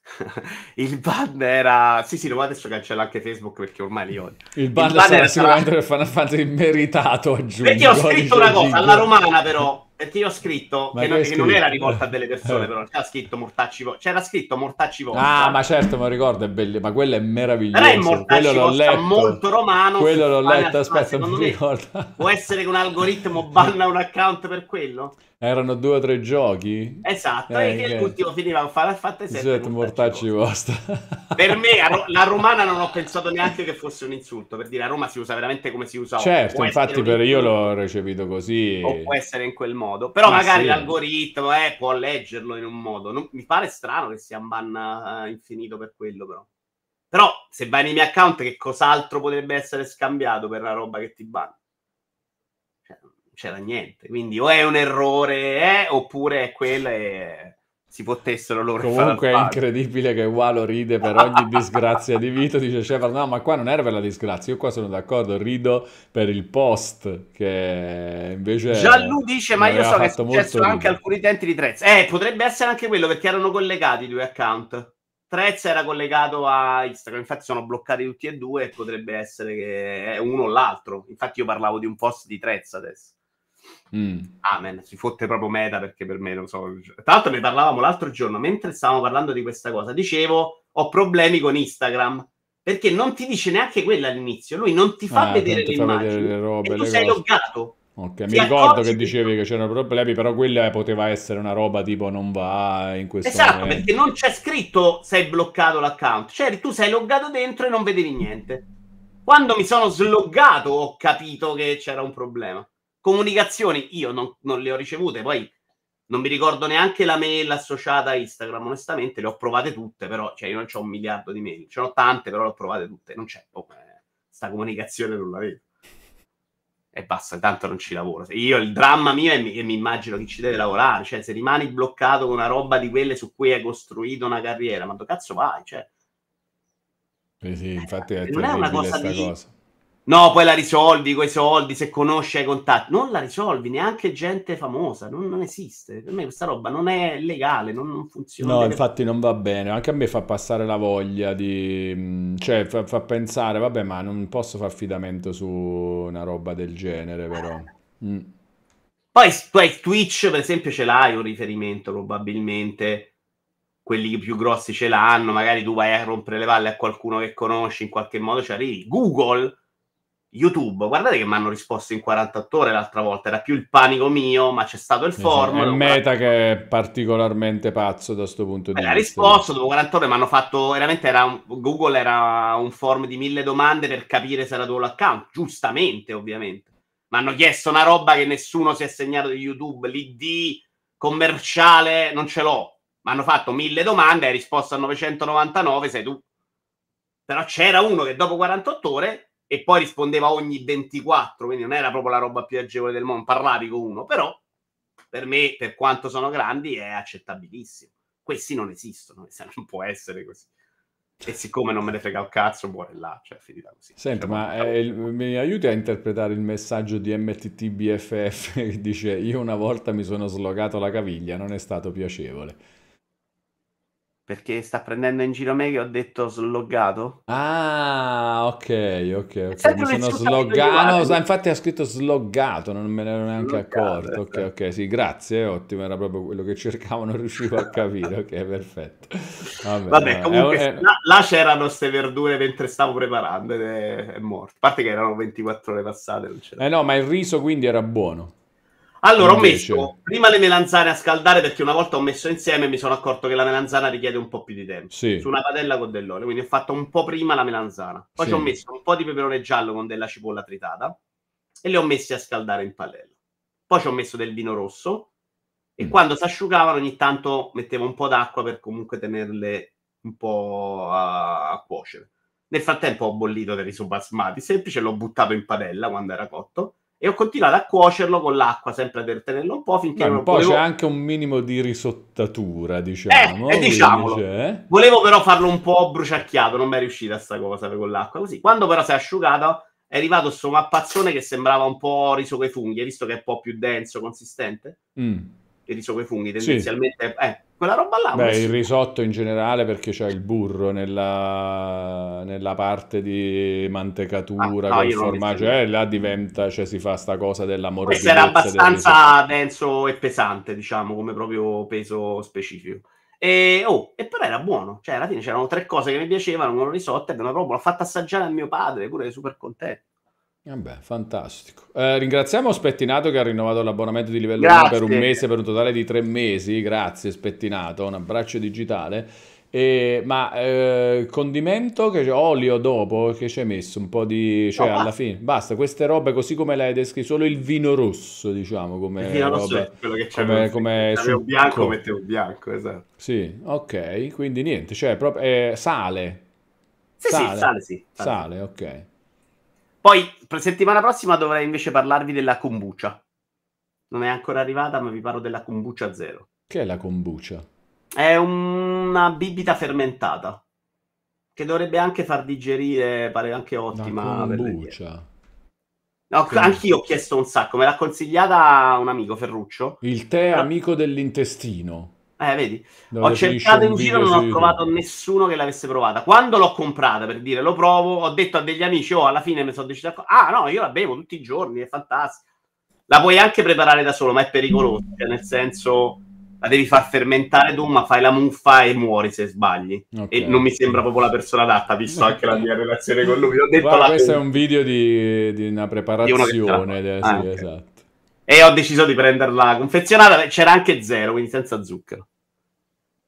il ban era... Sì, sì, lo adesso cancella anche Facebook perché ormai li odio. Il ban, il ban era sicuramente sarà... per Final Fantasy meritato, aggiungo. Perché ho scritto una cosa, alla romana però... Perché io ho scritto ma che, non, scritto? che non è la rivolta delle persone, però c'era scritto Mortacci Vodka. C'era scritto Mortacci Vodka. Ah, ma certo, me lo ricordo, è bello, ma quello è meraviglioso. Però è Mortacci quello l'ho letto. molto romano. Quello l'ho letto, aspetta, mi ricordo. Può essere che un algoritmo banna un account per quello? erano due o tre giochi. Esatto, eh, e che, che... l'ultimo finiva con Final Fantasy 7 mortacci vostra. per me la romana non ho pensato neanche che fosse un insulto, per dire a Roma si usa veramente come si usa Certo, infatti per io l'ho recepito così. O può essere in quel modo, però Ma magari sì. l'algoritmo eh, può leggerlo in un modo. Non, mi pare strano che sia un ban eh, infinito per quello però. Però se vai nei miei account che cos'altro potrebbe essere scambiato per la roba che ti banna? c'era niente. Quindi o è un errore, eh, oppure è quella e si potessero loro Comunque è incredibile che Walo ride per ogni disgrazia di Vito, dice Shepard, no ma qua non era per la disgrazia, io qua sono d'accordo, rido per il post che invece... Giallu dice, ma io so che è successo anche a alcuni utenti di Trez. Eh, potrebbe essere anche quello perché erano collegati i due account. Trez era collegato a Instagram, infatti sono bloccati tutti e due e potrebbe essere che è uno o l'altro. Infatti io parlavo di un post di Trez adesso. Mm. Amen, si fotte proprio meta perché per me non so. Tra l'altro ne parlavamo l'altro giorno, mentre stavamo parlando di questa cosa, dicevo ho problemi con Instagram perché non ti dice neanche quella all'inizio, lui non ti fa ah, vedere ti le immagini vedere le robe, e tu sei cose. loggato. Ok, mi ricordo che dicevi che c'erano problemi, però quella poteva essere una roba tipo non va in questo Esatto, momento. perché non c'è scritto sei bloccato l'account, cioè tu sei loggato dentro e non vedevi niente. Quando mi sono sloggato ho capito che c'era un problema comunicazioni io non, non, le ho ricevute, poi non mi ricordo neanche la mail associata a Instagram, onestamente le ho provate tutte, però cioè, io non ho un miliardo di mail, ce n'ho tante, però le ho provate tutte, non c'è, oh, eh, sta comunicazione non la vedo. E basta, tanto non ci lavoro. Io il dramma mio è che mi immagino chi ci deve lavorare, cioè se rimani bloccato con una roba di quelle su cui hai costruito una carriera, ma dove cazzo vai? Cioè... Eh sì, eh, infatti è, eh, non è una cosa di... Cosa No, poi la risolvi quei soldi se conosci i contatti. Non la risolvi neanche gente famosa, non, non, esiste. Per me questa roba non è legale, non, non funziona. No, infatti non va bene. Anche a me fa passare la voglia di... Mm, cioè fa, fa pensare, vabbè, ma non posso fare affidamento su una roba del genere, però. Mm. Poi, poi Twitch, per esempio, ce l'hai un riferimento probabilmente quelli più grossi ce l'hanno, magari tu vai a rompere le valle a qualcuno che conosci in qualche modo, ci arrivi. Google YouTube, guardate che mi hanno risposto in 48 ore l'altra volta, era più il panico mio, ma c'è stato il form. È meta che è particolarmente pazzo da questo punto Beh, di vista. Ha risposto, dopo 40 ore mi hanno fatto, veramente era un... Google era un form di mille domande per capire se era tuo l'account, giustamente ovviamente. Mi hanno chiesto una roba che nessuno si è segnato di YouTube, l'ID commerciale non ce l'ho. Mi hanno fatto mille domande, hai risposto a 999, sei tu. Però c'era uno che dopo 48 ore e poi rispondeva ogni 24, quindi non era proprio la roba più agevole del mondo, parlavi con uno, però per me, per quanto sono grandi, è accettabilissimo. Questi non esistono, non può essere così. E siccome non me ne frega il cazzo, muore là, cioè finita così. Senti, cioè, ma è, eh, il, mi aiuti a interpretare il messaggio di MTTBFF che dice io una volta mi sono slogato la caviglia, non è stato piacevole perché sta prendendo in giro me che ho detto sloggato. Ah, ok, ok, ok. Mi sono sloggato. Ah, no, infatti ha scritto sloggato, non me ne ero neanche accorto. Ok, esatto. ok, sì, grazie, ottimo, era proprio quello che cercavo, non riuscivo a capire. Ok, perfetto. Vabbè, Vabbè eh, comunque è... là, là c'erano queste verdure mentre stavo preparando ed è, è morto. A parte che erano 24 ore passate. Eh no, ma il riso quindi era buono. Allora Invece... ho messo prima le melanzane a scaldare perché una volta ho messo insieme e mi sono accorto che la melanzana richiede un po' più di tempo sì. su una padella con dell'olio, quindi ho fatto un po' prima la melanzana. Poi sì. ci ho messo un po' di peperone giallo con della cipolla tritata e le ho messe a scaldare in padella. Poi ci ho messo del vino rosso e mm. quando si asciugavano ogni tanto mettevo un po' d'acqua per comunque tenerle un po' a, a cuocere. Nel frattempo ho bollito del riso basmati semplice, l'ho buttato in padella quando era cotto e ho continuato a cuocerlo con l'acqua sempre per tenerlo un po' finché Beh, non poi volevo... c'è anche un minimo di risottatura diciamo eh, eh diciamolo c'è... Eh? volevo però farlo un po' bruciacchiato non mi è riuscita sta cosa con l'acqua così quando però si è asciugato è arrivato questo mappazzone che sembrava un po' riso coi funghi visto che è un po' più denso consistente mm. il riso coi funghi tendenzialmente sì. eh, quella roba là. Beh, il risotto in generale perché c'è il burro nella, nella parte di mantecatura ah, no, col formaggio, eh, là diventa, cioè si fa sta cosa della morbidezza. Questo era abbastanza denso e pesante, diciamo, come proprio peso specifico. E, oh, e, però era buono, cioè alla fine c'erano tre cose che mi piacevano, un risotto e una roba l'ho fatta assaggiare a mio padre, pure super contento. Vabbè, eh fantastico. Eh, ringraziamo Spettinato che ha rinnovato l'abbonamento di livello Grazie. 1 per un mese, per un totale di tre mesi. Grazie Spettinato, un abbraccio digitale. E, ma eh, condimento che olio dopo che ci hai messo un po' di cioè no, alla fine basta queste robe così come le hai descritte, solo il vino rosso diciamo come il vino rosso è quello che c'è come, come sul... bianco mettevo bianco esatto sì ok quindi niente cioè proprio eh, sale sì, sale sì, sale, sì, sale, sale ok poi, settimana prossima dovrei invece parlarvi della kombucha. Non è ancora arrivata, ma vi parlo della kombucha zero. Che è la kombucha? È una bibita fermentata che dovrebbe anche far digerire, pare anche ottima. La kombucha. No, anch'io ho chiesto un sacco, me l'ha consigliata un amico Ferruccio. Il tè Però... amico dell'intestino. Eh, vedi, no, ho cercato in giro, non ho trovato nessuno che l'avesse provata. Quando l'ho comprata, per dire, lo provo, ho detto a degli amici, oh, alla fine mi sono deciso, a... ah no, io la bevo tutti i giorni, è fantastico. La puoi anche preparare da solo, ma è pericolosa, cioè, nel senso, la devi far fermentare tu, ma fai la muffa e muori se sbagli. Okay. E non mi sembra proprio la persona adatta, visto anche la mia relazione con lui. Ho detto Guarda, questo è un video di, di una preparazione, di una eh, sì, ah, okay. esatto. E ho deciso di prenderla confezionata. C'era anche zero, quindi senza zucchero.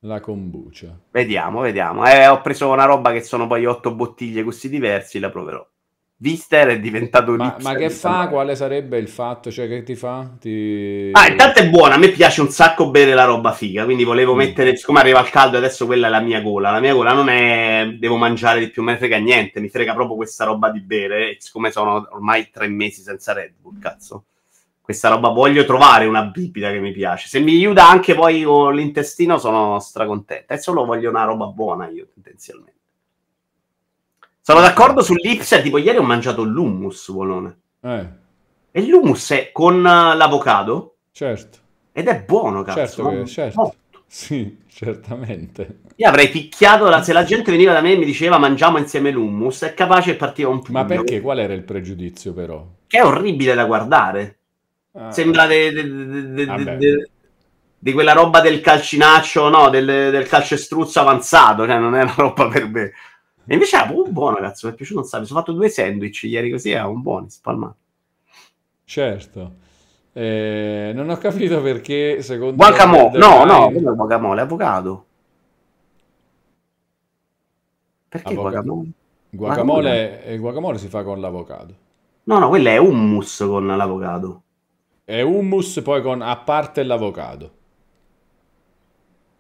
La kombucha. Vediamo, vediamo. Eh, ho preso una roba che sono poi otto bottiglie così diversi, la proverò. Vister è diventato un ma, ma che diciamo. fa? Sangue. Quale sarebbe il fatto? Cioè, che ti fa? Ti... Ah, intanto è buona. A me piace un sacco bere la roba figa. Quindi volevo mm. mettere, siccome arriva il caldo, adesso quella è la mia gola. La mia gola non è devo mangiare di più, me ne frega niente. Mi frega proprio questa roba di bere. Siccome sono ormai tre mesi senza Red Bull, cazzo questa roba voglio trovare una bibita che mi piace. Se mi aiuta anche poi con l'intestino sono stracontenta. Adesso solo voglio una roba buona io tendenzialmente. Sono d'accordo sull'ipser, tipo ieri ho mangiato l'hummus, Bolone. Eh. E l'hummus è con eh, l'avocado? Certo. Ed è buono, cazzo. Certo, che, certo. Oh. Sì, certamente. Io avrei picchiato, la... se la gente veniva da me e mi diceva mangiamo insieme l'hummus, è capace e partiva un pugno. Ma perché? Qual era il pregiudizio però? Che è orribile da guardare. Ah. Sembra de, de, ah, de, di quella roba del calcinaccio, no, del, del calcestruzzo avanzato, cioè non è una roba per me. E invece era proprio buono, ragazzi, mi è piaciuto un sacco. Sono fatto due sandwich ieri così, era un buono, spalmato. Certo. Eh, non ho capito perché, secondo Guacamole, no, no, è guacamole, avocado. Perché Avoc- guacamole? Guacamole, guacamole? Eh, guacamole si fa con l'avocado. No, no, quello è hummus con l'avocado. E hummus poi con a parte l'avocado.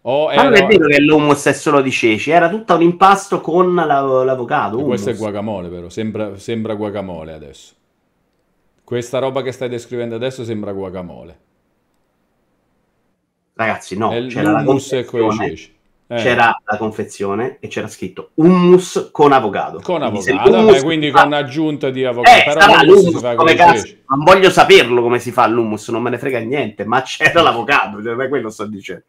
Oh, era... Ma non è vero che l'hummus è solo di ceci, era tutto un impasto con l'av- l'avocado. Questo è guacamole, però sembra, sembra guacamole adesso. Questa roba che stai descrivendo adesso sembra guacamole. Ragazzi, no, è c'era la ceci. Eh. c'era la confezione e c'era scritto hummus con avocado. Con avocado, quindi, beh, quindi fa... con aggiunta di avocado. Eh, Però sarà l'hummus, come cazzo, non voglio saperlo come si fa l'hummus, non me ne frega niente, ma c'era l'avocado, cioè, quello sto dicendo.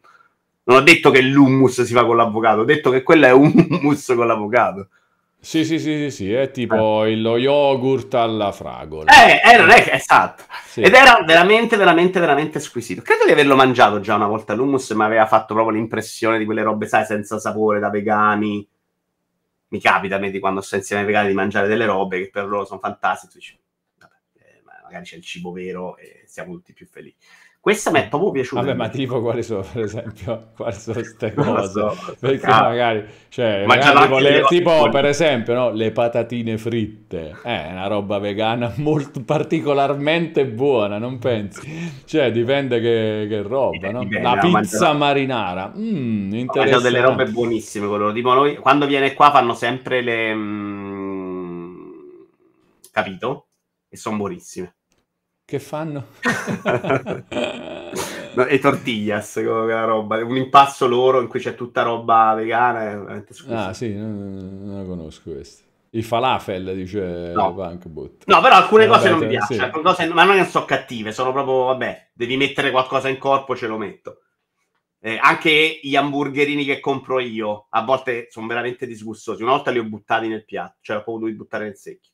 Non ho detto che l'hummus si fa con l'avocado, ho detto che quello è un hummus con l'avocado. Sì, sì, sì, sì, sì, è tipo eh. lo yogurt alla fragola. Eh, eh non è che, esatto. Sì. Ed era veramente, veramente, veramente squisito. Credo di averlo mangiato già una volta l'hummus, ma aveva fatto proprio l'impressione di quelle robe, sai, senza sapore, da vegani. Mi capita a me di quando sto insieme ai vegani di mangiare delle robe che per loro sono fantastiche. Dici, vabbè, eh, magari c'è il cibo vero e siamo tutti più felici. Questa mi è proprio piaciuta. Vabbè, ma tipo quali sono, per esempio, quali sono queste cose? So, Perché caro. magari, cioè, ma magari voler, tipo, per esempio, no, le patatine fritte. Eh, è eh, una roba vegana molto particolarmente buona, non pensi? Cioè, dipende che, che roba, no? Dipende, La pizza mangiato... marinara. Mm, interessante. Ho delle robe buonissime con Tipo, noi, quando viene qua fanno sempre le... Mm, capito? E sono buonissime. Che fanno? no, e tortillas, quella roba, un impasto loro in cui c'è tutta roba vegana. scusa. Ah sì, non, non la conosco questa. I falafel, dice no. Punkbot. No, però alcune eh, cose non mi piacciono, sì. cose, ma non sono cattive, sono proprio, vabbè, devi mettere qualcosa in corpo, ce lo metto. Eh, anche gli hamburgerini che compro io, a volte sono veramente disgustosi. Una volta li ho buttati nel piatto, cioè ho dovuto buttare nel secchio.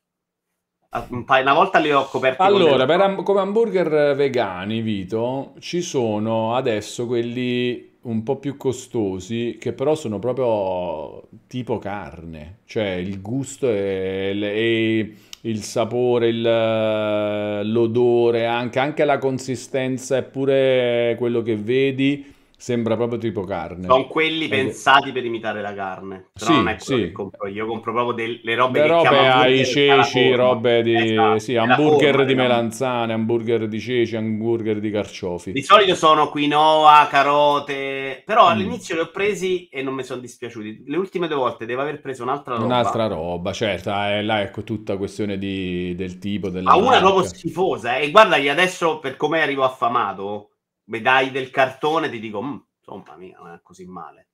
Ah, una volta li ho coperti. Allora, am- come hamburger vegani, Vito, ci sono adesso quelli un po' più costosi che però sono proprio tipo carne, cioè il gusto e, il, e il sapore, il, l'odore, anche, anche la consistenza eppure quello che vedi Sembra proprio tipo carne. Sono quelli eh, pensati per imitare la carne. Però sì, non è quello sì. che compro io. Compro proprio delle robe di robe ai ceci, robe di... Esatto, sì, hamburger forma, di diciamo. melanzane, hamburger di ceci, hamburger di carciofi. Di solito sono quinoa, carote... Però mm. all'inizio li ho presi e non mi sono dispiaciuti. Le ultime due volte devo aver preso un'altra roba. Un'altra roba, certo. Eh, là è ecco tutta questione di, del tipo, della Ma una roba schifosa. Eh. E guarda, adesso per come arrivo affamato mi dai del cartone, ti dico, mm, insomma, mia, non è così male.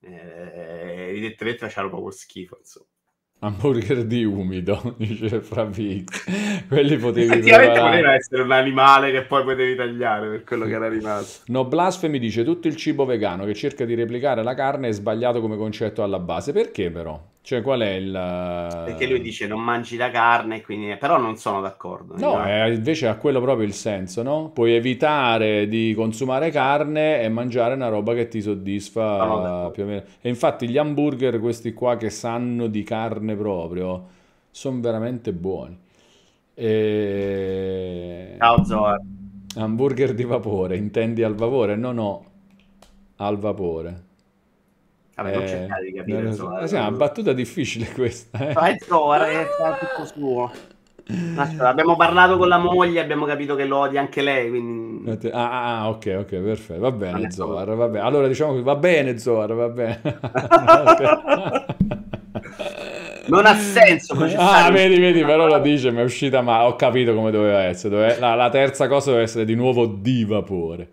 Eh, evidentemente facciano proprio schifo, insomma. Hamburger di umido, dice Fravic. Quelli potevi Effettivamente poteva essere un animale che poi potevi tagliare per quello che era rimasto. No, Blasphemy dice tutto il cibo vegano che cerca di replicare la carne è sbagliato come concetto alla base. Perché però? Cioè, qual è il. Perché lui dice non mangi la carne, quindi. Però non sono d'accordo. No, eh, invece ha quello proprio il senso, no? Puoi evitare di consumare carne e mangiare una roba che ti soddisfa più o meno. E infatti gli hamburger, questi qua che sanno di carne proprio, sono veramente buoni. E... Ciao Zoar. Hamburger di vapore, intendi al vapore? No, no, al vapore. Vabbè, non eh, cercate di capire. No, insomma, è una eh, battuta difficile questa. Eh. No, eh, è tutto suo. Allora, abbiamo parlato con la moglie, abbiamo capito che lo odia anche lei. Quindi... Ah, ah, ah, ok, ok, perfetto. Va bene, allora, Zohar, va bene. Allora diciamo che va bene, Zohar, va bene. non ha senso processare. Ah, vedi, vedi, però la dice, mi è uscita, ma ho capito come doveva essere. Dove... La, la terza cosa doveva essere di nuovo di vapore.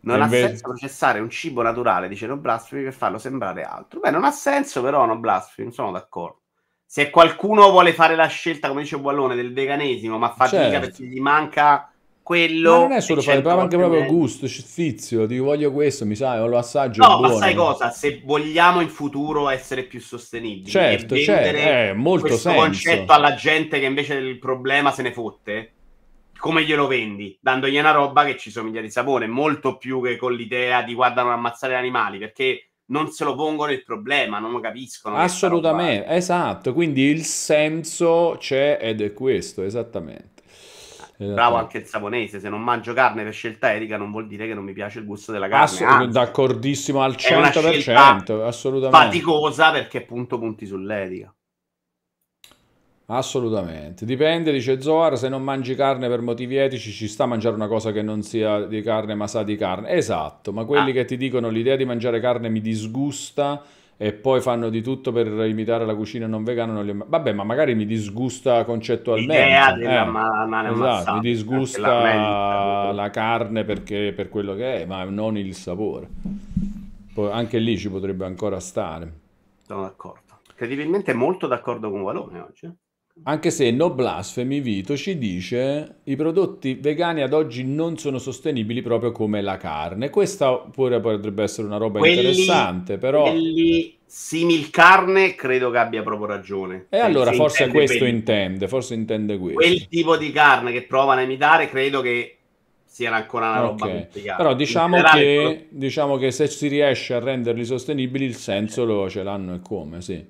Non invece... ha senso processare un cibo naturale, dice Noblasphemy, per farlo sembrare altro. Beh, non ha senso però Noblasphemy, non sono d'accordo. Se qualcuno vuole fare la scelta, come dice Bollone, del veganesimo, ma fatica certo. perché gli manca quello... Ma non è solo fare, però anche proprio gusto, fizio, dico voglio questo, mi sa, lo assaggio No, buono, ma sai cosa? Se vogliamo in futuro essere più sostenibili certo, e cioè, vendere certo, eh, molto questo senso. concetto alla gente che invece del problema se ne fotte come glielo vendi, dandogli una roba che ci somiglia di sapone, molto più che con l'idea di guarda ammazzare gli animali, perché non se lo pongono il problema, non lo capiscono. Assolutamente, esatto, quindi il senso c'è ed è questo, esattamente. Ah, esattamente. Bravo anche il saponese, se non mangio carne per scelta etica non vuol dire che non mi piace il gusto della carne. Assolutamente, d'accordissimo al 100%, assolutamente. Faticosa perché appunto punti sull'etica. Assolutamente, dipende, dice Zoar, se non mangi carne per motivi etici ci sta a mangiare una cosa che non sia di carne ma sa di carne. Esatto, ma quelli ah. che ti dicono l'idea di mangiare carne mi disgusta e poi fanno di tutto per imitare la cucina non vegana, non li... vabbè ma magari mi disgusta concettualmente. L'idea eh. della eh. ma- mano esatto, mi disgusta la, la carne perché, per quello che è, ma non il sapore. Poi anche lì ci potrebbe ancora stare. Sono d'accordo. Credibilmente molto d'accordo con Valone oggi. Eh. Anche se No Blasphemy Vito ci dice i prodotti vegani ad oggi non sono sostenibili proprio come la carne. Questa pure potrebbe essere una roba quelli, interessante, però... Quelli simil carne credo che abbia proprio ragione. E allora forse intende questo quelli. intende, forse intende questo. Quel tipo di carne che provano a imitare credo che sia ancora una roba okay. complicata. Però diciamo che, diciamo che, se si riesce a renderli sostenibili il senso lo ce l'hanno e come, sì.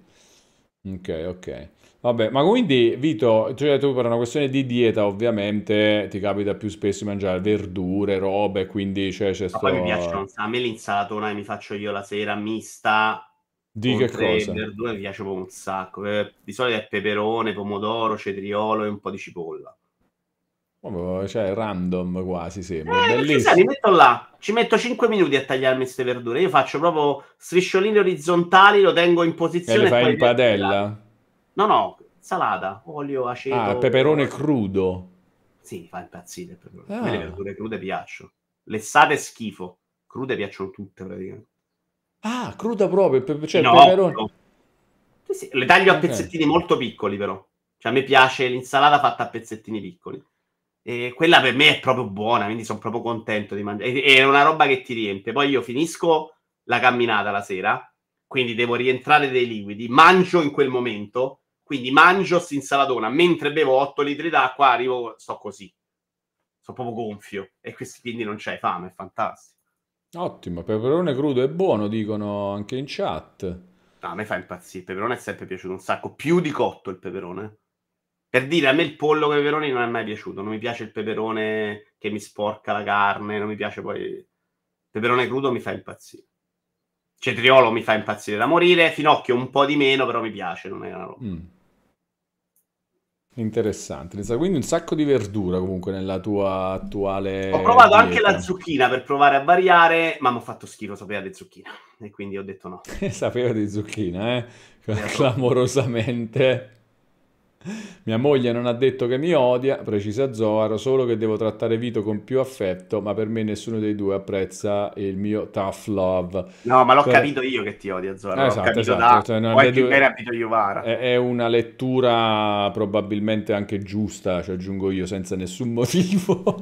Ok, ok. Vabbè, ma quindi Vito, tu, tu per una questione di dieta ovviamente ti capita più spesso di mangiare verdure, robe, quindi c'è cioè, c'è sto... Poi mi piacciono, a me l'insalatona mi faccio io la sera mista. Di che cosa? verdure mi piace proprio un sacco. Eh, di solito è peperone, pomodoro, cetriolo e un po' di cipolla. cioè, random quasi sembra. Eh, Bellissimo. Sai, metto là, ci metto 5 minuti a tagliarmi queste verdure. Io faccio proprio striscioline orizzontali, lo tengo in posizione. E le fai in padella? No, no, salata, olio, aceto. Ah, peperone crudo. Sì, fa impazzire il peperone. Ah. A me le verdure crude piacciono. L'estate è schifo. Crude piacciono tutte praticamente. Ah, cruda proprio, pe- cioè no, peperone. No. Sì, sì. Le taglio a pezzettini okay. molto piccoli però. Cioè a me piace l'insalata fatta a pezzettini piccoli. E quella per me è proprio buona, quindi sono proprio contento di mangiare. È una roba che ti riempie. Poi io finisco la camminata la sera, quindi devo rientrare dei liquidi, mangio in quel momento quindi mangio in saladona, mentre bevo 8 litri d'acqua, arrivo, sto così. sto proprio gonfio e questi, quindi non c'hai fame, è fantastico. Ottimo, peperone crudo è buono, dicono anche in chat. No, a me fa impazzire, il peperone è sempre piaciuto un sacco, più di cotto il peperone. Per dire, a me il pollo con i peperoni non è mai piaciuto, non mi piace il peperone che mi sporca la carne, non mi piace poi... Il peperone crudo mi fa impazzire. Cetriolo mi fa impazzire da morire, finocchio un po' di meno, però mi piace, non è una roba. Mm. Interessante, quindi un sacco di verdura comunque nella tua attuale. Ho provato dieta. anche la zucchina per provare a variare, ma mi ha fatto schifo, sapeva di zucchina e quindi ho detto no. sapeva di zucchina, eh? Clamorosamente. Mia moglie non ha detto che mi odia, precisa Zohar, solo che devo trattare Vito con più affetto, ma per me nessuno dei due apprezza il mio tough love. No, ma l'ho per... Cioè capito io che ti odia Zohar, esatto, l'ho capito esatto. da cioè, qualche due... merito Iovara. È, è una lettura probabilmente anche giusta, ci aggiungo io, senza nessun motivo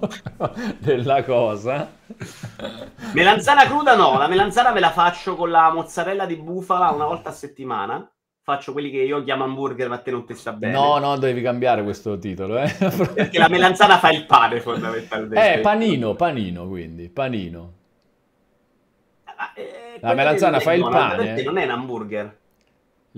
della cosa. melanzana cruda no, la melanzana me la faccio con la mozzarella di bufala una volta a settimana faccio quelli che io chiamo hamburger, ma te non ti sta bene. No, no, devi cambiare questo titolo, eh. Perché la melanzana fa il pane, fondamentalmente. Eh, panino, panino, quindi, panino. Ah, eh, la melanzana fa il buono, pane. Non è un hamburger.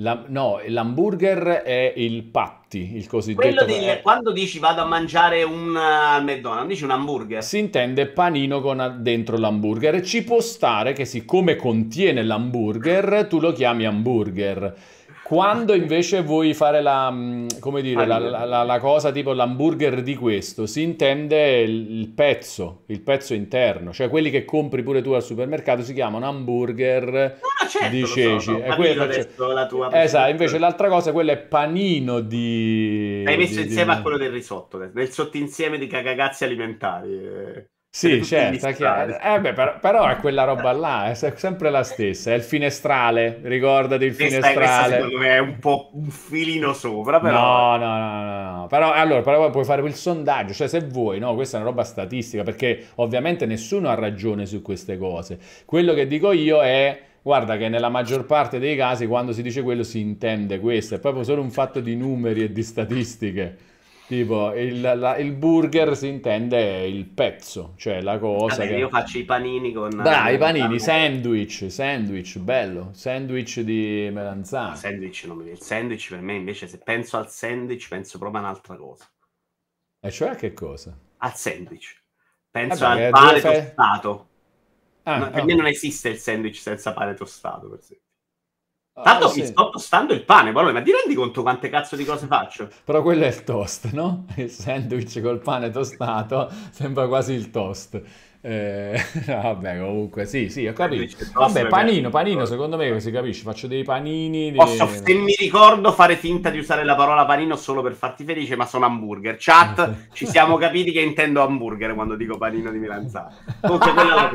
La, no, l'hamburger è il patty, il cosiddetto. Quello di, è... Quando dici vado a mangiare un uh, McDonald's, dici un hamburger. Si intende panino con eh, dentro l'hamburger. Ci può stare che siccome contiene l'hamburger, tu lo chiami hamburger quando invece vuoi fare la, mm, dire, ah, la, la, la, cosa tipo l'hamburger di questo, si intende il pezzo, il pezzo interno, cioè quelli che compri pure tu al supermercato si chiamano hamburger ah, certo, no, certo, di ceci. So, quello, cioè, esatto, invece l'altra cosa, quello è panino di... Hai messo di, insieme di... a quello del risotto, del sottinsieme di cagagazzi alimentari. Eh. Sì, certo, chiaro. Eh, beh, però, però, è quella roba là, è sempre la stessa, è il finestrale, ricordati il finestrale. Questa secondo me è un po' un filino sopra, però... No, no, no, no, no. Però, allora, però puoi fare il sondaggio, cioè se vuoi, no, questa è una roba statistica, perché ovviamente nessuno ha ragione su queste cose. Quello che dico io è... Guarda che nella maggior parte dei casi quando si dice quello si intende questo, è proprio solo un fatto di numeri e di statistiche. Tipo, il, la, il, burger si intende il pezzo, cioè la cosa Vabbè, che... Io faccio i panini con... Dai, i eh, panini, eh, sandwich, sandwich, bello, sandwich di melanzana. Sandwich non mi viene, il sandwich per me invece, se penso al sandwich, penso proprio a un'altra cosa. E cioè a che cosa? Al sandwich. Penso Vabbè, al pane fe... tostato. Ah, no, per ah. me non esiste il sandwich senza pane tostato, per esempio. Ah, Tanto ah, mi sì. sto tostando il pane, Paolo, ma ti rendi conto quante cazzo di cose faccio? Però quello è il toast, no? Il sandwich col pane tostato sembra quasi il toast. Eh, vabbè, comunque, sì, sì, ho capito. Vabbè, panino, panino, secondo me si capisce, faccio dei panini. Dei... Posso, se mi ricordo, fare finta di usare la parola panino solo per farti felice, ma sono hamburger. Chat, ci siamo capiti che intendo hamburger quando dico panino di Milanzano. Comunque, quella la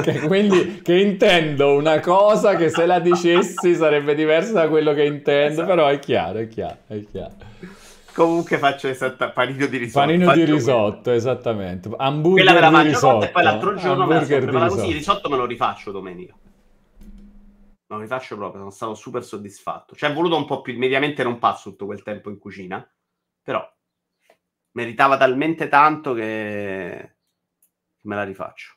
tua. quindi, che intendo una cosa che se la dicessi sarebbe diversa da quello che intendo, esatto. però è chiaro, è chiaro, è chiaro. Comunque faccio esatta, panino di risotto. Panino di risotto, quello. esattamente. Hamburger Quella me la mangio risotto, e poi l'altro giorno me la sono così. Il risotto me lo rifaccio domenica. Non lo rifaccio proprio, sono stato super soddisfatto. Cioè, è voluto un po' più, mediamente non passo tutto quel tempo in cucina, però meritava talmente tanto che me la rifaccio.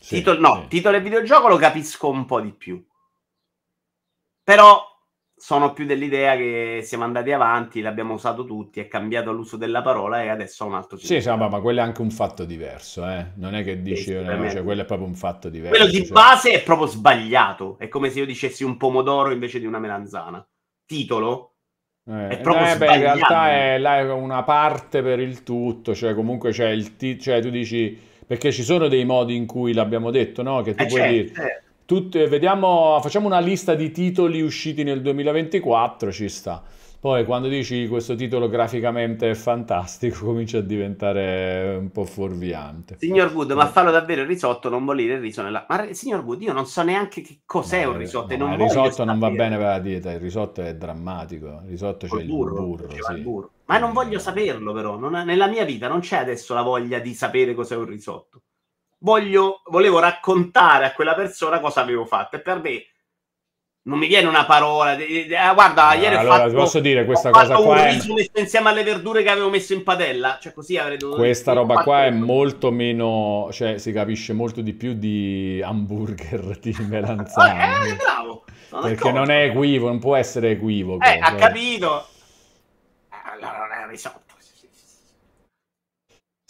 Sì, titolo, no, sì. titolo e videogioco lo capisco un po' di più. Però sono più dell'idea che siamo andati avanti, l'abbiamo usato tutti, è cambiato l'uso della parola e adesso ha un altro significato. Sì, insomma, ma quello è anche un fatto diverso, eh? non è che dici, sì, eh, no, cioè, quello è proprio un fatto diverso. Quello di cioè... base è proprio sbagliato, è come se io dicessi un pomodoro invece di una melanzana. Titolo? Eh, è proprio eh, beh, in realtà è, là, una parte per il tutto, cioè comunque c'è il ti- cioè, tu dici, perché ci sono dei modi in cui l'abbiamo detto, no? Che tu eh, puoi certo. dire certo. Tut- vediamo, facciamo una lista di titoli usciti nel 2024, ci sta. Poi quando dici questo titolo graficamente è fantastico, comincia a diventare un po' fuorviante. Signor Wood, ma fallo davvero il risotto, non bollire il riso nella... Ma signor Wood, io non so neanche che cos'è no, un eh, risotto. e non il risotto non va bene per la dieta, il risotto è drammatico. Il risotto c'è il burro. burro, sì. il burro. Ma non voglio saperlo però, non, nella mia vita non c'è adesso la voglia di sapere cos'è un risotto voglio, volevo raccontare a quella persona cosa avevo fatto e per me non mi viene una parola. Eh, guarda, ah, ieri allora, ho fatto, posso dire questa cosa qua riso è... messo insieme alle verdure che avevo messo in padella, cioè così avrei dovuto Questa roba qua è molto meno, cioè si capisce molto di più di hamburger di melanzane. Ah, eh, eh, bravo. Non Perché non è equivoco, non può essere equivoco. Eh, ha cioè. capito. Eh, allora non è risolto.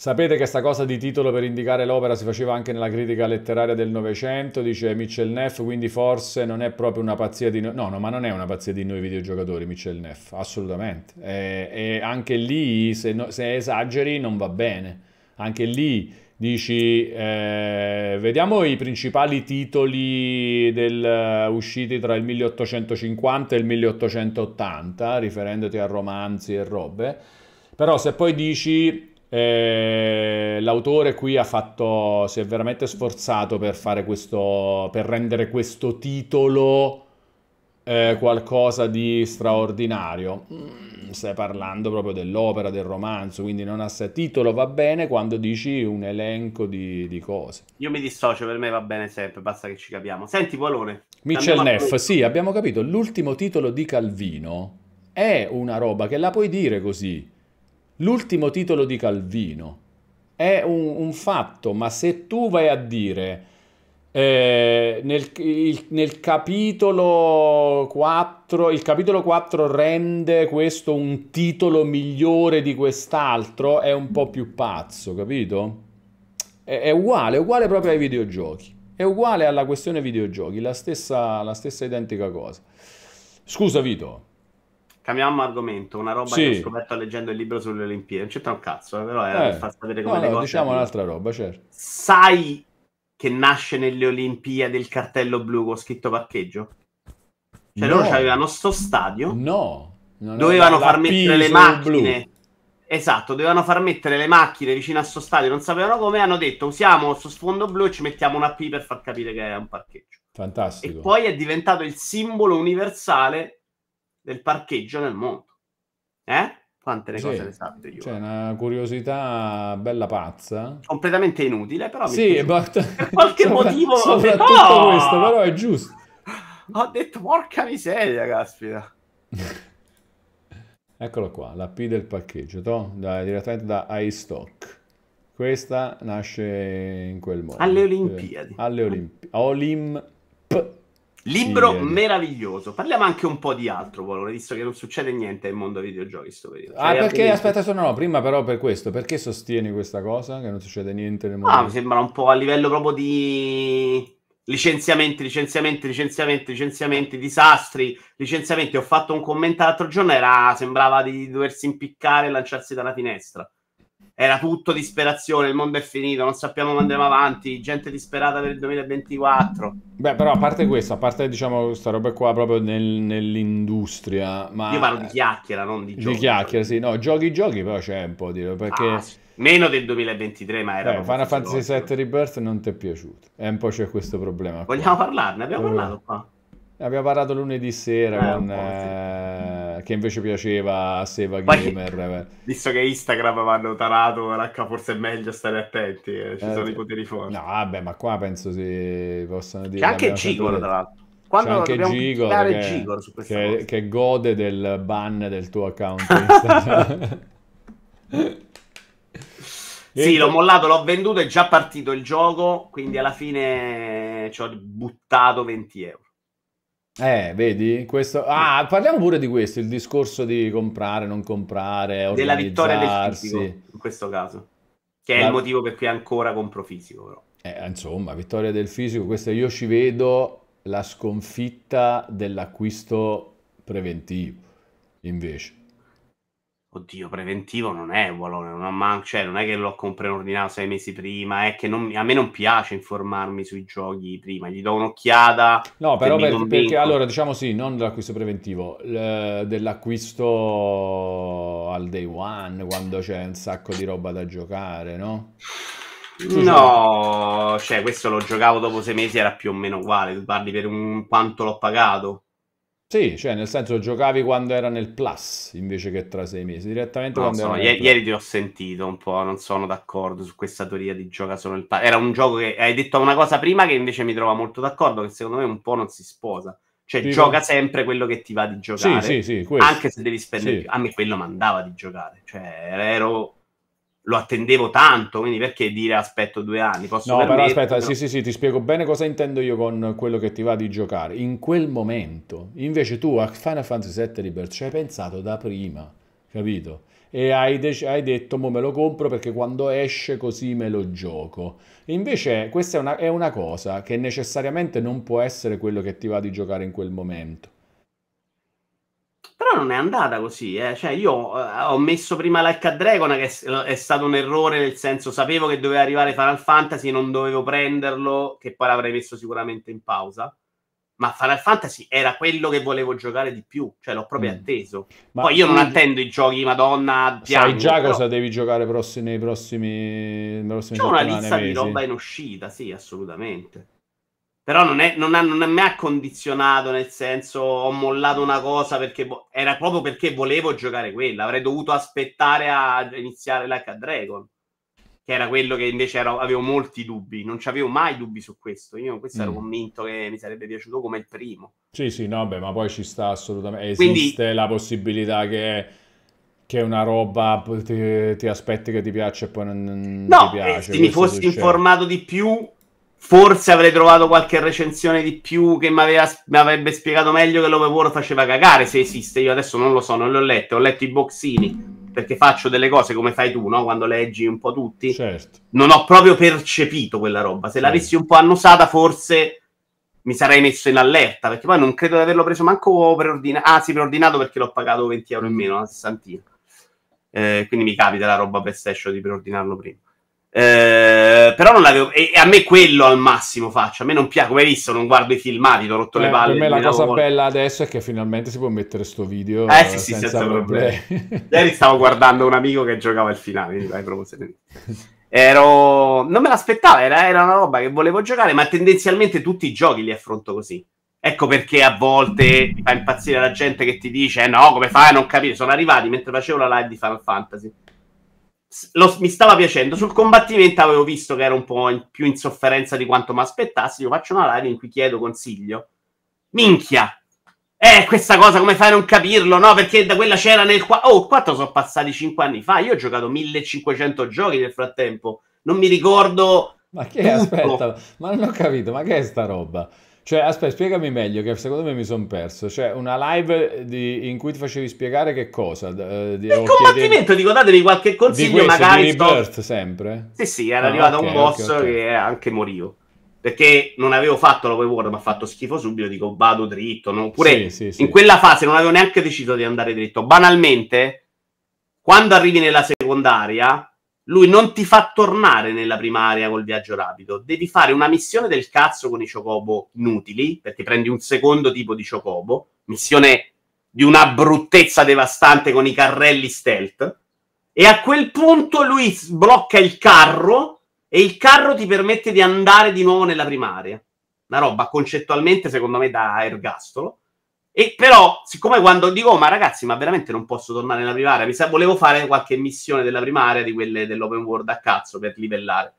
Sapete che questa cosa di titolo per indicare l'opera si faceva anche nella critica letteraria del Novecento, dice Michel Neff, quindi forse non è proprio una pazzia di noi... No, no, ma non è una pazzia di noi videogiocatori, Michel Neff, assolutamente. E, e anche lì, se, no, se, esageri, non va bene. Anche lì dici, eh, vediamo i principali titoli del, uh, usciti tra il 1850 e il 1880, riferendoti a romanzi e robe. Però se poi dici eh, l'autore qui ha fatto, si è veramente sforzato per fare questo, per rendere questo titolo eh, qualcosa di straordinario. Mm, stai parlando proprio dell'opera, del romanzo, quindi non ha se titolo va bene quando dici un elenco di, di, cose. Io mi dissocio, per me va bene sempre, basta che ci capiamo. Senti, Polone. Mitchell Neff, sì, abbiamo capito, l'ultimo titolo di Calvino è una roba che la puoi dire così l'ultimo titolo di Calvino. È un, un, fatto, ma se tu vai a dire eh, nel, il, nel, capitolo 4, il capitolo 4 rende questo un titolo migliore di quest'altro, è un po' più pazzo, capito? È, è uguale, è uguale proprio ai videogiochi. È uguale alla questione videogiochi, la stessa, la stessa identica cosa. Scusa Vito. Cambiamo argomento, una roba sì. che ho scoperto leggendo il libro sulle Olimpiadi. Non c'entra un cazzo, eh, però era eh. per far sapere come no, le cose. Diciamo un'altra roba, certo. Sai che nasce nelle Olimpiadi il cartello blu con scritto parcheggio? Cioè no. loro avevano sto stadio. No. Non dovevano far mettere le macchine. Blu. Esatto, dovevano far mettere le macchine vicino a sto stadio, non sapevano come, hanno detto usiamo questo sfondo blu e ci mettiamo una P per far capire che è un parcheggio. Fantastico. E poi è diventato il simbolo universale del parcheggio nel mondo. Eh? Quante le sì, cose ne sapete io. C'è cioè, una curiosità bella pazza. Completamente inutile, però... Sì, but... per qualche motivo... Soprattutto detto, oh! questo, però è giusto. Ho detto, porca miseria, caspita. Eccolo qua, la P del parcheggio, to? Da, direttamente da iStock. Questa nasce in quel modo. Alle eh, Olimpiadi. Alle Olimpiadi. Olimp... Libro sì, meraviglioso. Parliamo anche un po' di altro, Valore, visto che non succede niente nel mondo videogiochi sto periodo. Ah, cioè, ah, perché altrimenti... aspetta, solo no, prima però per questo, perché sostieni questa cosa che non succede niente nel mondo? Ah, mi sembra un po' a livello proprio di licenziamenti, licenziamenti, licenziamenti, licenziamenti, disastri, licenziamenti. Ho fatto un commento l'altro giorno, era... sembrava di doversi impiccare e lanciarsi dalla finestra era tutto disperazione, il mondo è finito, non sappiamo come andremo avanti, gente disperata per il 2024. Beh, però a parte questo, a parte diciamo questa roba qua proprio nel, nell'industria, ma... Io parlo di chiacchiera, non di giochi. Di chiacchiera, sì, no, giochi giochi però c'è un po' di... perché... Ah, meno del 2023, ma era... Eh, Final Fantasy VII Rebirth non ti è piaciuto, è un po' c'è questo problema. Qua. Vogliamo parlarne? Abbiamo parlato qua. Abbiamo parlato lunedì sera eh, con... Eh, che invece piaceva a Seva Gamer. Eh. Visto che Instagram vanno tarato, racca, forse è meglio stare attenti, eh. ci eh, sono i poteri forti. No, vabbè, ma qua penso si possano dire... C'è anche Gigolo, tra l'altro. Quando c'è anche Gigolo che, Gigolo su che, cosa. che gode del ban del tuo account Sì, l'ho mollato, l'ho venduto, è già partito il gioco, quindi alla fine ci ho buttato 20 euro. Eh, vedi, questo... Ah, parliamo pure di questo, il discorso di comprare, non comprare, Della vittoria del fisico, in questo caso. Che è La... il motivo per cui ancora compro fisico, però. Eh, insomma, vittoria del fisico, questa io ci vedo la sconfitta dell'acquisto preventivo, invece. Oddio, preventivo non è Walone, non, man- cioè, non è che l'ho comprato ordinato sei mesi prima, è che non, a me non piace informarmi sui giochi prima, gli do un'occhiata. No, però per, perché allora diciamo sì, non dell'acquisto preventivo, l- dell'acquisto al day one, quando c'è un sacco di roba da giocare, no? No, cioè questo lo giocavo dopo sei mesi, era più o meno uguale, tu parli per un quanto l'ho pagato. Sì, cioè nel senso giocavi quando era nel plus invece che tra sei mesi, direttamente no, quando ieri, ieri, ti ho sentito un po', non sono d'accordo su questa teoria di gioca solo il plus. Era un gioco che hai detto una cosa prima che invece mi trova molto d'accordo, che secondo me un po' non si sposa. Cioè tipo... gioca sempre quello che ti va di giocare, sì, sì, sì, anche se devi spendere sì. più. A me quello mandava di giocare, cioè ero lo attendevo tanto, quindi perché dire aspetto due anni? Posso no, però aspetta, però... sì, sì, sì, ti spiego bene cosa intendo io con quello che ti va di giocare. In quel momento, invece tu a Final Fantasy VII Rebirth ci hai pensato da prima, capito? E hai, dec- hai detto, mo me lo compro perché quando esce così me lo gioco. invece questa è una, è una cosa che necessariamente non può essere quello che ti va di giocare in quel momento. Però non è andata così, eh. cioè io eh, ho messo prima Like a Dragon che è, è, stato un errore nel senso sapevo che doveva arrivare Final Fantasy, non dovevo prenderlo, che poi l'avrei messo sicuramente in pausa. Ma Final Fantasy era quello che volevo giocare di più, cioè l'ho proprio mm. atteso. Ma poi io non attendo i giochi, madonna, piango, Sai già però... cosa devi giocare prossimi, nei prossimi... C'è una lista mesi. di roba in uscita, sì, assolutamente però non, è, non, ha, non mi ha condizionato nel senso ho mollato una cosa perché era proprio perché volevo giocare quella avrei dovuto aspettare a iniziare l'H Dragon che era quello che invece ero, avevo molti dubbi non avevo mai dubbi su questo io questo mm. ero convinto che mi sarebbe piaciuto come il primo sì sì no beh ma poi ci sta assolutamente esiste Quindi... la possibilità che che una roba ti, ti aspetti che ti piaccia e poi non, non no, ti piace. Eh, se mi fossi informato di più, Forse avrei trovato qualche recensione di più che mi avrebbe spiegato meglio che l'open world faceva cagare se esiste. Io adesso non lo so, non l'ho letto. Ho letto i boxini perché faccio delle cose come fai tu, no? quando leggi un po' tutti. Certo. Non ho proprio percepito quella roba. Se certo. l'avessi un po' annusata, forse mi sarei messo in allerta perché poi non credo di averlo preso manco preordinato. Ah, sì, preordinato perché l'ho pagato 20 euro in meno, una sessantina. Eh, quindi mi capita la roba per session di preordinarlo prima. Eh, però non l'avevo. E, a me quello al massimo faccio. A me non piace, come hai visto, non guardo i filmati, ti ho rotto eh, le palle. Per me la cosa volta. bella adesso è che finalmente si può mettere sto video. Eh sì, sì, senza, senza problemi. problemi. Ieri stavo guardando un amico che giocava al finale, quindi Ero... Non me l'aspettavo, era, era, una roba che volevo giocare, ma tendenzialmente tutti i giochi li affronto così. Ecco perché a volte fa impazzire la gente che ti dice: eh, No, come fai a non capire? Sono arrivati mentre facevo la live di Final Fantasy lo, mi stava piacendo. Sul combattimento avevo visto che era un po' in, più in sofferenza di quanto mi aspettassi. Io faccio una live in cui chiedo consiglio. Minchia! Eh, questa cosa come fai a non capirlo, no? Perché da quella c'era nel... Qua- oh, quanto sono passati 5 anni fa? Io ho giocato 1500 giochi nel frattempo. Non mi ricordo... Ma che tutto. aspetta? Ma non ho capito, ma che è sta roba? Cioè, aspetta, spiegami meglio, che secondo me mi sono perso. Cioè, una live di, in cui ti facevi spiegare che cosa? Eh, di, il combattimento, dico, datevi qualche consiglio, di questo, magari... Di rebirth, sto... sempre? Sì, sì, era ah, arrivato okay, un boss okay, okay. che anche morivo. Perché non avevo fatto la War, mi ha fatto schifo subito, dico, vado dritto. No? Oppure, sì, sì, sì. in quella fase non avevo neanche deciso di andare dritto. Banalmente, quando arrivi nella secondaria, lui non ti fa tornare nella prima area col viaggio rapido. Devi fare una missione del cazzo con i ciocobo inutili, perché prendi un secondo tipo di ciocobo, missione di una bruttezza devastante con i carrelli stealth. E a quel punto lui sblocca il carro e il carro ti permette di andare di nuovo nella primaria. Una roba concettualmente, secondo me, da ergastolo. E però, siccome quando dico, oh, ma ragazzi, ma veramente non posso tornare nella primaria, mi sa, volevo fare qualche missione della primaria, di quelle dell'open world a cazzo, per livellare.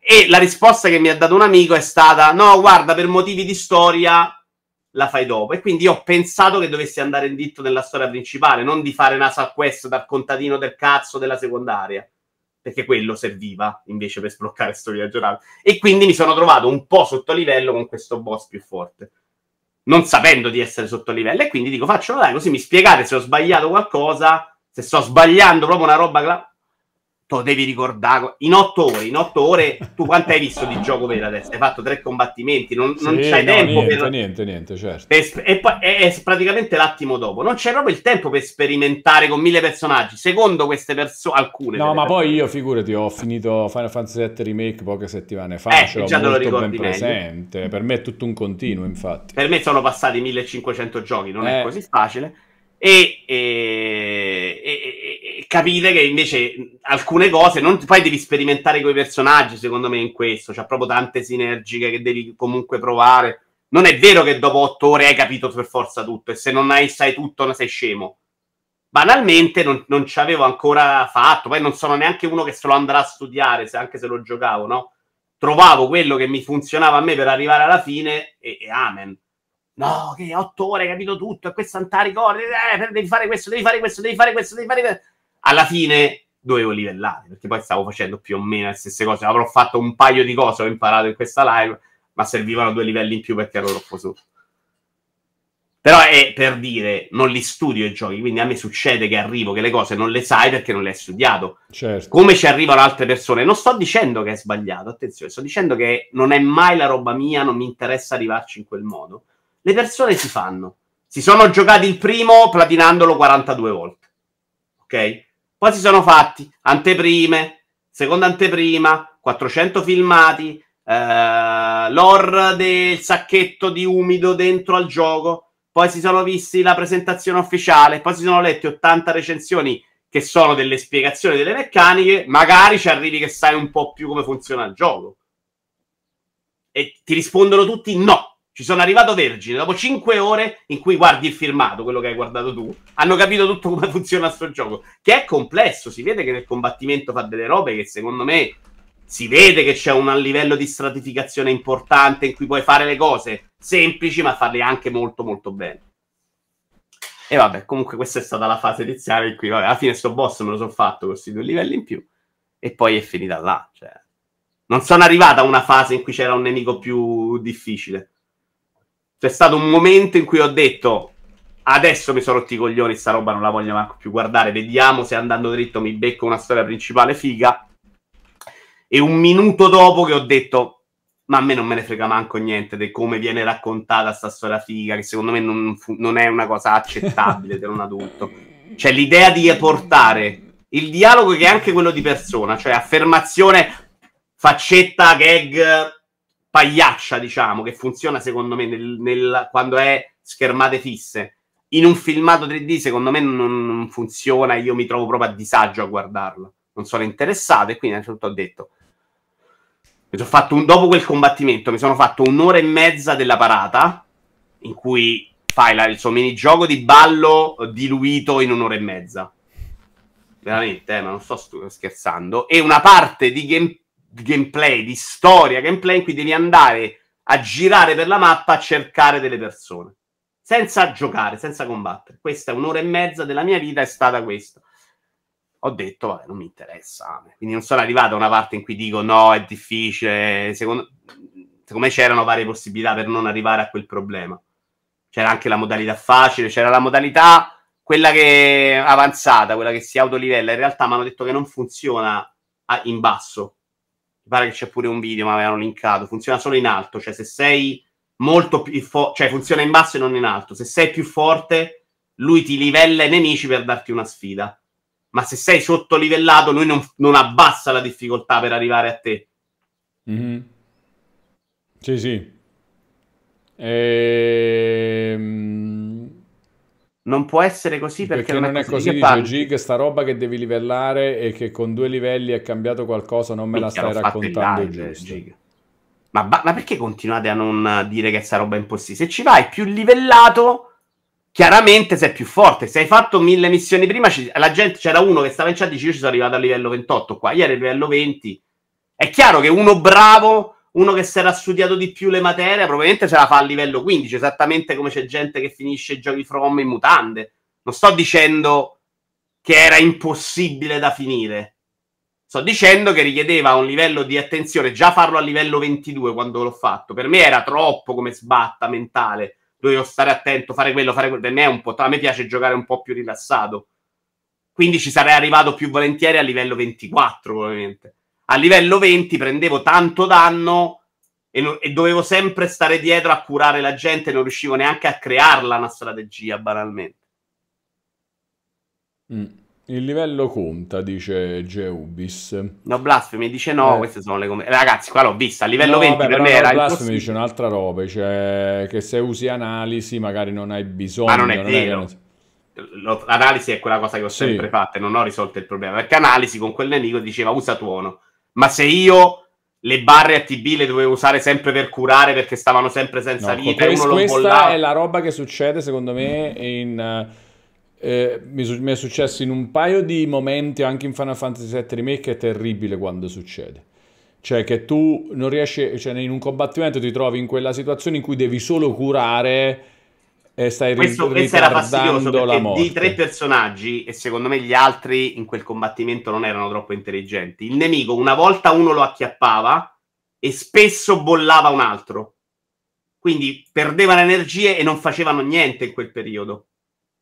E la risposta che mi ha dato un amico è stata, no, guarda, per motivi di storia la fai dopo. E quindi ho pensato che dovessi andare in ditto nella storia principale, non di fare una quest dal contadino del cazzo della secondaria. Perché quello serviva invece per sbloccare storia viaggio. E quindi mi sono trovato un po' sotto livello con questo boss più forte non sapendo di essere sotto livello. E quindi dico, faccio una live così mi spiegate se ho sbagliato qualcosa, se sto sbagliando proprio una roba te lo devi ricordare. In otto ore, in otto ore, tu quanto hai visto di gioco vero adesso? Hai fatto tre combattimenti, non, sì, non c'hai no, tempo niente, per... Niente, niente, certo. Per, e poi è, è, praticamente l'attimo dopo. Non c'è proprio il tempo per sperimentare con mille personaggi, secondo queste persone, alcune. No, ma persone. poi io, figurati, ho finito Final Fantasy VII Remake poche settimane fa, eh, ce l'ho già molto ben presente. Per me è tutto un continuo, infatti. Per me sono passati 1500 giochi, non eh. è così facile e, e, e, e, capite che invece alcune cose non, poi devi sperimentare con i personaggi secondo me in questo c'è proprio tante sinergiche che devi comunque provare non è vero che dopo otto ore hai capito per forza tutto e se non hai, sai tutto non sei scemo banalmente non, non ci avevo ancora fatto poi non sono neanche uno che se lo andrà a studiare se, anche se lo giocavo no? trovavo quello che mi funzionava a me per arrivare alla fine e amen no, che otto ore, hai capito tutto, e questo non ricordi, eh, devi fare questo, devi fare questo, devi fare questo, devi fare questo. Alla fine dovevo livellare, perché poi stavo facendo più o meno le stesse cose. Avrò fatto un paio di cose, ho imparato in questa live, ma servivano due livelli in più perché ero troppo sotto. Però è per dire, non li studio i giochi, quindi a me succede che arrivo, che le cose non le sai perché non le hai studiato. Certo. Come ci arrivano altre persone? Non sto dicendo che è sbagliato, attenzione, sto dicendo che non è mai la roba mia, non mi interessa arrivarci in quel modo. Le persone si fanno. Si sono giocati il primo platinandolo 42 volte. Ok? Poi si sono fatti anteprime, seconda anteprima, 400 filmati, eh, l'or del sacchetto di umido dentro al gioco. Poi si sono visti la presentazione ufficiale, poi si sono letti 80 recensioni che sono delle spiegazioni delle meccaniche, magari ci arrivi che sai un po' più come funziona il gioco. E ti rispondono tutti no. Ci sono arrivato vergine, dopo 5 ore in cui guardi il filmato, quello che hai guardato tu, hanno capito tutto come funziona questo gioco, che è complesso, si vede che nel combattimento fa delle robe che secondo me si vede che c'è un livello di stratificazione importante in cui puoi fare le cose semplici ma farle anche molto molto bene. E vabbè, comunque questa è stata la fase iniziale in cui, vabbè, alla fine sto boss me lo sono fatto con questi due livelli in più e poi è finita là, cioè... Non sono arrivata a una fase in cui c'era un nemico più difficile. C'è stato un momento in cui ho detto adesso mi sono rotti i coglioni, sta roba non la voglio manco più guardare, vediamo se andando dritto mi becco una storia principale figa. E un minuto dopo che ho detto, ma a me non me ne frega manco niente di come viene raccontata sta storia figa, che secondo me non, fu- non è una cosa accettabile per un adulto. Cioè l'idea di portare il dialogo che è anche quello di persona, cioè affermazione, faccetta, gag, pagliaccia, diciamo, che funziona secondo me nel, nel, quando è schermate fisse. In un filmato 3D, secondo me, non, non funziona. Io mi trovo proprio a disagio a guardarlo. Non sono interessato e quindi innanzitutto ho detto. Fatto, dopo quel combattimento mi sono fatto un'ora e mezza della parata in cui fai la, il suo minigioco di ballo diluito in un'ora e mezza veramente, eh, ma non sto scherzando. E una parte di gameplay gameplay, di storia gameplay in cui devi andare a girare per la mappa a cercare delle persone senza giocare, senza combattere. Questa è un'ora e mezza della mia vita, è stata questa. Ho detto, vabbè, non mi interessa. Quindi non sono arrivato a una parte in cui dico no, è difficile. Secondo, secondo me c'erano varie possibilità per non arrivare a quel problema. C'era anche la modalità facile, c'era la modalità quella che avanzata, quella che si autolivella. In realtà mi hanno detto che non funziona in basso, pare che c'è pure un video, ma avevano linkato, funziona solo in alto, cioè se sei molto più forte, cioè funziona in basso e non in alto, se sei più forte lui ti livella i nemici per darti una sfida, ma se sei sottolivellato lui non, non abbassa la difficoltà per arrivare a te. Mm-hmm. Sì, sì. Ehm... Non può essere così perché, perché non, è, non così. È così dice Gig, sta roba che devi livellare e che con due livelli è cambiato qualcosa, non me la stai raccontando. Live, Gig. Ma, ba- ma, perché continuate a non dire che sta roba è impossibile? Se ci vai più livellato, chiaramente sei più forte. Se hai fatto mille missioni prima, ci- gente, c'era uno che stava in chat e dice io ci sono arrivato a livello 28 qua, ieri al livello 20. È chiaro che uno bravo uno che si era studiato di più le materie probabilmente ce la fa a livello 15, esattamente come c'è gente che finisce i giochi from in mutande. Non sto dicendo che era impossibile da finire. Sto dicendo che richiedeva un livello di attenzione, già farlo a livello 22 quando l'ho fatto. Per me era troppo come sbatta mentale. Dovevo stare attento, fare quello, fare quello. Per me è un po'... A me piace giocare un po' più rilassato. Quindi ci sarei arrivato più volentieri a livello 24 probabilmente a livello 20 prendevo tanto danno e, non, e, dovevo sempre stare dietro a curare la gente, non riuscivo neanche a crearla una strategia banalmente. Mm. Il livello conta, dice Geubis. No, Blasphemy dice no, eh. queste sono le... Com- Ragazzi, qua l'ho vista, a livello no, 20 vabbè, per me no, era... Blasphemy dice un'altra roba, cioè che se usi analisi magari non hai bisogno... Ma non è non vero. È che... L'analisi è quella cosa che ho sempre sì. fatto e non ho risolto il problema, perché analisi con quel nemico diceva usa tuono ma se io le barre a TB le dovevo usare sempre per curare perché stavano sempre senza no, vita, uno lo Questa è la roba che succede, secondo me, in... Uh... Eh, mi, mi, è successo in un paio di momenti anche in Final Fantasy VII Remake è terribile quando succede. Cioè che tu non riesci, cioè in un combattimento ti trovi in quella situazione in cui devi solo curare e stai questo, questo era fastidioso perché di tre personaggi, e secondo me gli altri in quel combattimento non erano troppo intelligenti. Il nemico, una volta uno lo acchiappava e spesso bollava un altro. Quindi perdevano energie e non facevano niente in quel periodo.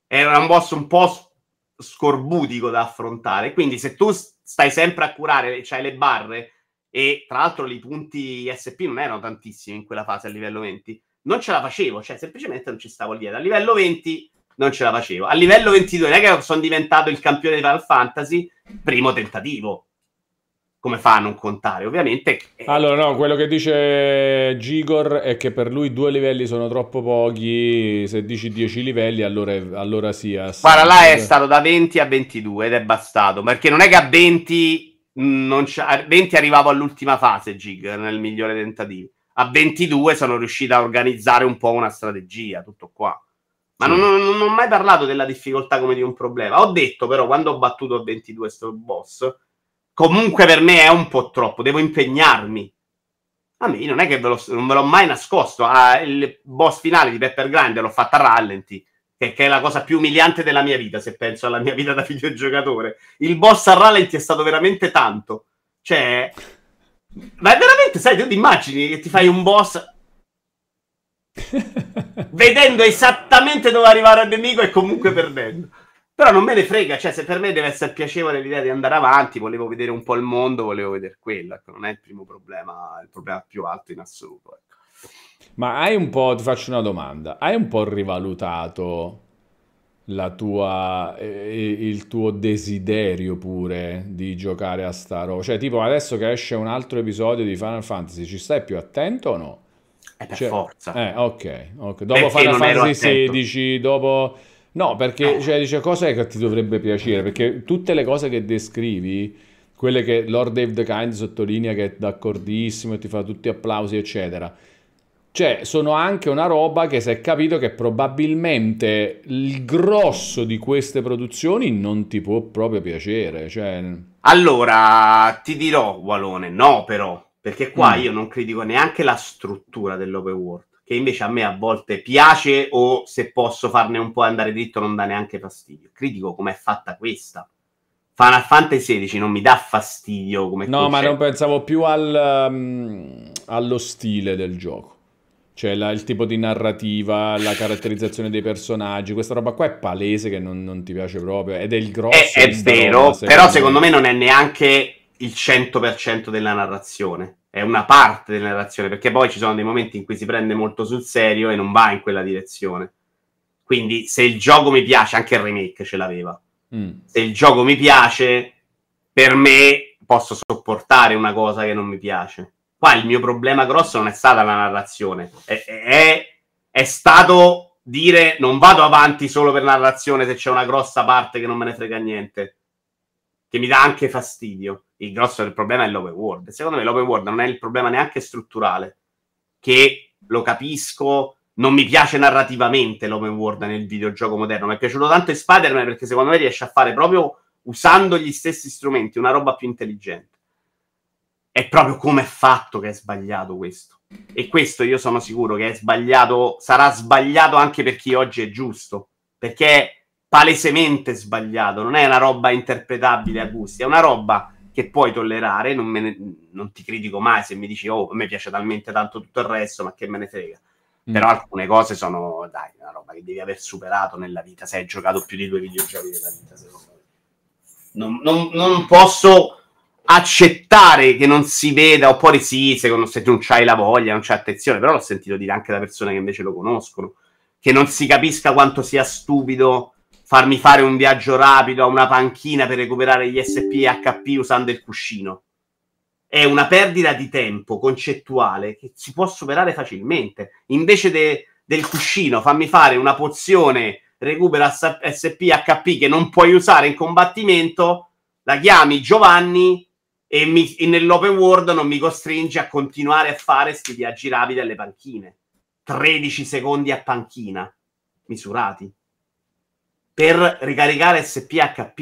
Era un boss un po' scorbutico da affrontare. Quindi se tu stai sempre a curare, c'hai le barre, e tra l'altro i punti SP non erano tantissimi in quella fase a livello 20, non ce la facevo, cioè semplicemente non ci stavo dietro. A livello 20 non ce la facevo. A livello 22 non è che sono diventato il campione di Final Fantasy, primo tentativo. Come fa a non contare? Ovviamente. Allora, no, quello che dice Gigor è che per lui due livelli sono troppo pochi. Se dici dieci livelli, allora, allora sì. Guarda, là è stato da 20 a 22 ed è bastato. Perché non è che a 20 mm, non c'è, 20 arrivavo all'ultima fase, Gigor nel migliore tentativo a 22 sono riuscita a organizzare un po' una strategia, tutto qua. Ma sì. non, non, non, ho mai parlato della difficoltà come di un problema. Ho detto però, quando ho battuto a 22 sto boss, comunque per me è un po' troppo, devo impegnarmi. A me non è che ve lo, non ve l'ho mai nascosto. Ah, il boss finale di Pepper Grind l'ho fatta a rallenti, che, che, è la cosa più umiliante della mia vita, se penso alla mia vita da videogiocatore. Il boss a rallenti è stato veramente tanto. Cioè, ma veramente, sai, tu ti immagini che ti fai un boss vedendo esattamente dove arrivare al nemico e comunque perdendo. Però non me ne frega, cioè se per me deve essere piacevole l'idea di andare avanti, volevo vedere un po' il mondo, volevo vedere quello, ecco, non è il primo problema, il problema più alto in assoluto. Ecco. Ma hai un po', ti faccio una domanda, hai un po' rivalutato tua, il tuo desiderio pure di giocare a sta roba. Cioè, tipo, adesso che esce un altro episodio di Final Fantasy, ci stai più attento o no? È eh, per cioè, forza. Eh, ok, okay. Dopo Final Fantasy 16, dopo... No, perché, eh. cioè, dice, cosa è che ti dovrebbe piacere? Perché tutte le cose che descrivi, quelle che Lord Dave the Kind sottolinea che è d'accordissimo e ti fa tutti applausi, eccetera cioè, sono anche una roba che si è capito che probabilmente il grosso di queste produzioni non ti può proprio piacere. Cioè... Allora, ti dirò, Walone, no però, perché qua mm. io non critico neanche la struttura dell'open world, che invece a me a volte piace o se posso farne un po' andare dritto non dà neanche fastidio. Critico com'è fatta questa. Final Fantasy XVI non mi dà fastidio come No, concetto. ma non pensavo più al, um, allo stile del gioco. Cioè la, il tipo di narrativa, la caratterizzazione dei personaggi, questa roba qua è palese che non, non ti piace proprio. Ed è il grosso. È, è vero, roba, secondo però me. secondo me non è neanche il 100% della narrazione. È una parte della narrazione, perché poi ci sono dei momenti in cui si prende molto sul serio e non va in quella direzione. Quindi se il gioco mi piace, anche il remake ce l'aveva. Mm. Se il gioco mi piace, per me posso sopportare una cosa che non mi piace. Qua il mio problema grosso non è stata la narrazione, è, è, è stato dire non vado avanti solo per narrazione se c'è una grossa parte che non me ne frega niente, che mi dà anche fastidio. Il grosso del problema è l'open world. Secondo me l'open world non è il problema neanche strutturale, che lo capisco, non mi piace narrativamente l'open world nel videogioco moderno. Mi è piaciuto tanto in Spider-Man perché secondo me riesce a fare proprio usando gli stessi strumenti una roba più intelligente è proprio come è fatto che è sbagliato questo. E questo io sono sicuro che è sbagliato, sarà sbagliato anche per chi oggi è giusto, perché è palesemente sbagliato, non è una roba interpretabile a gusti, è una roba che puoi tollerare, non, ne, non ti critico mai se mi dici oh, a me piace talmente tanto tutto il resto, ma che me ne frega. Mm. Però alcune cose sono, dai, una roba che devi aver superato nella vita, se hai giocato più di due videogiochi nella vita, secondo me. non, non, non posso accettare che non si veda, oppure sì, secondo se tu non c'hai la voglia, non c'è attenzione, però l'ho sentito dire anche da persone che invece lo conoscono, che non si capisca quanto sia stupido farmi fare un viaggio rapido a una panchina per recuperare gli SP e HP usando il cuscino. È una perdita di tempo concettuale che si può superare facilmente. Invece de- del cuscino, fammi fare una pozione recupera SP HP che non puoi usare in combattimento, la chiami Giovanni, e, mi, e nell'open world non mi costringe a continuare a fare questi viaggi rapidi alle panchine. 13 secondi a panchina, misurati, per ricaricare SPHP.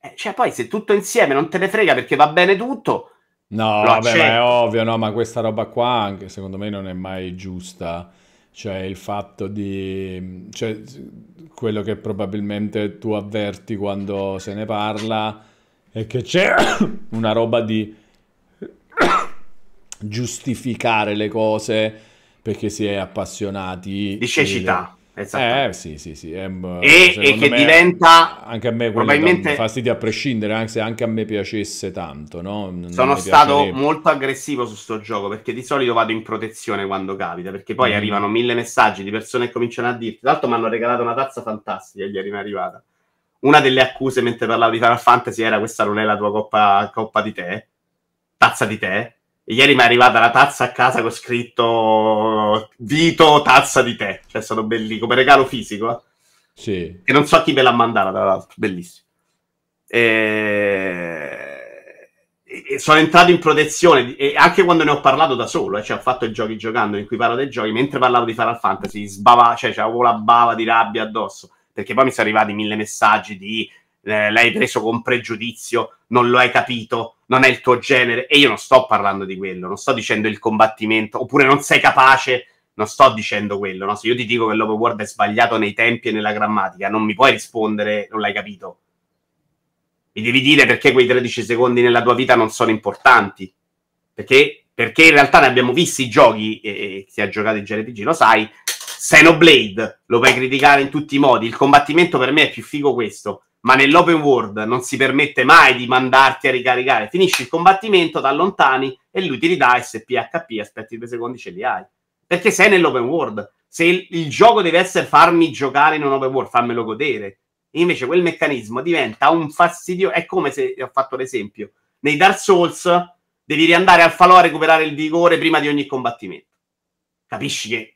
Eh, cioè, poi se tutto insieme non te ne frega perché va bene tutto. No, vabbè, ma è ovvio, no, ma questa roba qua anche secondo me non è mai giusta. Cioè, il fatto di... Cioè, quello che probabilmente tu avverti quando se ne parla è che c'è una roba di giustificare le cose perché si è appassionati. Di cecità. Esatto. Eh, sì, sì, sì. È, ehm, e, e, che me, diventa anche a me probabilmente fastidio a prescindere, anche se anche a me piacesse tanto. No? sono stato molto aggressivo su sto gioco perché di solito vado in protezione quando capita. Perché poi mm. arrivano mille messaggi di persone che cominciano a dirti: Tra l'altro, mi hanno regalato una tazza fantastica. Gli è arrivata una delle accuse mentre parlavo di Final Fantasy era questa non è la tua coppa, coppa di tè, tazza di tè. E ieri mi è arrivata la tazza a casa con scritto Vito tazza di tè, cioè è stato bellissimo, come regalo fisico. Eh. Sì. E non so chi me l'ha mandata, tra l'altro, bellissimo. E... E sono entrato in protezione e anche quando ne ho parlato da solo, eh, cioè ho fatto i giochi giocando in cui parlo dei giochi, mentre parlavo di Final Fantasy, sbava, cioè avevo la bava di rabbia addosso perché poi mi sono arrivati mille messaggi di eh, l'hai preso con pregiudizio, non lo hai capito, non è il tuo genere. E io non sto parlando di quello, non sto dicendo il combattimento, oppure non sei capace, non sto dicendo quello. No? Se io ti dico che l'open world è sbagliato nei tempi e nella grammatica, non mi puoi rispondere, non l'hai capito. Mi devi dire perché quei 13 secondi nella tua vita non sono importanti. Perché perché in realtà ne abbiamo visti i giochi, e, e chi ha giocato in JRPG lo sai, Xenoblade lo puoi criticare in tutti i modi. Il combattimento per me è più figo questo. Ma nell'open world non si permette mai di mandarti a ricaricare. Finisci il combattimento, da lontani e lui ti ridà SPHP. Aspetti due secondi, ce li hai. Perché sei nell'open world. Se il, il gioco deve essere farmi giocare in un open world, fammelo godere. invece quel meccanismo diventa un fastidio. È come se ho fatto l'esempio. Nei Dark Souls devi riandare al falò a recuperare il vigore prima di ogni combattimento. Capisci che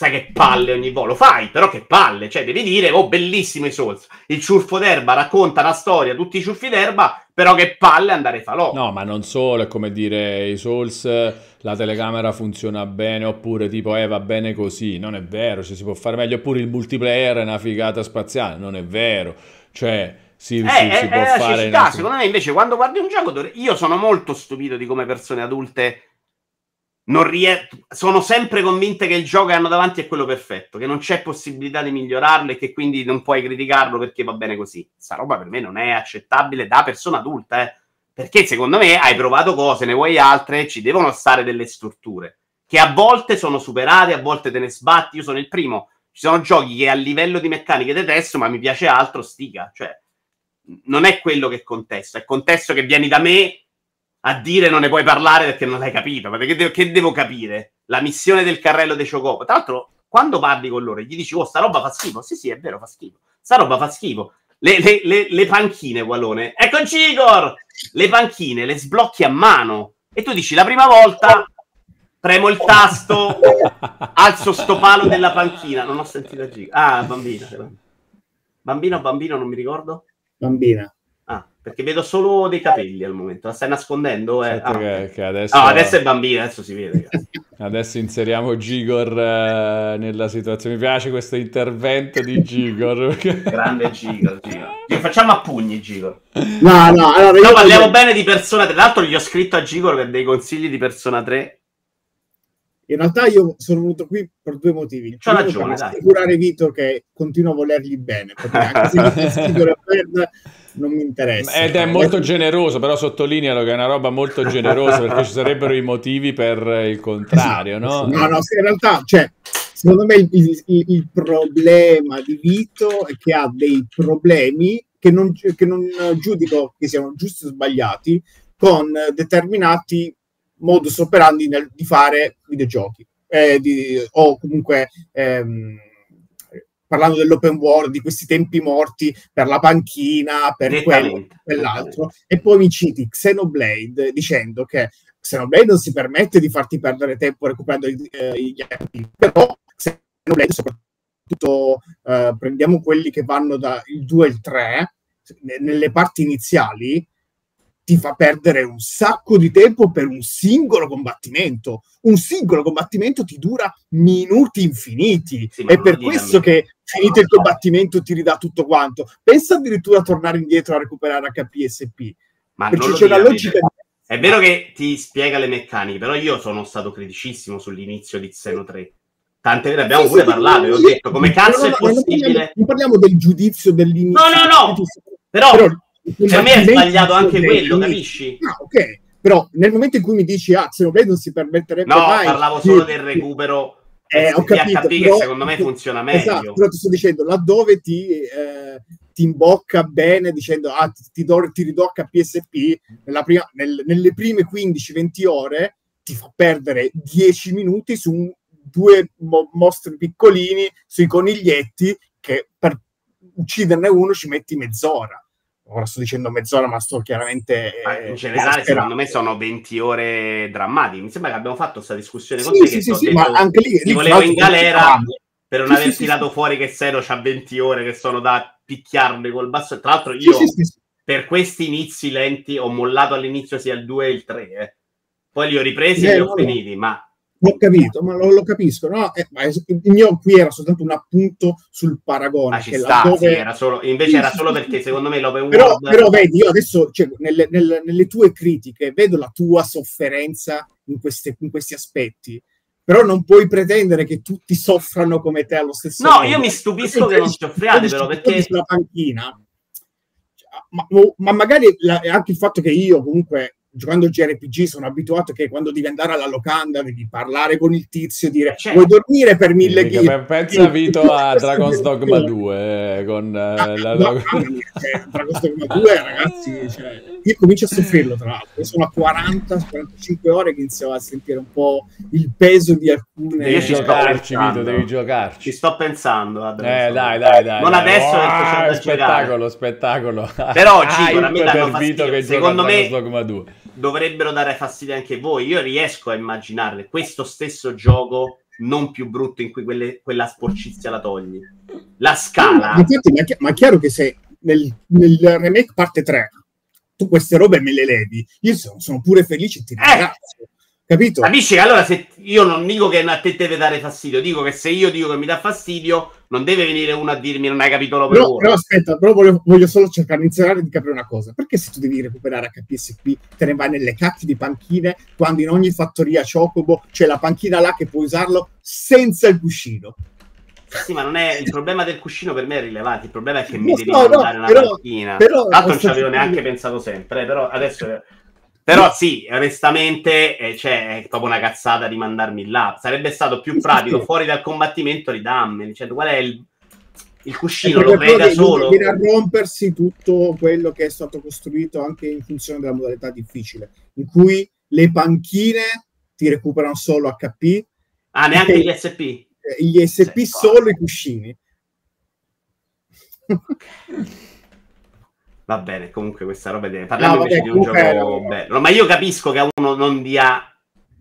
sai che palle ogni volta, lo fai, però che palle, cioè devi dire, oh bellissimo i Souls, il ciuffo d'erba racconta la storia, tutti i ciuffi d'erba, però che palle andare falò. No, ma non solo, è come dire, i Souls, la telecamera funziona bene, oppure tipo, eh va bene così, non è vero, ci si può fare meglio, oppure il multiplayer è una figata spaziale, non è vero, cioè... Eh, si, eh, si, eh, si può eh, fare. Cecità, in... Secondo me, invece, quando guardi un gioco, io sono molto stupito di come persone adulte ries- sono sempre convinte che il gioco che hanno davanti è quello perfetto, che non c'è possibilità di migliorarlo e che quindi non puoi criticarlo perché va bene così. Sta roba per me non è accettabile da persona adulta, eh. Perché secondo me hai provato cose, ne vuoi altre, ci devono stare delle strutture che a volte sono superate, a volte te ne sbatti. Io sono il primo. Ci sono giochi che a livello di meccaniche detesto, ma mi piace altro, stica. Cioè, non è quello che contesto, è contesto che vieni da me a dire non ne puoi parlare perché non l'hai capito. perché de- che devo capire? La missione del carrello dei Chocobo. Tra l'altro, quando parli con loro gli dici, oh, sta roba fa schifo. Sì, sì, è vero, fa schifo. Sta roba fa schifo. Le, le, le, le panchine, Gualone. Eccoci, Igor! Le panchine le sblocchi a mano. E tu dici, la prima volta premo il tasto, alzo sto palo della panchina. Non ho sentito Giga. Ah, bambina. Bambino o bambino, non mi ricordo. Bambina. Perché vedo solo dei certo. capelli al momento. La stai nascondendo? Eh? Certo ah, che, che adesso... No, adesso... è bambina, adesso si vede. adesso inseriamo Gigor eh, nella situazione. Mi piace questo intervento di Gigor. Grande Gigor, Gigor. facciamo a pugni, Gigor. No, no, allora no parliamo io... bene di Persona 3. Tra l'altro gli ho scritto a Gigor per dei consigli di Persona 3. In realtà io sono venuto qui per due motivi. C'ho ragione, per assicurare Vito che continuo a volergli bene, perché anche se mi scrivere per non mi interessa. Ed è eh, molto eh. generoso, però sottolinealo che è una roba molto generosa perché ci sarebbero i motivi per il contrario, esatto, no? No, no, in realtà, cioè, secondo me il, il, il, problema di Vito è che ha dei problemi che non, che non giudico che siano giusti o sbagliati con determinati modus operandi nel, di fare videogiochi eh, di, o comunque ehm, parlando dell'open world, di questi tempi morti per la panchina, per quello, quell'altro, e poi mi citi Xenoblade dicendo che Xenoblade non si permette di farti perdere tempo recuperando eh, gli attivi, però Xenoblade soprattutto eh, prendiamo quelli che vanno dal 2 e il 3, nelle parti iniziali, ti fa perdere un sacco di tempo per un singolo combattimento. Un singolo combattimento ti dura minuti infiniti. Sì, è per questo che finito il combattimento ti ridà tutto quanto. Pensa addirittura a tornare indietro a recuperare HP e SP. Ma Perché c'è una logica È vero che ti spiega le meccaniche, però io sono stato criticissimo sull'inizio di Xeno 3. Tante ne abbiamo sì, pure sì, parlato, io ho detto come cazzo no, no, è possibile. Non parliamo, non parliamo, del giudizio dell'inizio. No, no, no. Però, però per cioè, me è sbagliato anche quello, capisci? No, ok. Però nel momento in cui mi dici, ah, se lo vedo non si permetterebbe no, mai... parlavo solo del recupero... Eh, ho capito, però, che secondo me funziona meglio. Esatto, però ti sto dicendo, laddove ti, eh, ti imbocca bene dicendo ah, ti, ti, do, ti ridò HPSP prima, nel, nelle prime 15-20 ore ti fa perdere 10 minuti su un, due mo- mostri piccolini, sui coniglietti, che per ucciderne uno ci metti mezz'ora ora sto dicendo mezz'ora, ma sto chiaramente. Ma eh, in generale, secondo me sono 20 ore drammatiche. Mi sembra che abbiamo fatto questa discussione con sì, te. Sì, sì, sì, ma anche lì. lì volevo in galera per non sì, aver sì, tirato sì. fuori che Seno c'ha 20 ore che sono da picchiarmi col basso. Tra l'altro, io per questi inizi lenti ho mollato all'inizio sia il 2 e il 3. Eh. Poi li ho ripresi e eh, li ho finiti, ma ho capito, ma lo, lo capisco. No? Eh, il mio qui era soltanto un appunto sul paragone. Ah, sta, dove... sì, era solo, invece era solo perché secondo me l'open però, world... Però vedi, io adesso cioè, nelle, nelle, nelle, tue critiche vedo la tua sofferenza in, queste, in questi aspetti però non puoi pretendere che tutti soffrano come te allo stesso tempo. No, io mi stupisco che non soffriate cioè, però perché sulla panchina cioè, ma, ma magari la, anche il fatto che io comunque giocando il JRPG sono abituato che quando devi andare alla locanda devi parlare con il tizio, dire cioè, vuoi dormire per mille sì, Pensa Vito a Dragon's Dogma 2 con la no, Dragon's Dogma 2 ragazzi, cioè, io comincio a soffrirlo tra l'altro, sono a 40-45 ore che iniziavo a sentire un po' il peso di alcune... Devi giocarci Vito, devi giocarci. Ci sto pensando. Eh, dai, dai, dai. Non dai, adesso oh, spettacolo, spettacolo. Però Gico, ah, per Vito che secondo me... Dragon's Dogma 2 dovrebbero dare fastidio anche voi. Io riesco a immaginarle questo stesso gioco non più brutto in cui quelle, quella sporcizia la togli. La scala. Ma, infatti, ma, è, chi- ma è chiaro che se nel, nel, remake parte 3 tu queste robe me le levi, io sono, sono pure felice e ti eh, ringrazio. Eh Capito? Capisci? Allora se io non dico che a te deve dare fastidio, dico che se io dico che mi dà fastidio, non deve venire uno a dirmi non hai capito l'opera. No, però aspetta, però voglio, voglio solo cercare di iniziare di capire una cosa. Perché se tu devi recuperare HPSP, te ne vai nelle cacche di panchine quando in ogni fattoria Chocobo c'è la panchina là che puoi usarlo senza il cuscino? Sì, ma non è il problema del cuscino per me è rilevante. Il problema è che no, mi devi no, mandare no, una però, panchina. Però, Tanto non ci avevo neanche pensato sempre, eh, però adesso però sì, onestamente, eh, cioè, è proprio una cazzata di mandarmi là. Sarebbe stato più pratico, fuori dal combattimento, ridammeli. Cioè, qual è il, il cuscino? Ecco, Lo prega solo. Viene a rompersi tutto quello che è stato costruito anche in funzione della modalità difficile, in cui le panchine ti recuperano solo HP. Ah, neanche gli eh, SP? Gli SP Sei solo qua. i cuscini. Va bene, comunque questa roba è bene. Parliamo no, invece di un gioco bello. bello. Ma io capisco che a uno non dia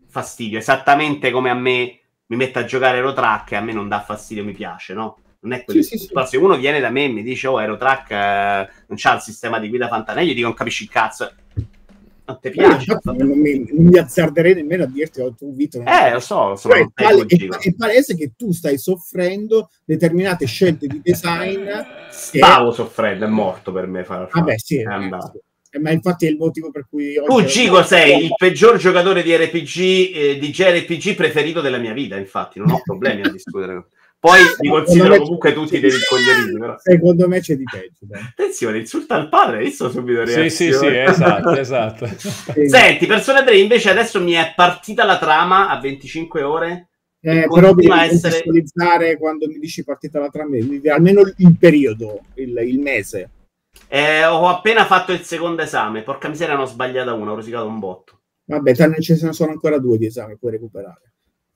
fastidio, esattamente come a me mi metto a giocare Aerotrack e a me non dà fastidio, mi piace, no? Non è così. sì, sì, sì. Se uno viene da me e mi dice, oh, Aerotrack eh, non c'ha il sistema di guida fantanelli, io dico, non capisci il cazzo a te piace? Eh, non, mi, non mi, azzarderei nemmeno a dirti ho un Vito. Eh, lo so, sono è, pal- è, è, palese che tu stai soffrendo determinate scelte di design. Stavo soffrendo, è morto per me. Far, far. Vabbè, sì, è andato. Eh, ma infatti è il motivo per cui tu Gigo sei il peggior giocatore di RPG eh, di JRPG preferito della mia vita infatti non ho problemi a discutere poi li ah, considero comunque tutti dei coglierini. Secondo me c'è di peggio. Dai. Attenzione, insulta il padre, visto subito reazione. Sì, sì, sì, esatto, esatto. Senti, Persona 3 invece adesso mi è partita la trama a 25 ore. Eh, però devi essere... quando mi dici partita la trama, almeno il periodo, il, il mese. Eh, ho appena fatto il secondo esame, porca miseria, ne ho sbagliata una, ho rosicato un botto. Vabbè, ce ne sono ancora due di esame, puoi recuperare.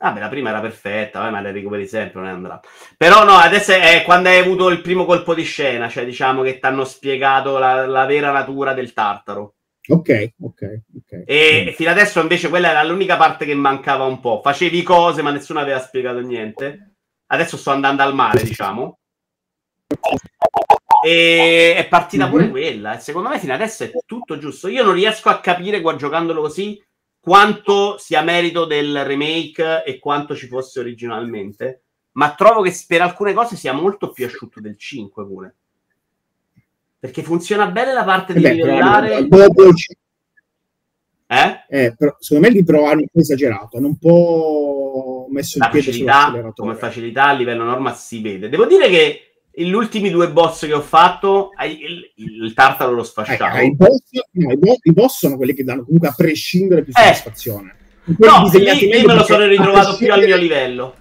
Vabbè, la prima era perfetta, vabbè, ma la recuperi sempre, non andrà. Però no, adesso è quando hai avuto il primo colpo di scena, cioè diciamo che ti hanno spiegato la, la, vera natura del tartaro. Ok, ok, ok. E mm. fino adesso invece quella era l'unica parte che mancava un po'. Facevi cose, ma nessuno aveva spiegato niente. Adesso sto andando al mare, diciamo. E è partita mm-hmm. pure mhm. quella. Secondo me fino adesso è tutto giusto. Io non riesco a capire qua giocandolo così quanto sia merito del remake e quanto ci fosse originalmente, ma trovo che per alcune cose sia molto più asciutto del 5 pure. Perché funziona bene la parte eh di migliorare... Dopo... Eh? eh però, secondo me hanno libro ha un po' messo la il piede facilità, come facilità a livello norma si vede. Devo dire che gli ultimi due boss che ho fatto, il, il tartaro lo eh, sfasciavo. Eh, i, boss, no, i, boss, sono quelli che danno comunque a prescindere più eh. soddisfazione. no, lì, lì me lo sono ritrovato più al mio livello.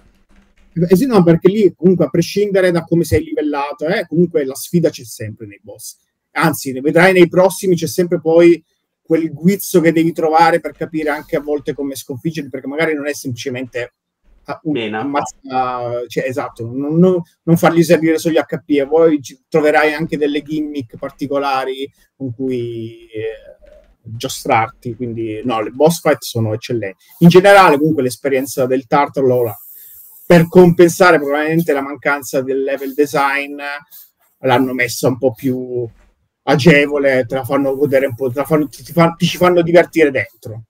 Eh sì, no, perché lì comunque a prescindere da come sei livellato, eh, comunque la sfida c'è sempre nei boss. Anzi, ne vedrai nei prossimi, c'è sempre poi quel guizzo che devi trovare per capire anche a volte come sconfiggerli, perché magari non è semplicemente ammazza, cioè, esatto, non, non, non, fargli servire sugli HP, e poi troverai anche delle gimmick particolari con cui eh, giostrarti, quindi no, le boss fight sono eccellenti. In generale comunque l'esperienza del Tartar Lola per compensare probabilmente la mancanza del level design l'hanno messa un po' più agevole, te la fanno godere un po', fanno, ti, ti, fanno, ti ci fanno divertire dentro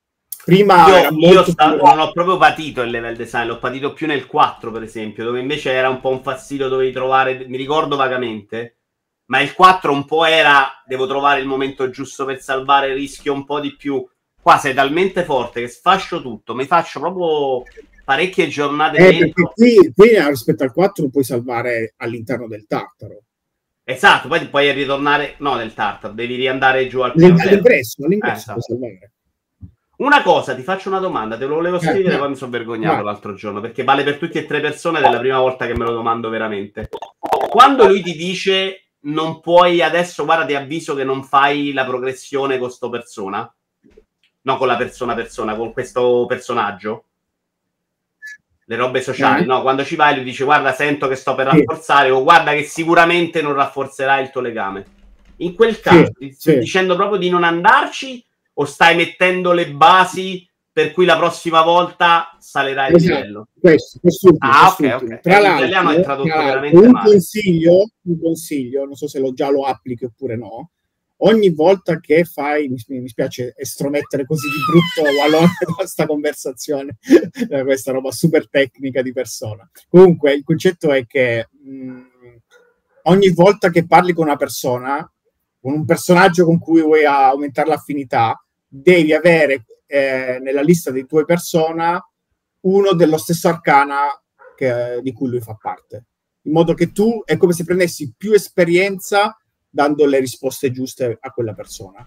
Prima io, io sta, non ho proprio patito il level design, l'ho patito più nel 4 per esempio, dove invece era un po' un fastidio, dovevi trovare, mi ricordo vagamente, ma il 4 un po' era, devo trovare il momento giusto per salvare, rischio un po' di più. Qua sei talmente forte che sfascio tutto, mi faccio proprio parecchie giornate. Eh, qui, qui eh, rispetto al 4 puoi salvare all'interno del Tartaro. Esatto, poi puoi ritornare, no, nel Tartaro, devi riandare giù al... All'ingresso, all'ingresso eh, puoi esatto. salvare. Una cosa, ti faccio una domanda, te lo volevo eh, scrivere, eh, poi mi sono vergognato l'altro giorno, perché vale per tutti e tre persone ed è la prima volta che me lo domando veramente. Quando lui ti dice non puoi adesso, guarda, ti avviso che non fai la progressione con sto persona, no con la persona persona, con questo personaggio, le robe sociali, eh? no? Quando ci vai lui dice guarda, sento che sto per rafforzare o guarda che sicuramente non rafforzerai il tuo legame. In quel caso, sì, sì. dicendo proprio di non andarci o stai mettendo le basi per cui la prossima volta salirà il esatto, livello. Questo, quest'ultimo, ah, Okay, okay. Eh, tra l'altro, è tradotto tra veramente un male. Consiglio, un consiglio, non so se lo già lo applichi oppure no, ogni volta che fai, mi, mi spiace estromettere così di brutto Wallone da questa conversazione, eh, questa roba super tecnica di persona. Comunque, il concetto è che mh, mm, ogni volta che parli con una persona, con un personaggio con cui vuoi aumentare l'affinità, devi avere eh, nella lista dei tuoi persona uno dello stesso arcana che, di cui lui fa parte. In modo che tu è come se prendessi più esperienza dando le risposte giuste a quella persona.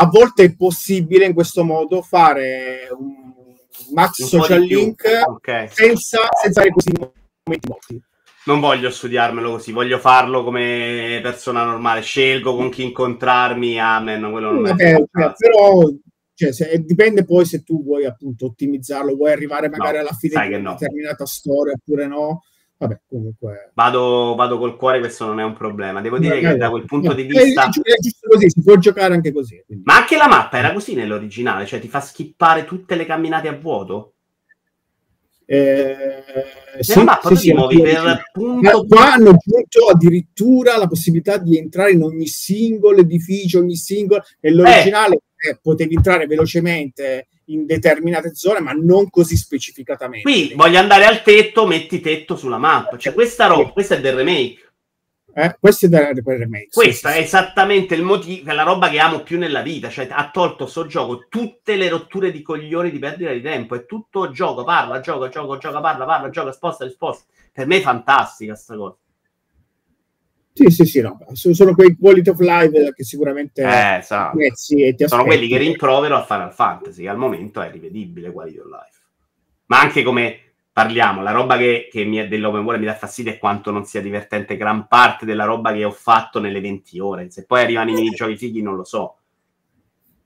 A volte è possibile in questo modo fare un max un social link okay. senza, senza questi momenti morti non voglio studiarmelo così, voglio farlo come persona normale. Scelgo con chi incontrarmi, amen. Quello non Vabbè, è cioè, però cioè, se, eh, dipende poi se tu vuoi appunto ottimizzarlo, vuoi arrivare magari no, alla fine di una no. determinata storia oppure no. Vabbè, comunque. Vado, vado, col cuore, questo non è un problema. Devo dire che da quel punto di vista. è giusto così, si può giocare anche così. Quindi. Ma anche la mappa era così nell'originale, cioè ti fa schippare tutte le camminate a vuoto? Eh, sì, mappa, sì, sì, per punto... Qua hanno aggiunto addirittura la possibilità di entrare in ogni singolo edificio, ogni singolo. e l'originale eh, potevi entrare velocemente in determinate zone, ma non così specificatamente. Qui voglio andare al tetto, metti tetto sulla mappa. Cioè, questa roba, questa è del remake. Eh, questo è da, remake. Questo sì, è sì. esattamente il motivo, la roba che amo più nella vita, cioè ha tolto sto gioco tutte le rotture di coglioni di perdita di tempo, è tutto gioco, parla, gioco, gioco, gioca, parla, parla, gioca, sposta, risposta. Per me è fantastica sta cosa. Sì, sì, sì, no. sono quei quality of life che sicuramente eh, esatto. Eh, sono quelli che rimprovero a Final Fantasy, che al momento è rivedibile quality of life. Ma anche come parliamo, la roba che, che mi è dell'open world mi dà fastidio è quanto non sia divertente gran parte della roba che ho fatto nelle 20 ore. Se poi arrivano i minigiochi eh. fighi non lo so.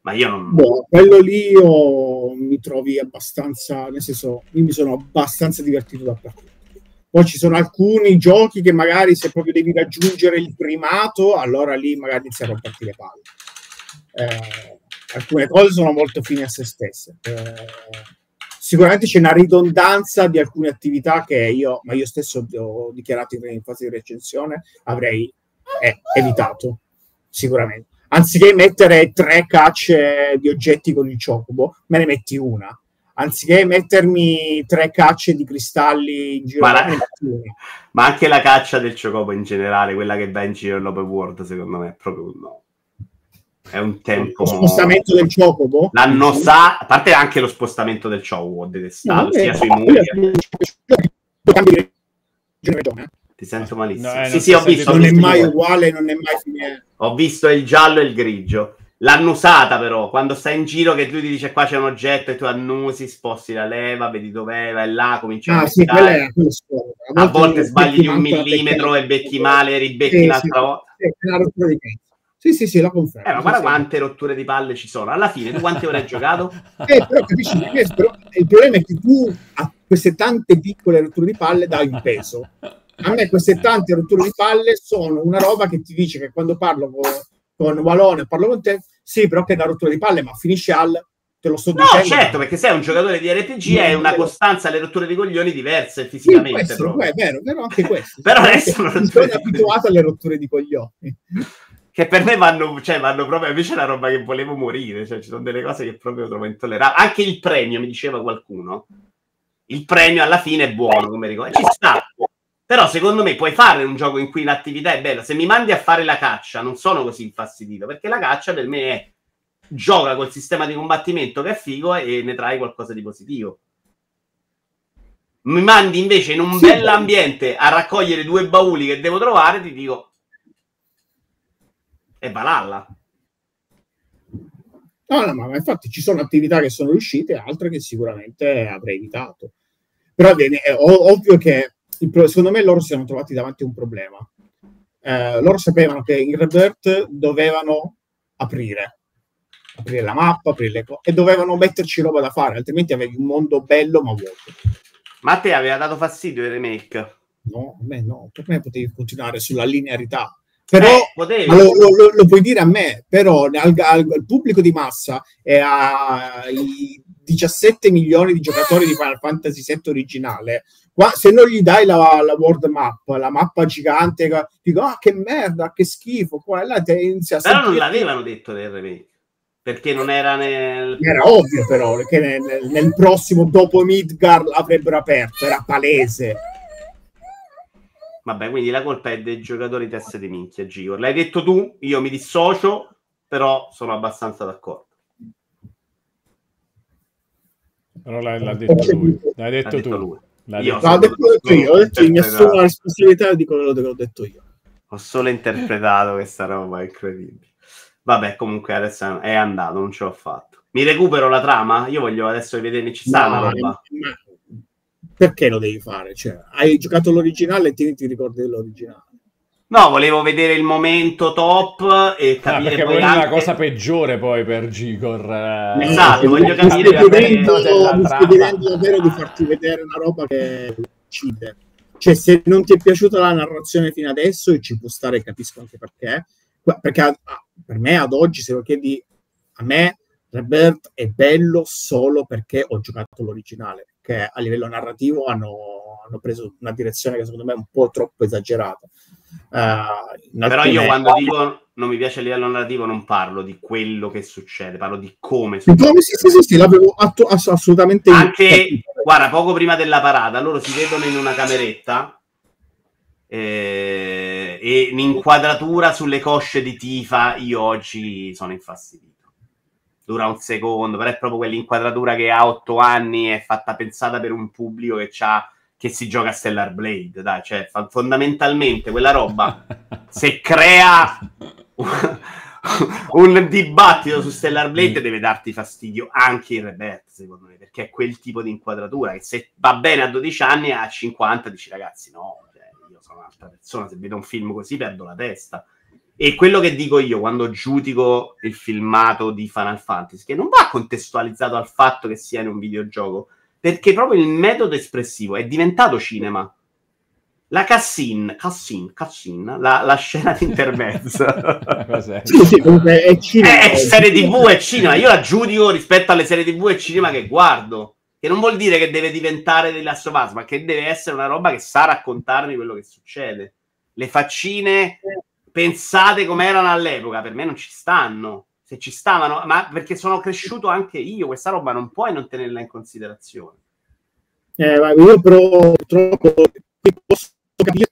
Ma io non... Boh, quello lì io mi trovi abbastanza, nel senso, io mi sono abbastanza divertito da parte. Poi ci sono alcuni giochi che magari se proprio devi raggiungere il primato, allora lì magari inizia a romperti le palle. Eh, alcune cose sono molto fine a se stesse. Eh, sicuramente c'è una ridondanza di alcune attività che io, ma io stesso ho dichiarato in fase di recensione, avrei eh, evitato, sicuramente. Anziché mettere tre cacce di oggetti con il ciocobo, me ne metti una. Anziché mettermi tre cacce di cristalli in giro, ma, la... ma anche la caccia del ciocobo in generale, quella che va in giro in Open World, secondo me, è proprio no è un tempo. Lo spostamento del Chocobo? Boh. L'hanno sa. A parte anche lo spostamento del Chocobo, ho detestato. No, sia sui muri. Eh. Ti sento malissimo. No, eh, sì, sì, ho visto. Non è mai uguale, non è mai finito. Ho visto il giallo e il grigio. L'hanno usata però, quando stai in giro che lui ti dice eh, qua c'è un oggetto e tu annusi, sposti la leva, vedi dove va e là, cominci a ah, sì, è, A volte sbagli di un millimetro e becchi male, ribecchi eh, l'altra sì, volta. È una rottura di sì, sì, sì, la confermo. Eh, ma guarda sì, quante sì. rotture di palle ci sono. Alla fine, tu quante ore hai giocato? Eh, però capisci, questo, eh. eh, il problema è che tu a queste tante piccole rotture di palle dai un peso. A me queste tante rotture di palle sono una roba che ti dice che quando parlo con, con Walone, parlo con te, sì, però che è una rottura di palle, ma finisce al te lo sto no, dicendo. certo, perché sei un giocatore di RPG e una costanza alle rotture di coglioni diverse fisicamente. Sì, questo, è vero, però anche questo. però adesso sono abituato alle rotture di coglioni che per me vanno, cioè, vanno proprio invece la roba che volevo morire, cioè ci sono delle cose che proprio trovo intollerabili. Anche il premio, mi diceva qualcuno, il premio alla fine è buono, come ricordo, ci sta. Però secondo me puoi fare un gioco in cui l'attività è bella. Se mi mandi a fare la caccia, non sono così infastidito, perché la caccia per me è gioca col sistema di combattimento che è figo e ne trai qualcosa di positivo. Mi mandi invece in un sì. bell'ambiente a raccogliere due bauli che devo trovare, ti dico è Valhalla. No, no, ma infatti ci sono attività che sono riuscite, altre che sicuramente avrei evitato. Però è ovvio che secondo me loro si sono trovati davanti a un problema. Eh, loro sapevano che in Rebirth dovevano aprire, aprire la mappa, aprire le cose, e dovevano metterci roba da fare, altrimenti avevi un mondo bello ma vuoto. Ma a te aveva dato fastidio il remake? No, a me no, per me potevi continuare sulla linearità però eh, lo, lo, lo, puoi dire a me, però al, al pubblico di massa e ai 17 milioni di giocatori di Final Fantasy VII originale, qua, se non gli dai la, la world map, la mappa gigante, dico ah che merda, che schifo, qua e là te Però non l'avevano detto nel remake. Perché non era nel. Era ovvio, però, che nel, nel prossimo dopo Midgar l'avrebbero aperto, era palese Vabbè, quindi la colpa è dei giocatori teste di minchia, Gigor. L'hai detto tu, io mi dissocio, però sono abbastanza d'accordo. Però l'ha, l'ha detto lui. L'ha detto, l'ha detto tu. Lui. L'ha io l'ha detto, io, ho detto, mi assumo la responsabilità di quello che ho detto io. Ho solo interpretato questa roba, incredibile. Vabbè, comunque adesso è andato, non ce l'ho fatto. Mi recupero la trama? Io voglio adesso vedere, ci sta no, una roba perché lo devi fare? Cioè, hai giocato l'originale e ti, ti ricordi dell'originale. No, volevo vedere il momento top e ah, capire ah, poi anche... la cosa peggiore poi per Gigor. Eh. Esatto, eh, voglio capire mi vedendo, mi sto chiedendo davvero di farti vedere una roba che uccide. Cioè, se non ti è piaciuta la narrazione fino adesso, e ci può stare, capisco anche perché, perché per me ad oggi, se lo chiedi a me, Rebirth è bello solo perché ho giocato l'originale che a livello narrativo hanno, hanno preso una direzione che secondo me è un po' troppo esagerata. Uh, Però io quando parlo... dico non mi piace a livello narrativo non parlo di quello che succede, parlo di come succede. Come, sì, sì, sì, sì l'avevo attu- ass- assolutamente... Anche, guarda, poco prima della parata, loro si vedono in una cameretta eh, e l'inquadratura sulle cosce di Tifa, io oggi sono infastidito dura un secondo, però è proprio quell'inquadratura che ha otto anni è fatta pensata per un pubblico che, che si gioca a Stellar Blade, dai, cioè fondamentalmente quella roba se crea un dibattito su Stellar Blade mm. deve darti fastidio anche in Rebirth, secondo me, perché è quel tipo di inquadratura che se va bene a 12 anni a 50 dici ragazzi no, cioè, io sono un'altra persona, se vedo un film così perdo la testa e quello che dico io quando giudico il filmato di Final Fantasy, che non va contestualizzato al fatto che sia in un videogioco, perché proprio il metodo espressivo è diventato cinema. La Cassin, Cassin, Cassin, la, la scena di intermezzo. Cos'è? è cinema. È, serie tv, e cinema. Io la giudico rispetto alle serie tv e cinema che guardo. Che non vuol dire che deve diventare dei Last ma che deve essere una roba che sa raccontarmi quello che succede. Le faccine pensate come erano all'epoca, per me non ci stanno. Se ci stavano, ma perché sono cresciuto anche io, questa roba non puoi non tenerla in considerazione. Eh, io però purtroppo posso capirti,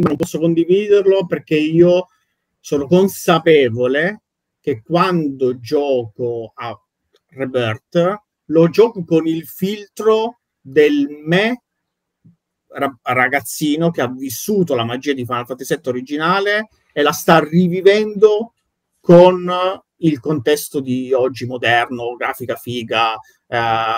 ma non posso condividerlo perché io sono consapevole che quando gioco a Rebirth lo gioco con il filtro del me ragazzino che ha vissuto la magia di Final Fantasy VII originale e la sta rivivendo con il contesto di oggi moderno, grafica figa, eh,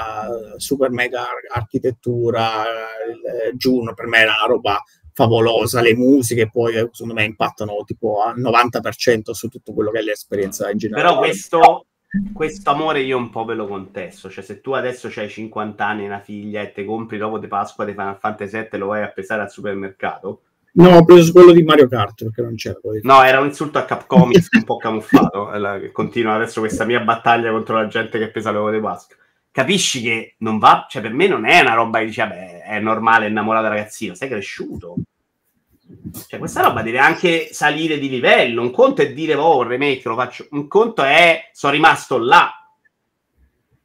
super mega architettura, eh, June per me era una roba favolosa, le musiche poi eh, secondo me impattano tipo al 90% su tutto quello che è l'esperienza in generale. Però questo questo amore io un po' ve lo contesto. Cioè, se tu adesso hai 50 anni, e una figlia e te compri l'uovo di Pasqua di Final Fantasy VII e lo vai a pesare al supermercato. No, ho preso quello di Mario Kart perché non c'era. Poi. No, era un insulto a Capcomics un po' camuffato. Eh, che continua adesso questa mia battaglia contro la gente che pesa l'uovo di Pasqua. Capisci che non va, cioè per me non è una roba che dice, vabbè, è normale, è innamorato ragazzino, sei cresciuto. Cioè, questa roba deve anche salire di livello. Un conto è dire, oh, un remake lo faccio. Un conto è, sono rimasto là.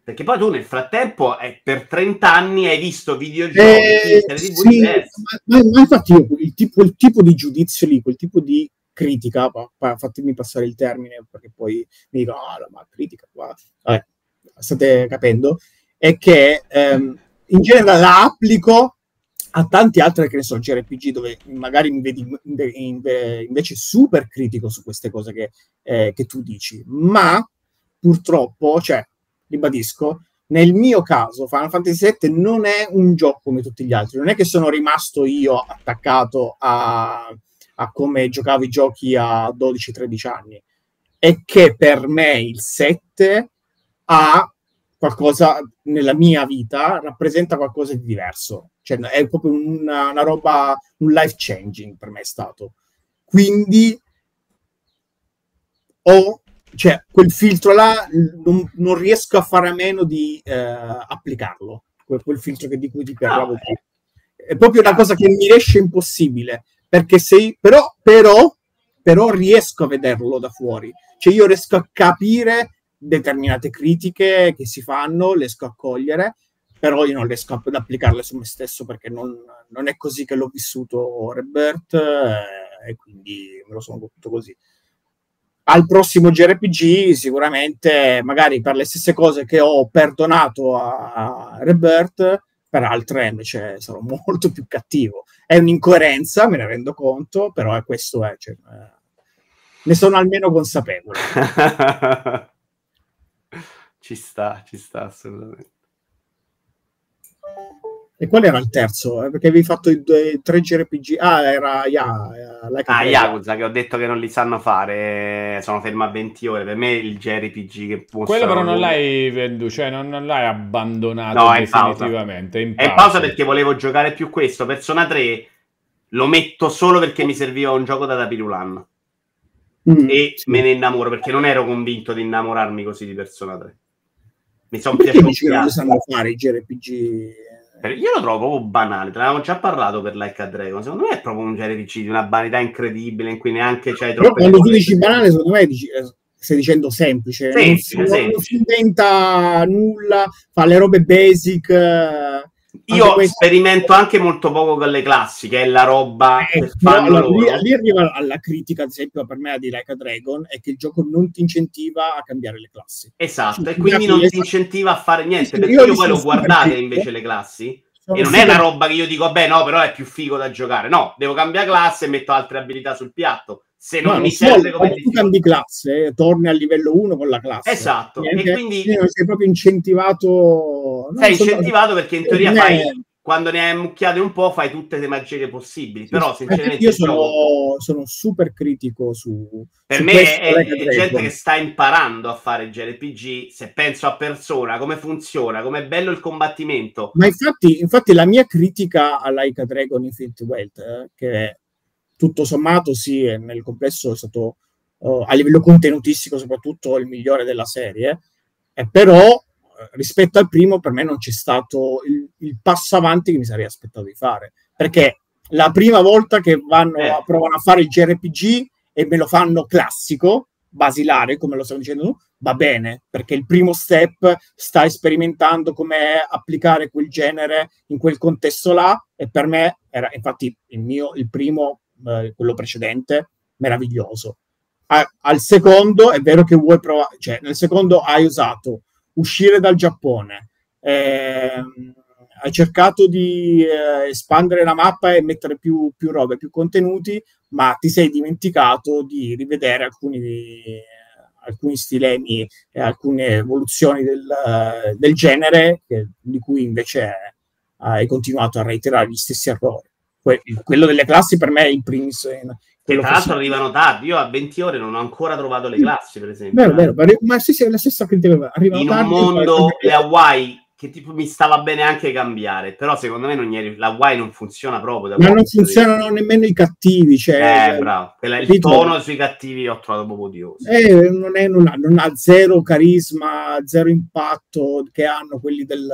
Perché poi tu nel frattempo eh, per 30 anni hai visto videogiochi, eh, sì, ma, ma, infatti io quel tipo, il tipo di giudizio lì, quel tipo di critica, pa, pa, fatemi passare il termine perché poi mi dico, ah, ma critica qua, Vabbè, state capendo, è che ehm, in genere la applico a tanti altri, che ne so, JRPG, dove magari mi vedi invece super critico su queste cose che, eh, che tu dici, ma purtroppo, cioè, ribadisco, nel mio caso Final Fantasy VII non è un gioco come tutti gli altri, non è che sono rimasto io attaccato a, a come giocavo i giochi a 12-13 anni, è che per me il 7 ha qualcosa nella mia vita rappresenta qualcosa di diverso. Cioè, è proprio una, una roba, un life changing per me è stato. Quindi ho, cioè, quel filtro là non, non riesco a fare a meno di eh, applicarlo, quel, quel filtro che, di cui ti parlavo. Ah, è proprio una cosa che mi riesce impossibile, perché se, però, però, però riesco a vederlo da fuori. Cioè, io riesco a capire determinate critiche che si fanno, riesco a cogliere, però io non riesco ad applicarle su me stesso perché non, non è così che l'ho vissuto Rebirth eh, e quindi me lo sono goduto così. Al prossimo JRPG sicuramente magari per le stesse cose che ho perdonato a, Rebirth, per altre invece sarò molto più cattivo. È un'incoerenza, me ne rendo conto, però è questo è. Eh, cioè, eh, ne sono almeno consapevole. Ci sta, ci sta assolutamente. E qual era il terzo? Perché avevi fatto i, due, tre JRPG. Ah, era yeah, like ah, Yakuza, che ho detto che non li sanno fare. Eh, sono fermo a 20 ore. Per me il JRPG che può Quello però non l'hai venduto, cioè non, non l'hai abbandonato no, definitivamente. È in, pausa. È in pausa perché volevo giocare più questo. Persona 3 lo metto solo perché mi serviva un gioco da Tapirulan. Mm, e sì. me ne innamoro perché non ero convinto di innamorarmi così di Persona 3 mi sono piaciuto. Dici che non si sanno fare i JRPG? Io lo trovo proprio banale, te l'avevamo già parlato per Like a Dragon. Secondo me è proprio un JRPG di una banalità incredibile in cui neanche c'è troppo. Quando tu dici banale, secondo me dici, eh, stai dicendo semplice. semplice. non si inventa nulla, fa le robe basic. Eh, io anche sperimento anche molto poco con le classiche, è la roba eh, che fanno no, loro. Lì, lì, arriva alla critica, ad esempio, per me di Like a Dragon, è che il gioco non ti incentiva a cambiare le classi. Esatto, cioè, e quindi non ti incentiva a fare niente, perché io, io poi lo guardate invece le classi. E non è una roba che io dico, beh, no, però è più figo da giocare. No, devo cambiare classe e metto altre abilità sul piatto. Se non mi serve no, come tu cambi classe, torni al livello 1 con la classe. Esatto. e quindi sei proprio incentivato incentivato. Sei incentivato perché in teoria eh, fai, eh. quando ne hai mucchiate un po' fai tutte le magie possibili, però sinceramente... Io sono, gioco... sono, super critico su... Per su me è, è gente che sta imparando a fare JRPG, se penso a persona, come funziona, com'è bello il combattimento. Ma infatti, infatti la mia critica a Laika Dragon Infinite Wealth, eh, che tutto sommato sì, nel complesso è stato... Uh, a livello contenutistico soprattutto il migliore della serie, eh, però eh, rispetto al primo per me non c'è stato il, il, passo avanti che mi sarei aspettato di fare, perché la prima volta che vanno eh. a, provano a fare il JRPG e me lo fanno classico, basilare, come lo stiamo dicendo tu, va bene, perché il primo step sta sperimentando come applicare quel genere in quel contesto là e per me era infatti il mio, il primo, eh, quello precedente, meraviglioso. al secondo è vero che vuoi provare, cioè nel secondo hai usato uscire dal Giappone, eh, ha cercato di eh, espandere la mappa e mettere più, più robe, più contenuti, ma ti sei dimenticato di rivedere alcuni, alcuni stilemi e alcune evoluzioni del, del genere, che, di cui invece hai continuato a reiterare gli stessi errori. Que- quello delle classi per me è in primis in, quello tra l'altro arrivano tardi, io a 20 ore non ho ancora trovato le classi, per esempio. Vero, vero, ma, ma sì, sì, è la stessa critica. Arriva In un mondo, le Hawaii, che tipo mi stava bene anche cambiare, però secondo me non è, la Hawaii non funziona proprio. Da Ma non funzionano di... nemmeno i cattivi, cioè... Eh, cioè, bravo, Quella, il Lito... tono sui cattivi ho trovato proprio odioso. Eh, non, è, non, ha, non, ha, zero carisma, zero impatto che hanno quelli del...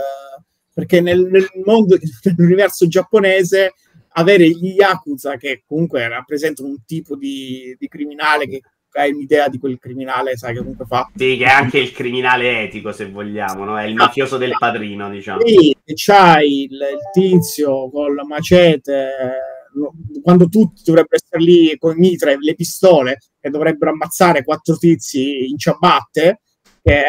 perché nel, nel mondo, nell'universo giapponese avere gli Yakuza che comunque rappresentano un tipo di, di criminale che hai un'idea di quel criminale, sai, che comunque fa. Sì, che è anche il criminale etico, se vogliamo, no? È il ah. mafioso del padrino, diciamo. Sì, c'hai il, il, tizio la macete, quando tutti dovrebbero essere lì con mitra e le pistole, che dovrebbero ammazzare quattro tizi in ciabatte, che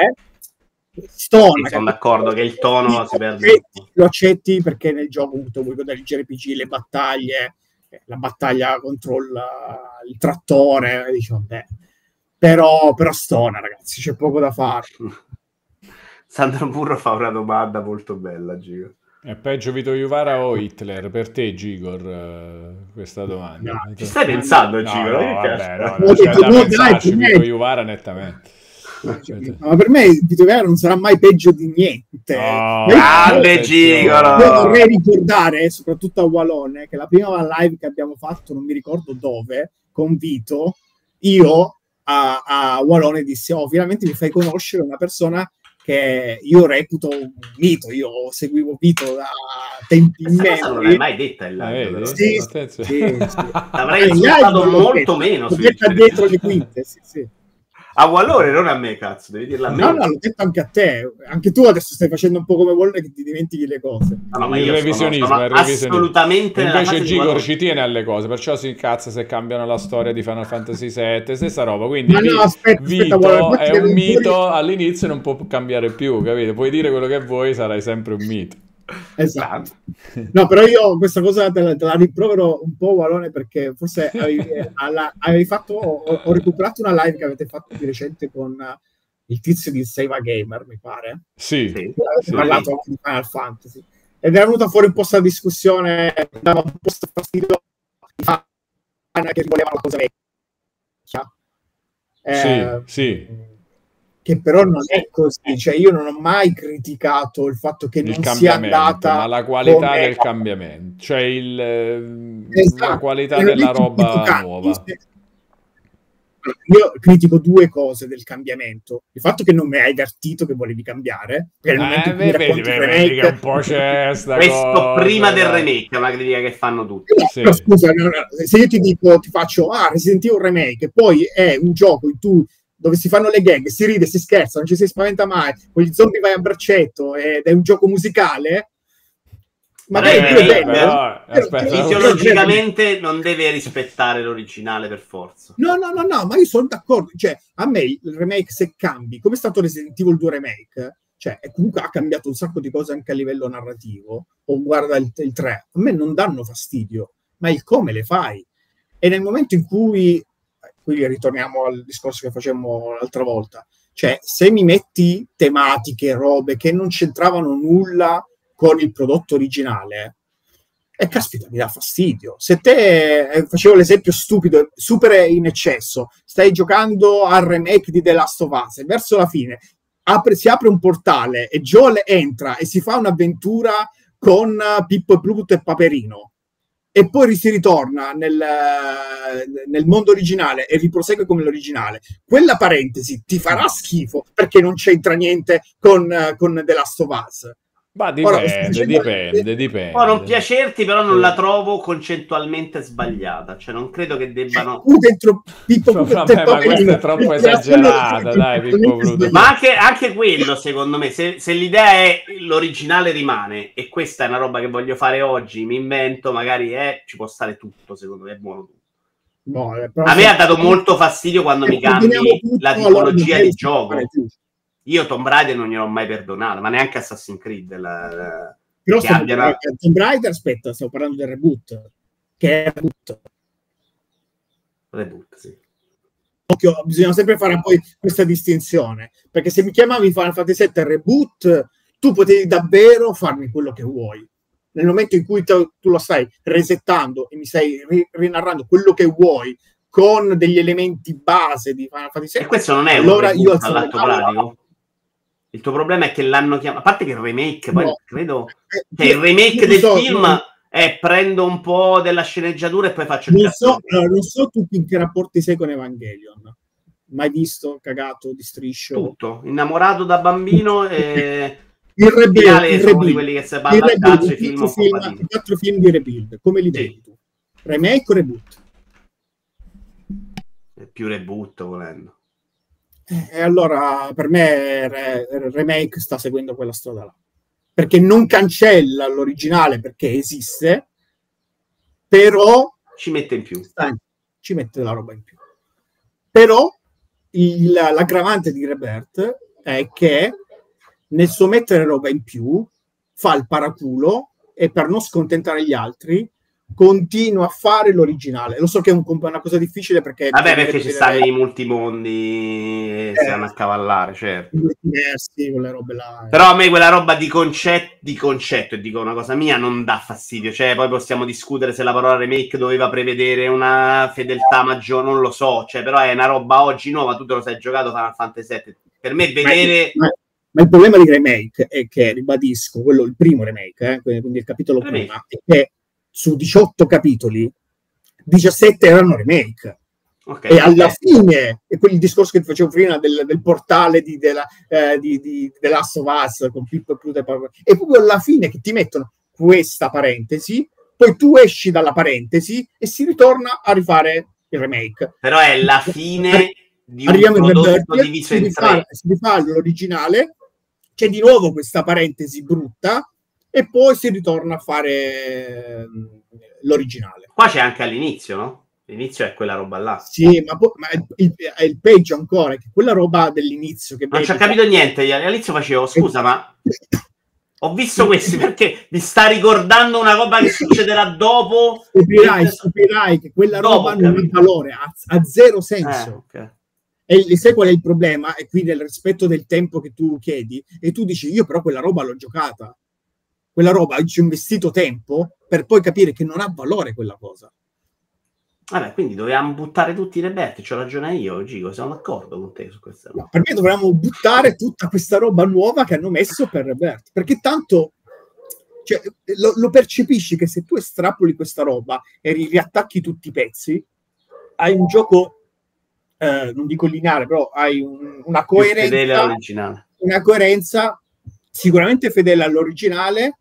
Stona, sono d'accordo che il tono lo si perde. Lo accetti perché nel gioco appunto, vuoi godere il JRPG, le battaglie, eh, la battaglia contro il, il trattore, dici vabbè. Però, però stona, ragazzi, c'è poco da fare. Sandro Burro fa una domanda molto bella, Gigo. È peggio Vito Juvara o Hitler? Per te, Gigor, eh, questa domanda. No, ci stai pensando, no, Gigor? No, vabbè, no, no, no, no, no, no, no, no, no, no, Certo. Ma per me Vito Gaetano non sarà mai peggio di niente. Oh, grande Gigolo! Io vorrei ricordare, soprattutto a Walone, che la prima live che abbiamo fatto, non mi ricordo dove, con Vito, io a, a Walone dissi, oh, finalmente mi fai conoscere una persona che io reputo un mito, io seguivo Vito da tempi in immemori. Non l'hai mai detta in live, eh, sì, sì, sì, sì. L'avrei insultato molto meno. Detta dietro le quinte, sì, sì a Wallone, non a me, cazzo, devi dirla a me. No, no, l'ho detto anche a te. Anche tu adesso stai facendo un po' come Wallone che ti dimentichi le cose. No, ma il revisionismo, sono, sono assolutamente Invece Gigor ci tiene alle cose, perciò si incazza se cambiano la storia di Final Fantasy VII, stessa roba. Quindi ma no, aspetta, Vito aspetta, è un mito, all'inizio non può cambiare più, capito? Puoi dire quello che vuoi, sarai sempre un mito. Esatto. No, però io questa cosa te la, te la rimprovero un po', Valone, perché forse avevi, alla, avevi fatto, ho, ho, recuperato una live che avete fatto di recente con il tizio di Save a Gamer, mi pare. Sì. sì. Avete sì. parlato anche di Final Fantasy. Ed era venuta fuori un po' questa discussione, dava un po' fastidio di fan che volevano cose vecchie. Eh, sì, sì che però non è così, cioè io non ho mai criticato il fatto che il non sia andata... Ma la qualità come... del cambiamento, cioè il, ehm, esatto. la qualità della roba nuova. Io critico due cose del cambiamento. Il fatto che non mi hai avvertito che volevi cambiare. Perché nel eh, vedi, vedi, vedi che un po' c'è Questo cosa. prima del remake, la critica che fanno tutti. Eh, sì. Però scusa, se io ti dico, ti faccio, ah, Resident Evil Remake, poi è un gioco in cui dove si fanno le gag, si ride, si scherza, non ci si spaventa mai, con gli zombie vai a braccetto ed è un gioco musicale. Ma eh, più bello, però, aspetta, non deve rispettare l'originale per forza. No, no, no, no, ma io sono d'accordo. Cioè, a me il remake se cambi, come è stato Resident Evil 2 remake, cioè comunque ha cambiato un sacco di cose anche a livello narrativo, o guarda il, il 3, a me non danno fastidio, ma il come le fai. E nel momento in cui qui ritorniamo al discorso che facemmo l'altra volta. Cioè, se mi metti tematiche, robe che non c'entravano nulla con il prodotto originale, e eh, caspita, mi dà fastidio. Se te, eh, facevo l'esempio stupido, super in eccesso, stai giocando al remake di The Last of Us, e verso la fine apre, si apre un portale e Joel entra e si fa un'avventura con Pippo e Pluto e Paperino e poi si ritorna nel, nel, mondo originale e riprosegue come l'originale, quella parentesi ti farà schifo perché non c'entra niente con, con The Last of Us. Ma dipende, Ora, dipende, dipende. Può non piacerti, però non la trovo concettualmente sbagliata. Cioè, non credo che debbano. Tu dentro Pippo cioè, Vabbè, ma questa è troppo esagerata, cioè, dai, Pippo Bruto. Ma anche, anche, quello, secondo me, se, se, l'idea è l'originale rimane, e questa è una roba che voglio fare oggi, mi invento, magari è, eh, ci può stare tutto, secondo me è buono tutto. No, eh, a me ha dato molto fastidio quando mi cambi la tipologia di gioco. giusto io Tom Raider non gliel'ho mai perdonato, ma neanche Assassin's Creed. La, la, Però che abbiano... La... Tomb Raider, aspetta, stiamo parlando del reboot. Che è reboot. Reboot, sì. Occhio, bisogna sempre fare poi questa distinzione, perché se mi chiamavi Final Fantasy VII reboot, tu potevi davvero farmi quello che vuoi. Nel momento in cui tu, lo stai resettando e mi stai ri- rinarrando quello che vuoi con degli elementi base di Final Fantasy VII, e questo non è allora un allora io alzo l'atto pratico. Il tuo problema è che l'hanno chiamato. A parte che il remake, no. credo. Eh, che eh, il remake del so, film. Io... Eh, prendo un po' della sceneggiatura e poi faccio non il so, allora, non so tu in che rapporti sei con Evangelion mai visto, cagato, di striscio tutto, innamorato da bambino e... il Rebuild il Rebuild, quelli che si parla il Rebuild, il film, film, quattro film di Rebuild come li sì. vedi tu? remake o reboot? È più reboot volendo eh. E allora per me Remake sta seguendo quella strada là. Perché non cancella l'originale perché esiste, però ci mette in più. Sta, ci mette la roba in più. Però il, l'aggravante di Rebert è che nel suo mettere roba in più fa il paraculo e per non scontentare gli altri continua a fare l'originale. Lo so che è un, una cosa difficile perché... Vabbè, perché ci stanno i multimondi, e eh, stanno a cavallare, certo. Diversi, quelle robe là. Eh. Però a me quella roba di, concet- di concetto, e dico una cosa mia, non dà fastidio. Cioè, poi possiamo discutere se la parola remake doveva prevedere una fedeltà maggiore, non lo so. Cioè, però è una roba oggi nuova, tu te lo sei giocato Final Fantasy VII. Per me vedere... Ma, ma, ma il problema di remake è che, ribadisco, quello il primo remake, eh, quindi il capitolo remake. prima, è che su 18 capitoli, 17 erano remake. Okay, e alla okay. fine, e quel discorso che ti facevo prima del, del portale di, della, eh, di, di, The Last of Us con Pippo e Pluto, e proprio alla fine che ti mettono questa parentesi, poi tu esci dalla parentesi e si ritorna a rifare il remake. Però è la fine di Arriviamo un prodotto diviso in tre. Si rifà l'originale, c'è di nuovo questa parentesi brutta, e poi si ritorna a fare eh, l'originale. Qua c'è anche all'inizio, no? L'inizio è quella roba là. Sì, ma, po- ma è, il, è, il, peggio ancora, che quella roba dell'inizio. Che non ci ha capito niente, all'inizio facevo, eh. scusa, ma ho visto questi perché mi sta ricordando una roba che succederà dopo. Stupirai, stupirai che quella roba non ha valore, ha, ha, zero eh, senso. Eh, okay. E sai qual è il problema? E qui nel rispetto del tempo che tu chiedi, e tu dici, io però quella roba l'ho giocata quella roba, ci ho investito tempo per poi capire che non ha valore quella cosa. Vabbè, quindi dovevamo buttare tutti i reberti, c'ho ragione io, Gigo, sono d'accordo con te su questa roba. No, per me dovevamo buttare tutta questa roba nuova che hanno messo per reberti, perché tanto cioè, lo, lo, percepisci che se tu estrapoli questa roba e ri- riattacchi tutti i pezzi, hai un gioco, eh, non dico lineare, però hai un, una coerenza... Fedele all'originale. Una coerenza sicuramente fedele all'originale,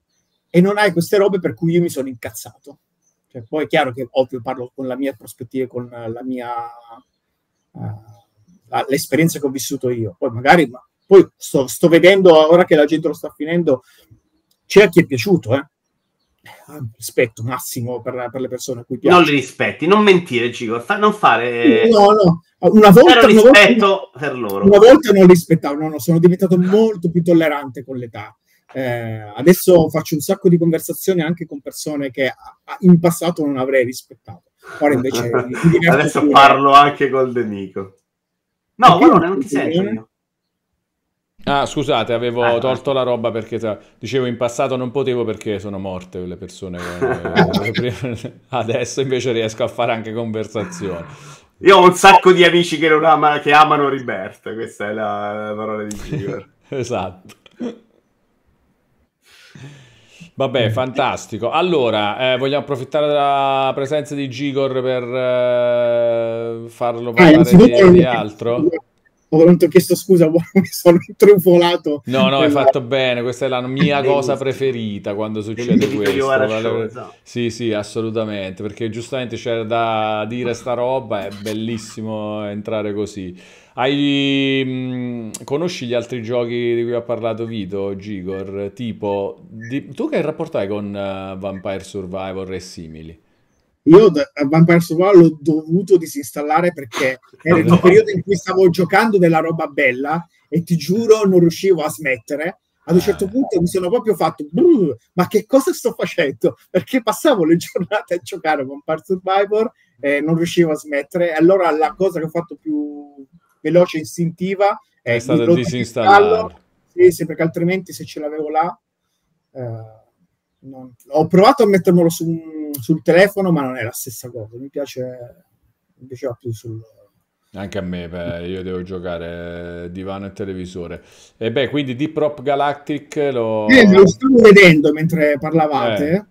e non hai queste robe per cui io mi sono incazzato. Cioè, poi è chiaro che ovvio parlo con la mia prospettiva, con eh, la mia uh, la, l'esperienza che ho vissuto io. Poi magari ma, poi sto, sto, vedendo ora che la gente lo sta finendo, c'è a chi è piaciuto, eh. Ah, rispetto massimo per, per le persone a cui piace. Non li rispetti, non mentire, Gigo, fa, non fare. No, no, una volta, rispetto una volta, per loro. Una volta non rispettavo, no, no, sono diventato molto più tollerante con l'età eh, adesso faccio un sacco di conversazioni anche con persone che in passato non avrei rispettato. Ora invece adesso pure. parlo anche col nemico. No, ma non ti un Ah, scusate, avevo ah, tolto la roba perché tra... dicevo in passato non potevo perché sono morte le persone. Che... Eh, adesso invece riesco a fare anche conversazioni. Io ho un sacco di amici che, ama... che amano Riberta, questa è la, la parola di Giver. esatto. Vabbè, fantastico. Allora, eh, vogliamo approfittare della presenza di Gigor per eh, farlo ah, parlare eh, di, di altro? Ho veramente chiesto scusa, mi sono introvolato. No, no, hai fatto bene, questa è la mia cosa preferita quando succede questo. Sì, sì, assolutamente, perché giustamente c'era da dire sta roba, è bellissimo entrare così. Hai, mh, conosci gli altri giochi di cui ha parlato Vito, Gigor? Tipo, di, tu che rapporto hai con uh, Vampire Survivor e simili? Io Vampire Survivor l'ho dovuto disinstallare perché era il no. periodo in cui stavo giocando della roba bella e ti giuro non riuscivo a smettere. Ad un ah. certo punto mi sono proprio fatto, ma che cosa sto facendo? Perché passavo le giornate a giocare a Vampire Survivor e non riuscivo a smettere. Allora la cosa che ho fatto più veloce, istintiva. È, è eh, stata disinstallata. Sì, sì, perché altrimenti se ce l'avevo là... Eh, non... Ho provato a mettermelo su, sul telefono, ma non è la stessa cosa. Mi piace... Mi piaceva più sul, anche a me, beh, io devo giocare eh, divano e televisore. E beh, quindi Deep Prop Galactic lo... Eh, lo stavo vedendo mentre parlavate, eh.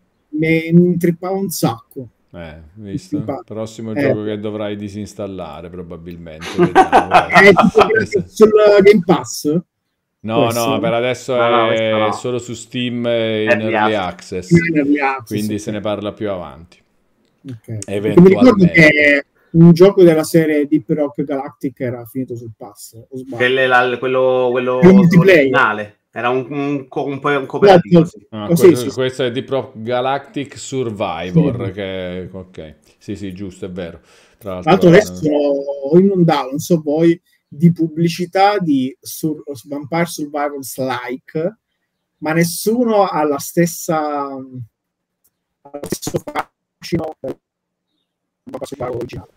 mi trippava un sacco. Eh, visto? Il prossimo eh. gioco che dovrai disinstallare probabilmente. Vediamo, eh, sul Game Pass? No, Questo. no, per adesso no, è no. solo su Steam in early access, in early access quindi sì. se ne parla più avanti. Okay. Eventualmente. Che un gioco della serie Deep Rock Galactic era finito sul pass, o sbaglio? Quelle, la, quello, quello originale. Era un, un, un, un cooperativo. Esatto. Ah, eh, questo, sì, questo sì. è Deep Rock Galactic Survivor. Che, ok, sì, sì, giusto, è vero. Tra l'altro, l'altro adesso eh, ho inondato, non so voi, di pubblicità di sur- Vampire Survivors like, ma nessuno ha la stessa. Ha lo stesso fascino del Vampire Survivor originale.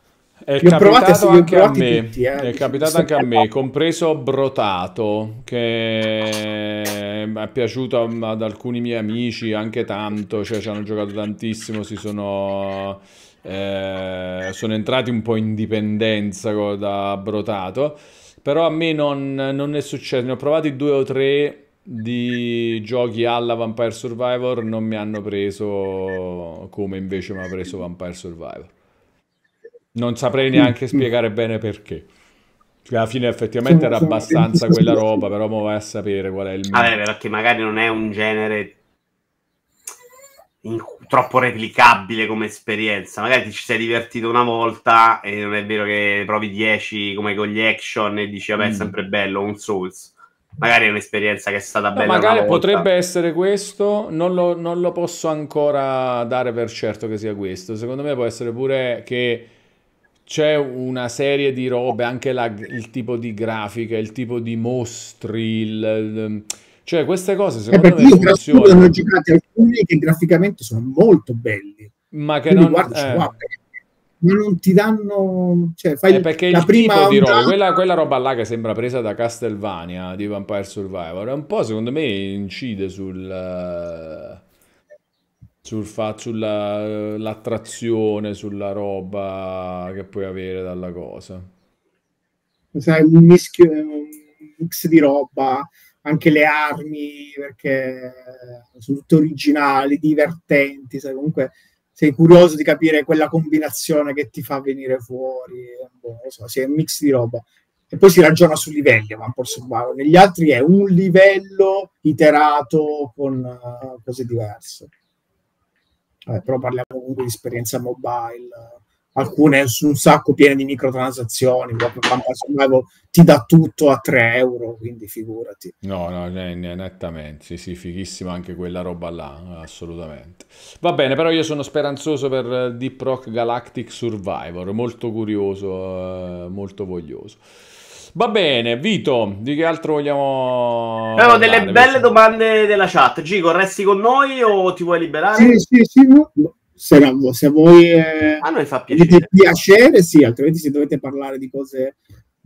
È li ho capitato anche a me, tutti, eh. è capitato anche a me, compreso Brotato, che eh, mi è piaciuto mm, ad alcuni miei amici anche tanto, cioè ci hanno giocato tantissimo, si sono, eh, sono entrati un po' in dipendenza da Brotato, però a me non, non è successo, ne ho provati due o tre di giochi alla Vampire Survivor, non mi hanno preso come invece mi ha preso Vampire Survivor. Non saprei mm. neanche spiegare bene perché. Cioè, alla fine effettivamente era abbastanza quella roba, però mo vai a sapere qual è il... Vabbè, mio. perché magari non è un genere in... troppo replicabile come esperienza. Magari ti ci sei divertito una volta e non è vero che provi 10 come con gli action e dici, vabbè, è mm. sempre bello, un Souls magari è un'esperienza che è stata bella. No, magari potrebbe essere questo, non lo, non lo, posso ancora dare per certo che sia questo. Secondo me può essere pure che c'è una serie di robe, anche la, il tipo di grafica, il tipo di mostri, il, ehm, cioè queste cose eh, secondo eh me io funzionano. Io giocati alcuni che graficamente sono molto belli, ma che non, guardi, eh. wow, eh, ma non ti danno... Cioè, fai eh perché la il prima tipo di roba, quella, quella, roba là che sembra presa da Castlevania, di Vampire Survivor, un po' secondo me incide sul... Eh, sul fa- sull'attrazione, sulla roba che puoi avere dalla cosa. Sai, un mischio, un mix di roba, anche le armi, perché sono tutte originali, divertenti, sai, comunque sei curioso di capire quella combinazione che ti fa venire fuori, boh, so, sì, è un mix di roba. E poi si ragiona su livelli, ma forse Survival. Negli altri è un livello iterato con uh, cose diverse eh, però parliamo comunque di esperienza mobile, eh, alcune un sacco piene di microtransazioni, proprio Survival ecco, ti dà tutto a 3 euro, quindi figurati. No, no, nettamente, sì, sì, fighissima anche quella roba là, assolutamente. Va bene, però io sono speranzoso per eh, Deep Rock Galactic Survivor, molto curioso, eh, molto voglioso. Va bene, Vito, di che altro vogliamo... Avevo delle belle penso. domande della chat. Gigo, resti con noi o ti vuoi liberare? Sì, sì, sì. No. Se, no, se voi eh, a noi fa piacere. piacere, sì, altrimenti se dovete parlare di cose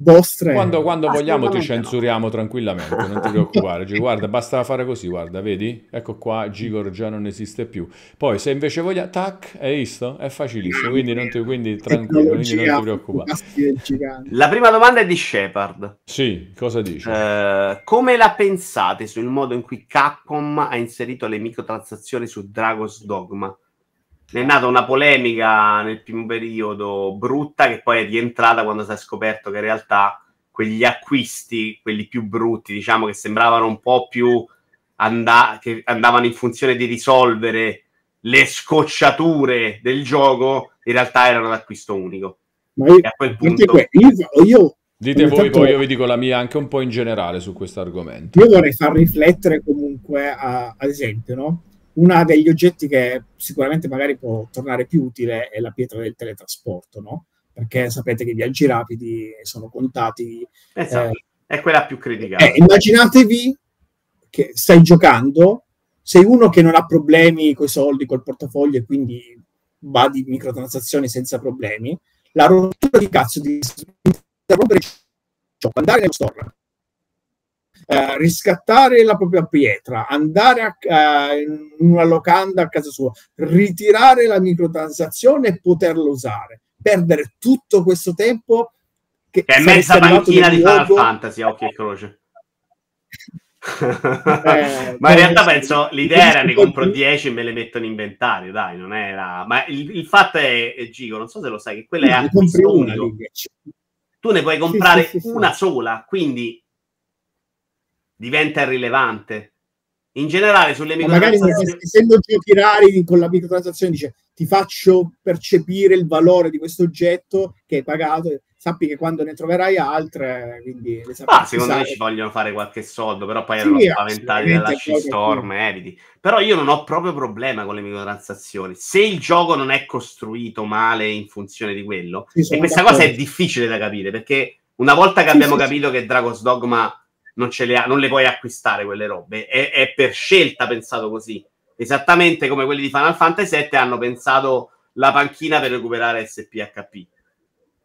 vostre. Quando, quando ah, vogliamo ti censuriamo no. tranquillamente, non ti preoccupare. G, guarda, basta fare così, guarda, vedi? Ecco qua, Gigor già non esiste più. Poi se invece voglia, tac, hai visto? È facilissimo, quindi, non ti, quindi tranquillo, quindi non ti preoccupare. La prima domanda è di Shepard. Sì, cosa dice? Uh, come la pensate sul modo in cui Capcom ha inserito le microtransazioni su Dragon's Dogma? è nata una polemica nel primo periodo brutta che poi è rientrata quando si è scoperto che in realtà quegli acquisti, quelli più brutti, diciamo che sembravano un po' più and- che andavano in funzione di risolvere le scocciature del gioco, in realtà erano d'acquisto unico. Ma io, e a quel punto... io, io Dite voi, tanto... poi io vi dico la mia anche un po' in generale su questo argomento. Io vorrei far riflettere comunque, a, ad esempio, no? una degli oggetti che sicuramente magari può tornare più utile è la pietra del teletrasporto, no? Perché sapete che i viaggi rapidi sono contati. Esatto. Eh, è quella più critica. Eh, immaginatevi che stai giocando, sei uno che non ha problemi con i soldi, col portafoglio e quindi va di microtransazioni senza problemi, la rottura di cazzo di andare nel store, eh, riscattare la propria pietra, andare a, eh, in una locanda a casa sua, ritirare la microtransazione e poterla usare. Perdere tutto questo tempo che, è mezza panchina di Final Fantasy, occhio e croce. eh, ma in realtà cioè, penso l'idea era ne compro 10 e me le metto in inventario dai non era ma il, il fatto è, è Gigo non so se lo sai che quella è acquisto unico tu ne puoi comprare sì, sì, sì, una sola quindi diventa irrilevante. In generale sulle microtransazioni... Ma magari essendo Girardi con la microtransazione dice ti faccio percepire il valore di questo oggetto che hai pagato, sappi che quando ne troverai altre, quindi... Ah, secondo me ci vogliono fare qualche soldo, però poi sì, erano spaventati dalla C-Storm, eviti. Però io non ho proprio problema con le microtransazioni. Se il gioco non è costruito male in funzione di quello, sì, e questa d'accordo. cosa è difficile da capire, perché una volta che sì, abbiamo capito che Dragon's Dogma non, ce le ha, non le puoi acquistare quelle robe. È, è, per scelta pensato così. Esattamente come quelli di Final Fantasy VII hanno pensato la panchina per recuperare SPHP.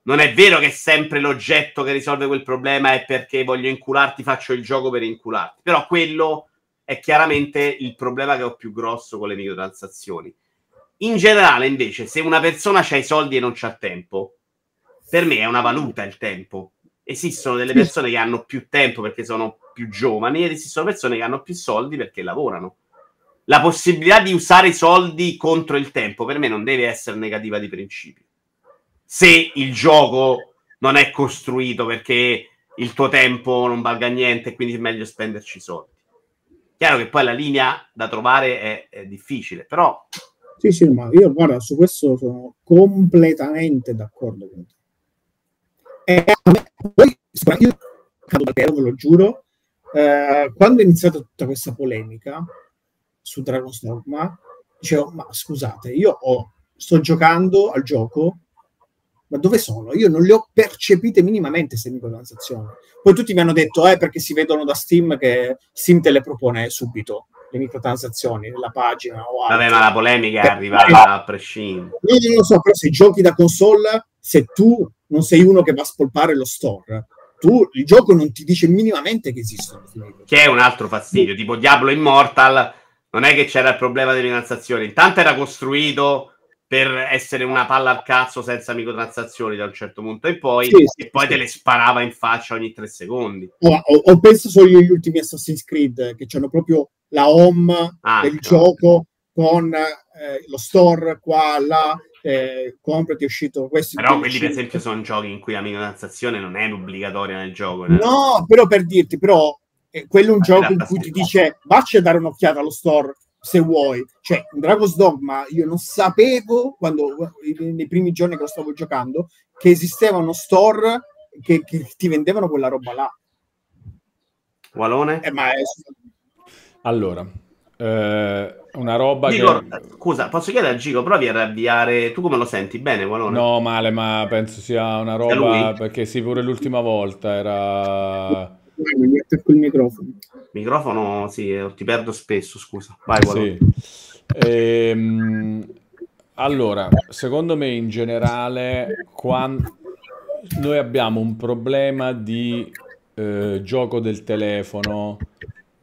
Non è vero che sempre l'oggetto che risolve quel problema è perché voglio incularti, faccio il gioco per incularti. Però quello è chiaramente il problema che ho più grosso con le microtransazioni. In generale, invece, se una persona ha i soldi e non c'ha tempo, per me è una valuta il tempo esistono delle persone che hanno più tempo perché sono più giovani ed esistono persone che hanno più soldi perché lavorano. La possibilità di usare i soldi contro il tempo per me non deve essere negativa di principio. Se il gioco non è costruito perché il tuo tempo non valga niente, e quindi è meglio spenderci i soldi. Chiaro che poi la linea da trovare è, è difficile, però... Sì, sì, ma io guarda, su questo sono completamente d'accordo con te e a me, poi, ve lo giuro, eh, quando è iniziata tutta questa polemica su Dragon's Dogma, dicevo, ma scusate, io ho, sto giocando al gioco ma dove sono? Io non le ho percepite minimamente queste microtransazioni. Poi tutti mi hanno detto, eh, perché si vedono da Steam che Steam te le propone subito le microtransazioni nella pagina. O Vabbè, ma la polemica è eh, arrivata eh, a prescindere. Io non lo so, però se giochi da console, se tu non sei uno che va a spolpare lo store, tu il gioco non ti dice minimamente che esistono. Che è un altro fastidio, tipo Diablo Immortal, non è che c'era il problema delle transazioni, intanto era costruito per essere una palla al cazzo senza microtransazioni da un certo punto in poi sì, sì, e poi sì. te le sparava in faccia ogni tre secondi o, o penso solo agli ultimi Assassin's Creed che hanno proprio la home ah, del no. gioco con eh, lo store qua là eh, comprati è uscito questo però quelli per esempio sono giochi in cui la microtransazione non è obbligatoria nel gioco no, eh. no però per dirti però eh, quello è un ma gioco in cui ti dice vacci a dare un'occhiata allo store se vuoi. Cioè, Dragon's Dogma, io non sapevo, quando, nei primi giorni che lo stavo giocando, che esisteva uno store che, che ti vendevano quella roba là. Valone? Eh, ma è... Allora, eh, una roba Gico, che... Scusa, posso chiedere a Gigo, provi a riavviare... Tu come lo senti? Bene, Valone? No, male, ma penso sia una roba... Perché sì, pure l'ultima volta era mi metto qui il microfono. Microfono, sì, eh, ti perdo spesso, scusa. Vai, sì. ehm, allora, secondo me in generale, quando noi abbiamo un problema di eh, gioco del telefono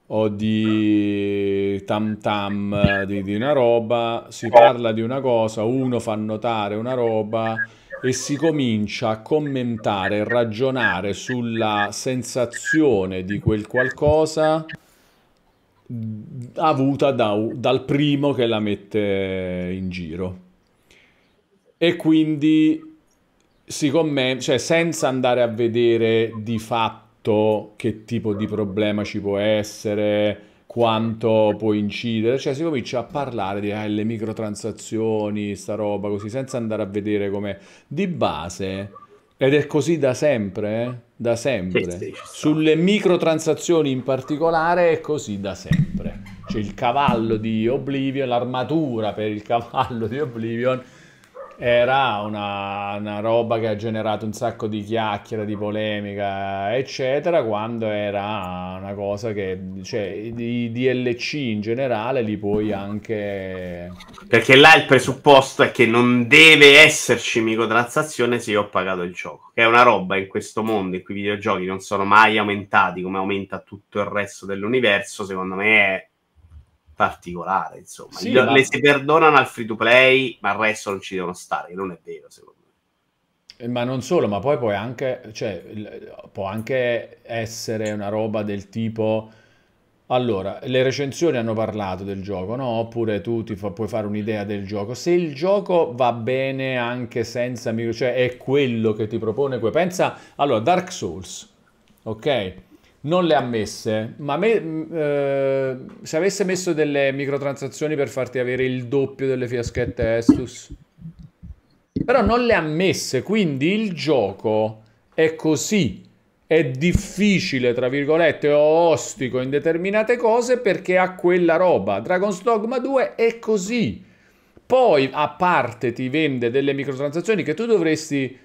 o di tam tam di, di una roba, si parla di una cosa, uno fa notare una roba e si comincia a commentare e ragionare sulla sensazione di quel qualcosa avuta da, dal primo che la mette in giro. E quindi si commenta, cioè senza andare a vedere di fatto che tipo di problema ci può essere, quanto può incidere, cioè si comincia a parlare di eh, le microtransazioni, sta roba così, senza andare a vedere come di base, ed è così da sempre, eh? da sempre, sulle microtransazioni in particolare è così da sempre, cioè il cavallo di Oblivion, l'armatura per il cavallo di Oblivion era una, una, roba che ha generato un sacco di chiacchiera, di polemica, eccetera, quando era una cosa che, cioè, i DLC in generale li puoi anche... Perché là il presupposto è che non deve esserci microtransazione se io ho pagato il gioco, che è una roba in questo mondo in cui i videogiochi non sono mai aumentati come aumenta tutto il resto dell'universo, secondo me è particolare, insomma. Sì, Le si perdonano al free to play, ma il resto non ci devono stare, non è vero, secondo me. Eh, ma non solo, ma poi puoi anche, cioè, può anche essere una roba del tipo... Allora, le recensioni hanno parlato del gioco, no? Oppure tu ti fa, puoi fare un'idea del gioco. Se il gioco va bene anche senza... Cioè, è quello che ti propone... Pensa... Allora, Dark Souls, ok? non le ha messe, ma me, mm, eh, se avesse messo delle microtransazioni per farti avere il doppio delle fiaschette Estus, però non le ha messe, quindi il gioco è così, è difficile, tra virgolette, o ostico in determinate cose perché ha quella roba. Dragon's Dogma 2 è così. Poi, a parte, ti vende delle microtransazioni che tu dovresti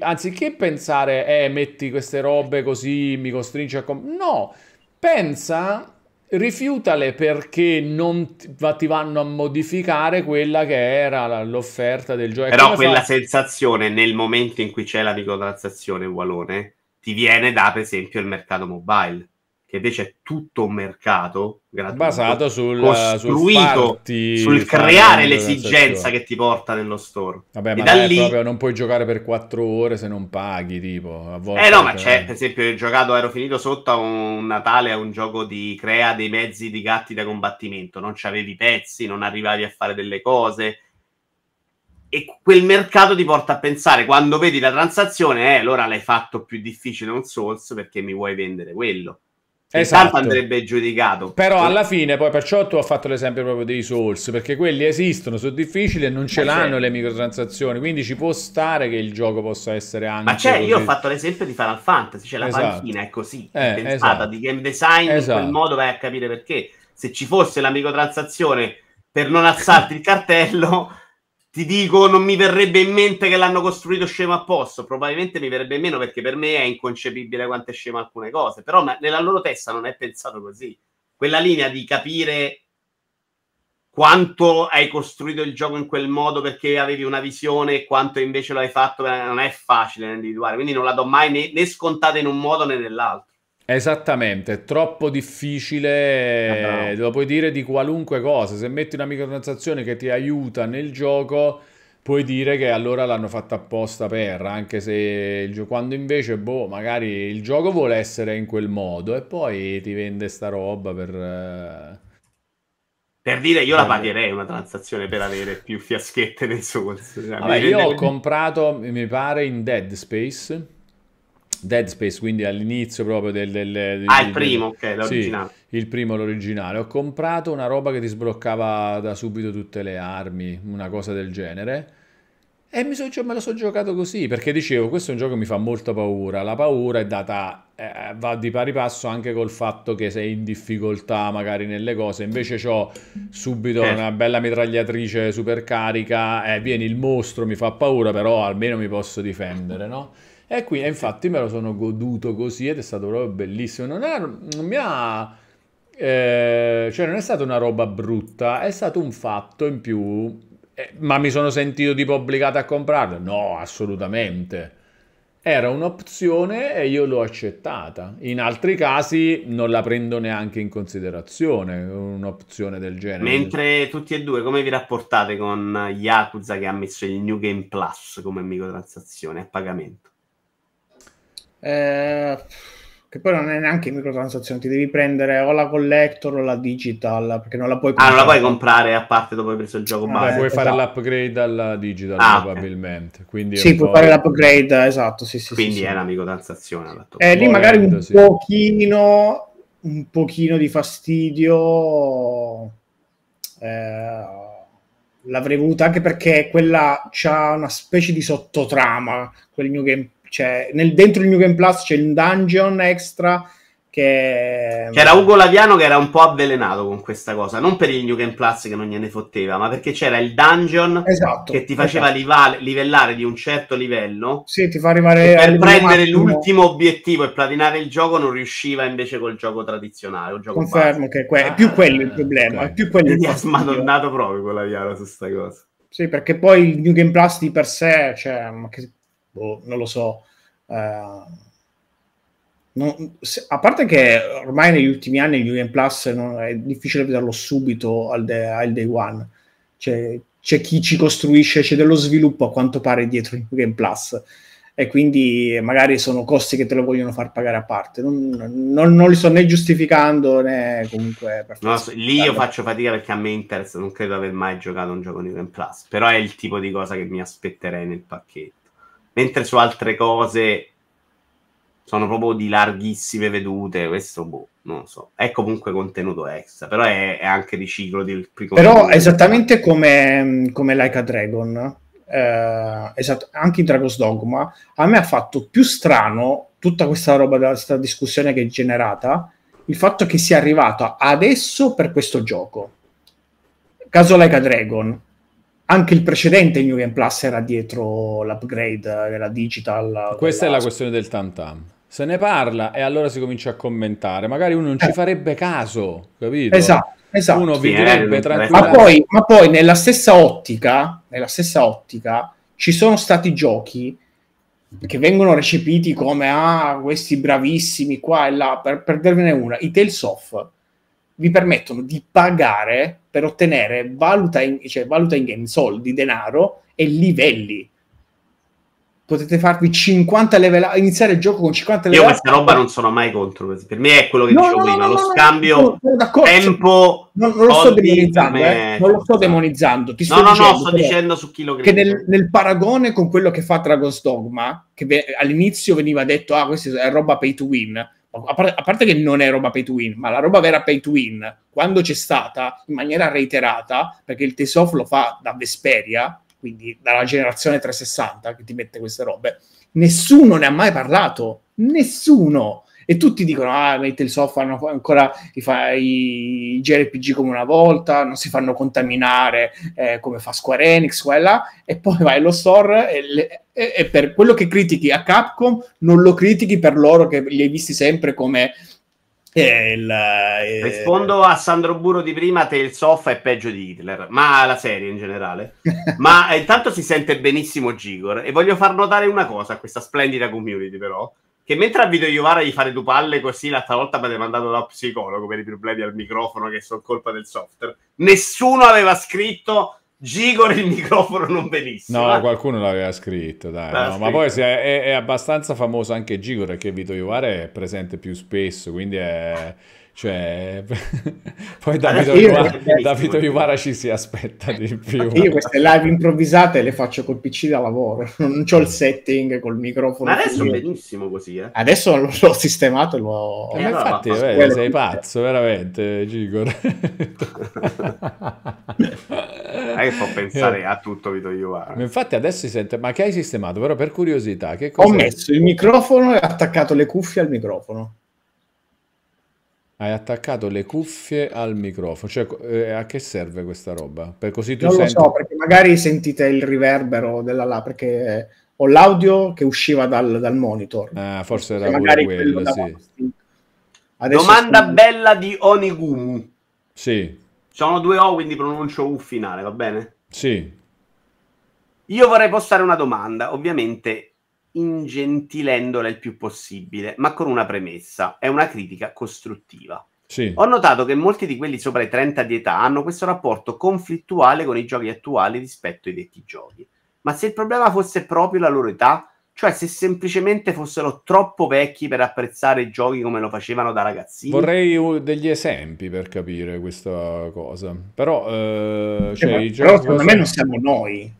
anziché pensare, eh, metti queste robe così, mi costringe a... no, pensa, rifiutale perché non ti, vanno a modificare quella che era l'offerta del gioco. Però Come quella fa... sensazione nel momento in cui c'è la microtransazione, Walone, ti viene da, per esempio, il mercato mobile che invece è tutto un mercato gratuito, basato sul, costruito sul, farti, sul creare l'esigenza che ti porta nello store. Vabbè, e ma dai, lì... proprio non puoi giocare per quattro ore se non paghi, tipo, a eh, volte Eh no, ma c'è, per esempio, ho giocato, ero finito sotto a un Natale a un gioco di crea dei mezzi di gatti da combattimento, non c'avevi pezzi, non arrivavi a fare delle cose e quel mercato ti porta a pensare quando vedi la transazione, eh, allora l'hai fatto più difficile un Souls perché mi vuoi vendere quello. Esatto. andrebbe giudicato. Però alla fine, poi perciò tu hai fatto l'esempio proprio dei Souls, perché quelli esistono, sono difficili e non ce ma eh, l'hanno c'è. Certo. le microtransazioni, quindi ci può stare che il gioco possa essere anche... Ma c'è, così. io ho fatto l'esempio di Final Fantasy, cioè la esatto. panchina è così, eh, pensata esatto. di game design, esatto. in quel esatto. modo vai a capire perché. Se ci fosse la microtransazione per non alzarti il cartello ti dico, non mi verrebbe in mente che l'hanno costruito scemo posto. probabilmente mi verrebbe meno perché per me è inconcepibile quanto è scema alcune cose, però nella loro testa non è pensato così. Quella linea di capire quanto hai costruito il gioco in quel modo perché avevi una visione e quanto invece lo hai fatto eh, non è facile da individuare, quindi non la do mai né, né scontata in un modo né nell'altro. Esattamente, è troppo difficile, ah, eh, lo puoi dire di qualunque cosa. Se metti una microtransazione che ti aiuta nel gioco, puoi dire che allora l'hanno fatta apposta per, anche se il, quando invece, boh, magari il gioco vuole essere in quel modo e poi ti vende sta roba per... Eh, per dire, io la pagherei una transazione per avere più fiaschette nel suo... Cioè, Vabbè, io ho comprato, mi pare, in Dead Space Dead Space, quindi all'inizio proprio del... del, del ah, il primo, ok, l'originale. Sì, il primo, l'originale. Ho comprato una roba che ti sbloccava da subito tutte le armi, una cosa del genere. E mi so, cioè, me lo sono giocato così, perché dicevo, questo è un gioco che mi fa molta paura. La paura è data, eh, va di pari passo anche col fatto che sei in difficoltà magari nelle cose. Invece ho subito eh. una bella mitragliatrice super carica, eh, viene il mostro, mi fa paura, però almeno mi posso difendere, no? E qui, infatti me lo sono goduto così ed è stato proprio bellissimo. Non, è, non mi ha... Eh, cioè non è stata una roba brutta, è stato un fatto in più. Eh, ma mi sono sentito tipo obbligato a comprarlo? No, assolutamente. Era un'opzione e io l'ho accettata. In altri casi non la prendo neanche in considerazione, un'opzione del genere. Mentre tutti e due, come vi rapportate con Yakuza che ha messo il New Game Plus come microtransazione a pagamento? Eh, che poi non è neanche microtransazione, ti devi prendere o la collector o la digital, perché non la puoi comprare. Ah, non la puoi comprare a parte dopo aver preso il gioco ah, base. Puoi esatto. fare l'upgrade alla digital ah, probabilmente. Quindi sì, puoi fare l'upgrade, esatto, sì, sì. Quindi sì, è sì. una microtransazione. Eh, lì magari un sì. pochino un pochino di fastidio eh, l'avrei voluta anche perché quella c'ha una specie di sottotrama, quel New Game cioè, nel, dentro il New Game Plus c'è un dungeon extra che... C'era Ugo Laviano che era un po' avvelenato con questa cosa, non per il New Game Plus che non gliene fotteva, ma perché c'era il dungeon esatto, che ti faceva esatto. livale, livellare di un certo livello. Sì, ti fa arrivare per prendere massimo. l'ultimo obiettivo e platinare il gioco non riusciva invece col gioco tradizionale, gioco Confermo che que- è più ah, quello il problema, okay. è più quello il problema. smadonnato proprio con Laviano su sta cosa. Sì, perché poi il New Game Plus di per sé, cioè, che boh, non lo so. Uh, non, se, a parte che ormai negli ultimi anni il Game Plus non, è difficile vederlo subito al, de, al day one. Cioè, c'è chi ci costruisce, c'è dello sviluppo a quanto pare dietro il Game Plus e quindi magari sono costi che te lo vogliono far pagare a parte. Non, non, non li sto né giustificando né comunque... No, lì io faccio fatica perché a me interessa, non credo aver mai giocato un gioco di Game Plus, però è il tipo di cosa che mi aspetterei nel pacchetto mentre su altre cose sono proprio di larghissime vedute, questo boh, non lo so. È comunque contenuto extra, però è, è anche riciclo del primo. Però esattamente come, come Like a Dragon, eh, esatto, anche in Dragon's Dogma, a me ha fatto più strano tutta questa roba, questa discussione che è generata, il fatto che sia arrivato adesso per questo gioco. Caso Like a Dragon, anche il precedente New Game Plus era dietro l'upgrade della digital. Questa della... è la questione del tantam. Se ne parla e allora si comincia a commentare. Magari uno non ci eh. farebbe caso, capito? Esatto. Esatto. Uno eh, vivrebbe tranquillamente. Ma poi, ma poi nella, stessa ottica, nella stessa ottica ci sono stati giochi che vengono recepiti come ah, questi bravissimi qua e là. Per, per darvene una, i Tales of vi permettono di pagare per ottenere valuta in, cioè valuta in game, soldi, denaro e livelli. Potete farvi 50 level up, iniziare il gioco con 50 level up. Io questa roba non sono mai contro, per me è quello che no, dicevo no, prima, no, lo scambio tempo non, non, lo sto demonizzando, eh, non lo sto demonizzando, ti sto no, dicendo, no, sto dicendo su chi lo crede. Che nel, nel, paragone con quello che fa Dragon's Dogma, che be- all'inizio veniva detto, ah, questa è roba pay to win, a, par- a parte che non è roba pay to win, ma la roba vera pay to win, quando c'è stata in maniera reiterata, perché il Tesof lo fa da Vesperia, quindi dalla generazione 360 che ti mette queste robe, nessuno ne ha mai parlato, nessuno. E tutti dicono, ah, mette il software, ancora i, fa, i JRPG come una volta, non si fanno contaminare eh, come fa Square Enix, quella, e poi vai allo store e, le, e, e per quello che critichi a Capcom non lo critichi per loro che li hai visti sempre come... Eh, il, eh... Rispondo a Sandro Buro di prima: Tale Soft è peggio di Hitler, ma la serie in generale. ma eh, intanto si sente benissimo Gigor. E voglio far notare una cosa a questa splendida community, però, che mentre a Vito Iovara gli fare due palle così, l'altra volta mi avete mandato da psicologo per i problemi al microfono che sono colpa del software. Nessuno aveva scritto Gigor il microfono non benissimo. No, qualcuno l'aveva scritto, dai. L'aveva no, scritto. Ma poi è, è, è, abbastanza famoso anche Gigor perché Vito Iovara è presente più spesso, quindi è... Cioè, poi Davide, Iuvara, Iuvara ci si aspetta di eh, più. Io queste live improvvisate le faccio col PC da lavoro, non ho il setting col microfono. Ma adesso è benissimo così, eh. Adesso l'ho sistemato e l'ho... Eh, infatti, no, vedi, sei pazzo, veramente, Gigor. che fa pensare a tutto Vito Iuvara. infatti adesso si sente, ma che hai sistemato? Però per curiosità, che cosa... Ho messo il microfono e attaccato le cuffie al microfono. Hai attaccato le cuffie al microfono, cioè eh, a che serve questa roba? Per così tu non senti... lo so, perché magari sentite il riverbero della là, perché eh, ho l'audio che usciva dal, dal monitor. Ah, forse era cioè, pure quello, quello sì. Domanda sono... bella di Onigumu. Sì. Sono due O, quindi pronuncio U finale, va bene? Sì. Io vorrei postare una domanda, ovviamente ingentilendola il più possibile, ma con una premessa, è una critica costruttiva. Sì. Ho notato che molti di quelli sopra i 30 di età hanno questo rapporto conflittuale con i giochi attuali rispetto ai detti giochi. Ma se il problema fosse proprio la loro età, cioè se semplicemente fossero troppo vecchi per apprezzare i giochi come lo facevano da ragazzini. Vorrei degli esempi per capire questa cosa. Però, eh, cioè, eh, però secondo sono... me non siamo noi.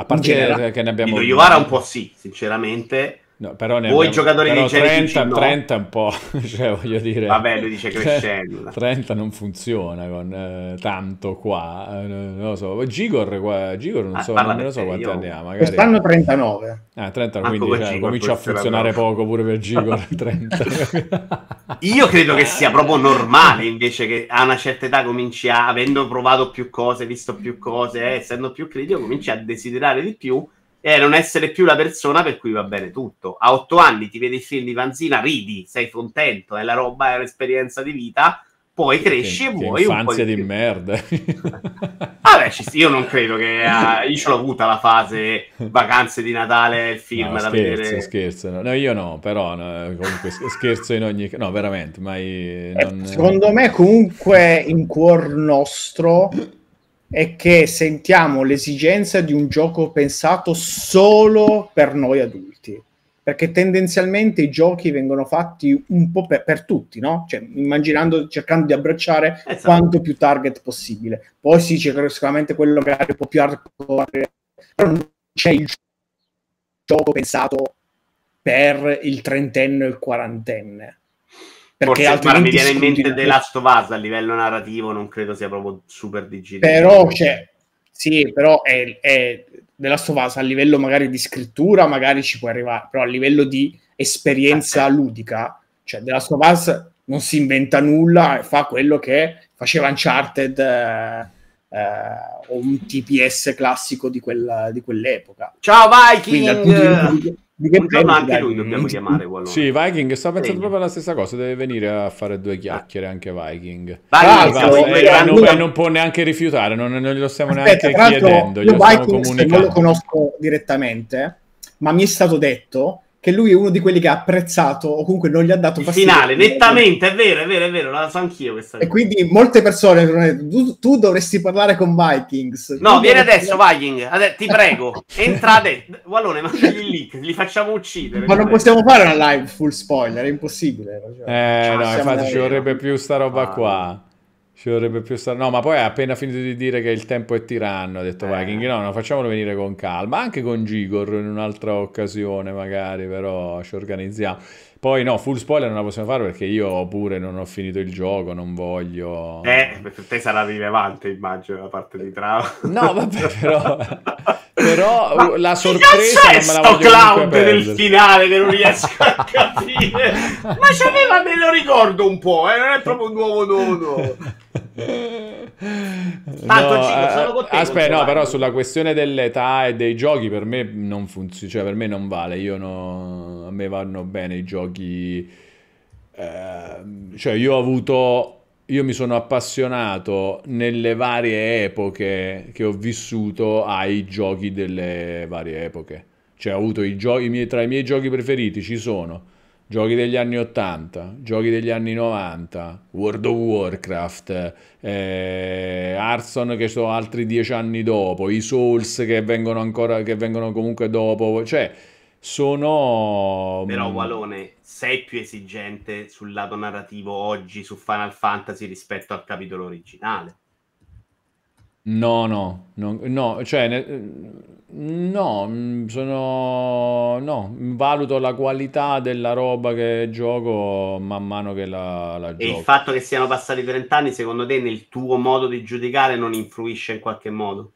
A parte che ne abbiamo... Iovara un po' sì, sinceramente, No, però ne Voi giocatori però di 30, no. 30 un po', cioè voglio dire... Vabbè, lui dice crescendo. Cioè, 30 non funziona con eh, tanto qua, eh, non lo so. Gigor, qua, Gigor non, ah, so, non lo so quanti io. anni ha, magari... Quest'anno 39. Ah, 30, Manco quindi cioè, comincia a funzionare poco pure per Gigor, 30. io credo che sia proprio normale invece che a una certa età cominci a, avendo provato più cose, visto più cose, eh, essendo più critico, cominci a desiderare di più è eh, non essere più la persona per cui va bene tutto. A otto anni ti vedi il film di Vanzina, ridi, sei contento, è la roba, è un'esperienza di vita, poi cresci che, e vuoi un po' di, di merda. Vabbè, ah, io non credo che ah, io ce l'ho avuta la fase vacanze di Natale, il film no, da scherzo, vedere. Scherzo, no. no, io no, però no, comunque scherzo in ogni no, veramente, mai eh, non... Secondo me comunque in cuor nostro è che sentiamo l'esigenza di un gioco pensato solo per noi adulti perché tendenzialmente i giochi vengono fatti un po' per, per tutti, no? Cioè, immaginando, cercando di abbracciare esatto. quanto più target possibile. Poi sì, c'è sicuramente quello che è un po' più hardcore, però non c'è il gioco pensato per il trentenne o il quarantenne. Perché Forse, guarda, mi viene in mente The Last of Us a livello narrativo, non credo sia proprio super digitale. Però c'è, cioè, sì, però è, è The Last of Us a livello magari di scrittura, magari ci può arrivare, però a livello di esperienza okay. Ah, ludica, cioè The Last of Us non si inventa nulla, e fa quello che faceva Uncharted eh, eh, o un TPS classico di, quella, di quell'epoca. Ciao Viking! Quindi, di che giorno anche dai. lui dobbiamo chiamare qualora. Sì, Viking sto pensando Segno. proprio alla stessa cosa, deve venire a fare due eh. chiacchiere anche Viking. Viking ah, e, eh, non, e non può neanche rifiutare, non, non glielo stiamo Aspetta, neanche chiedendo, io Viking non lo conosco direttamente, ma mi è stato detto che lui è uno di quelli che ha apprezzato o comunque non gli ha dato fastidio. finale, nettamente, è vero, è vero, è vero, la so anch'io questa. E quindi molte persone, hanno tu, tu dovresti parlare con Vikings. No, vieni adesso Viking, Adè, ti prego, entra adesso. Wallone, mandagli il link, li facciamo uccidere. Ma non prego. possiamo fare una live full spoiler, è impossibile. Eh, cioè. Eh, no, infatti ci vorrebbe più sta roba ah. qua. Ci vorrebbe più stare. No, ma poi ha appena finito di dire che il tempo è tiranno. Ha detto eh. Viking. No, no, facciamolo venire con calma. Anche con Gigor in un'altra occasione, magari, però ci organizziamo. Poi no, full spoiler non la possiamo fare perché io pure non ho finito il gioco, non voglio... Eh, per te sarà rilevante immagino la parte di Trao. No, vabbè, però... però Ma la sorpresa non me la voglio clown del finale che non riesco a capire ma c'aveva me lo ricordo un po' eh? non è proprio un nuovo nuovo nuovo Tanto no, eh, sono Aspetta, no, però sulla questione dell'età e dei giochi per me non funziona, cioè per me non vale. Io no, a me vanno bene i giochi eh, cioè io ho avuto io mi sono appassionato nelle varie epoche che ho vissuto ai giochi delle varie epoche. Cioè ho avuto i giochi tra i miei giochi preferiti ci sono giochi degli anni 80, giochi degli anni 90, World of Warcraft, eh, Arson che sono altri dieci anni dopo, i Souls che vengono, ancora, che vengono comunque dopo, cioè sono... Però Valone, mm, sei più esigente sul lato narrativo oggi su Final Fantasy rispetto al capitolo originale. No, no, no, no, cioè, no, mm, sono, no, valuto la qualità della roba che gioco man mano che la, la E il fatto che siano passati 30 anni, secondo te, nel tuo modo di giudicare non influisce in qualche modo?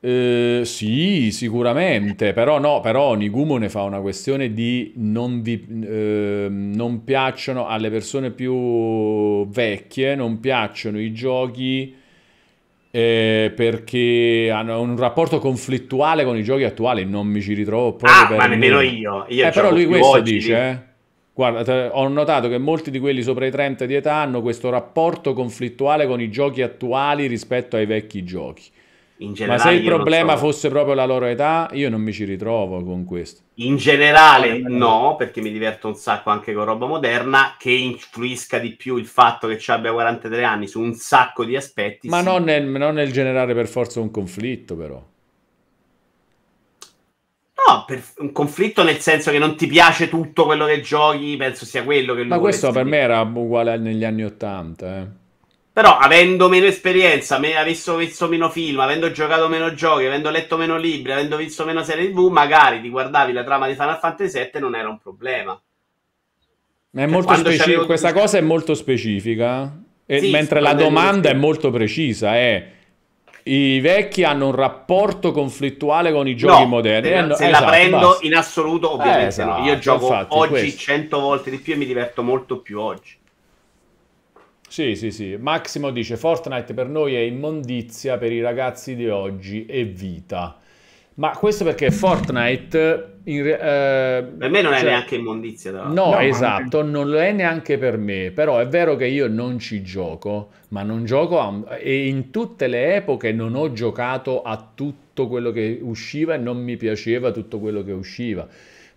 Eh, sì, sicuramente, però no, però Nigumo ne fa una questione di non, vi, eh, non piacciono alle persone più vecchie, non piacciono i giochi eh, perché hanno un rapporto conflittuale con i giochi attuali, non mi ci ritrovo proprio ah, per ma nemmeno io. io eh, però lui questo oggi, dice, eh. guarda, ho notato che molti di quelli sopra i 30 di età hanno questo rapporto conflittuale con i giochi attuali rispetto ai vecchi giochi in generale. Ma se il problema so. fosse proprio la loro età, io non mi ci ritrovo con questo. In generale, no, perché mi diverto un sacco anche con roba moderna. Che influisca di più il fatto che ci abbia 43 anni su un sacco di aspetti. Ma sì. non, nel, non nel generare per forza un conflitto, però. No, un conflitto nel senso che non ti piace tutto quello che giochi, penso sia quello che lui. Ma questo per dire. me era uguale negli anni Ottanta. Eh. Però avendo meno esperienza, me, avendo visto meno film, avendo giocato meno giochi, avendo letto meno libri, avendo visto meno serie TV, magari ti guardavi la trama di Final Fantasy VII non era un problema. Ma è cioè, molto specifica, questa cosa è molto specifica. Eh? Sì, mentre la domanda è molto precisa, è i vecchi hanno un rapporto conflittuale con i giochi no, moderni. Se, se esatto, la prendo basta. in assoluto, ovviamente eh, esatto, no. Io gioco infatti, oggi questo. 100 volte di più e mi diverto molto più oggi. Sì, sì, sì. Massimo dice Fortnite per noi è immondizia per i ragazzi di oggi è vita. Ma questo perché Fortnite... In, eh, per me non cioè, è neanche immondizia. Però. No, no esatto, non lo è neanche per me. Però è vero che io non ci gioco, ma non gioco a, e in tutte le epoche non ho giocato a tutto quello che usciva e non mi piaceva tutto quello che usciva.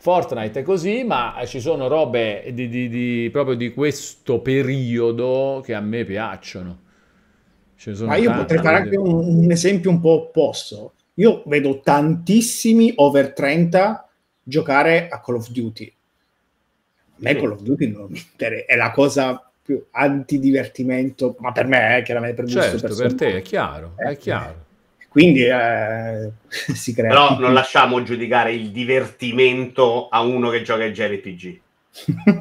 Fortnite è così, ma ci sono robe di, di, di, proprio di questo periodo che a me piacciono. ma io potrei fare anche un, un, esempio un po' opposto. Io vedo tantissimi over 30 giocare a Call of Duty. A me sì. Call of Duty non mi interessa, è la cosa più antidivertimento, ma per me, è eh, chiaramente per certo, per te è chiaro, eh, è chiaro. Quindi eh, si crea. Però non lasciamo giudicare il divertimento a uno che gioca il JRPG.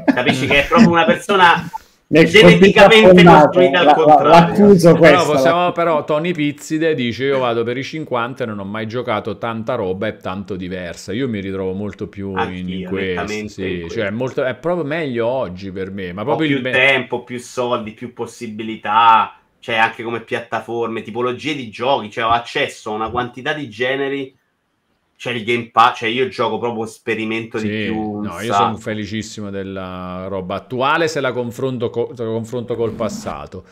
Capisci che è proprio una persona geneticamente costruita al contrario. La, la, però, possiamo, però, Tony Pizzide eh, dice io vado per i 50 e non ho mai giocato tanta roba e tanto diversa. Io mi ritrovo molto più Anch'io, in questo. Sì. In cioè, questo. Cioè, molto, è proprio meglio oggi per me. Ma proprio ho più il... tempo, più soldi, più possibilità cioè anche come piattaforme, tipologie di giochi, cioè ho accesso a una quantità di generi c'è cioè, il Game Pass, cioè io gioco proprio sperimento sì, di più. No, io sono felicissimo della roba attuale se la confronto, co- se la confronto col passato.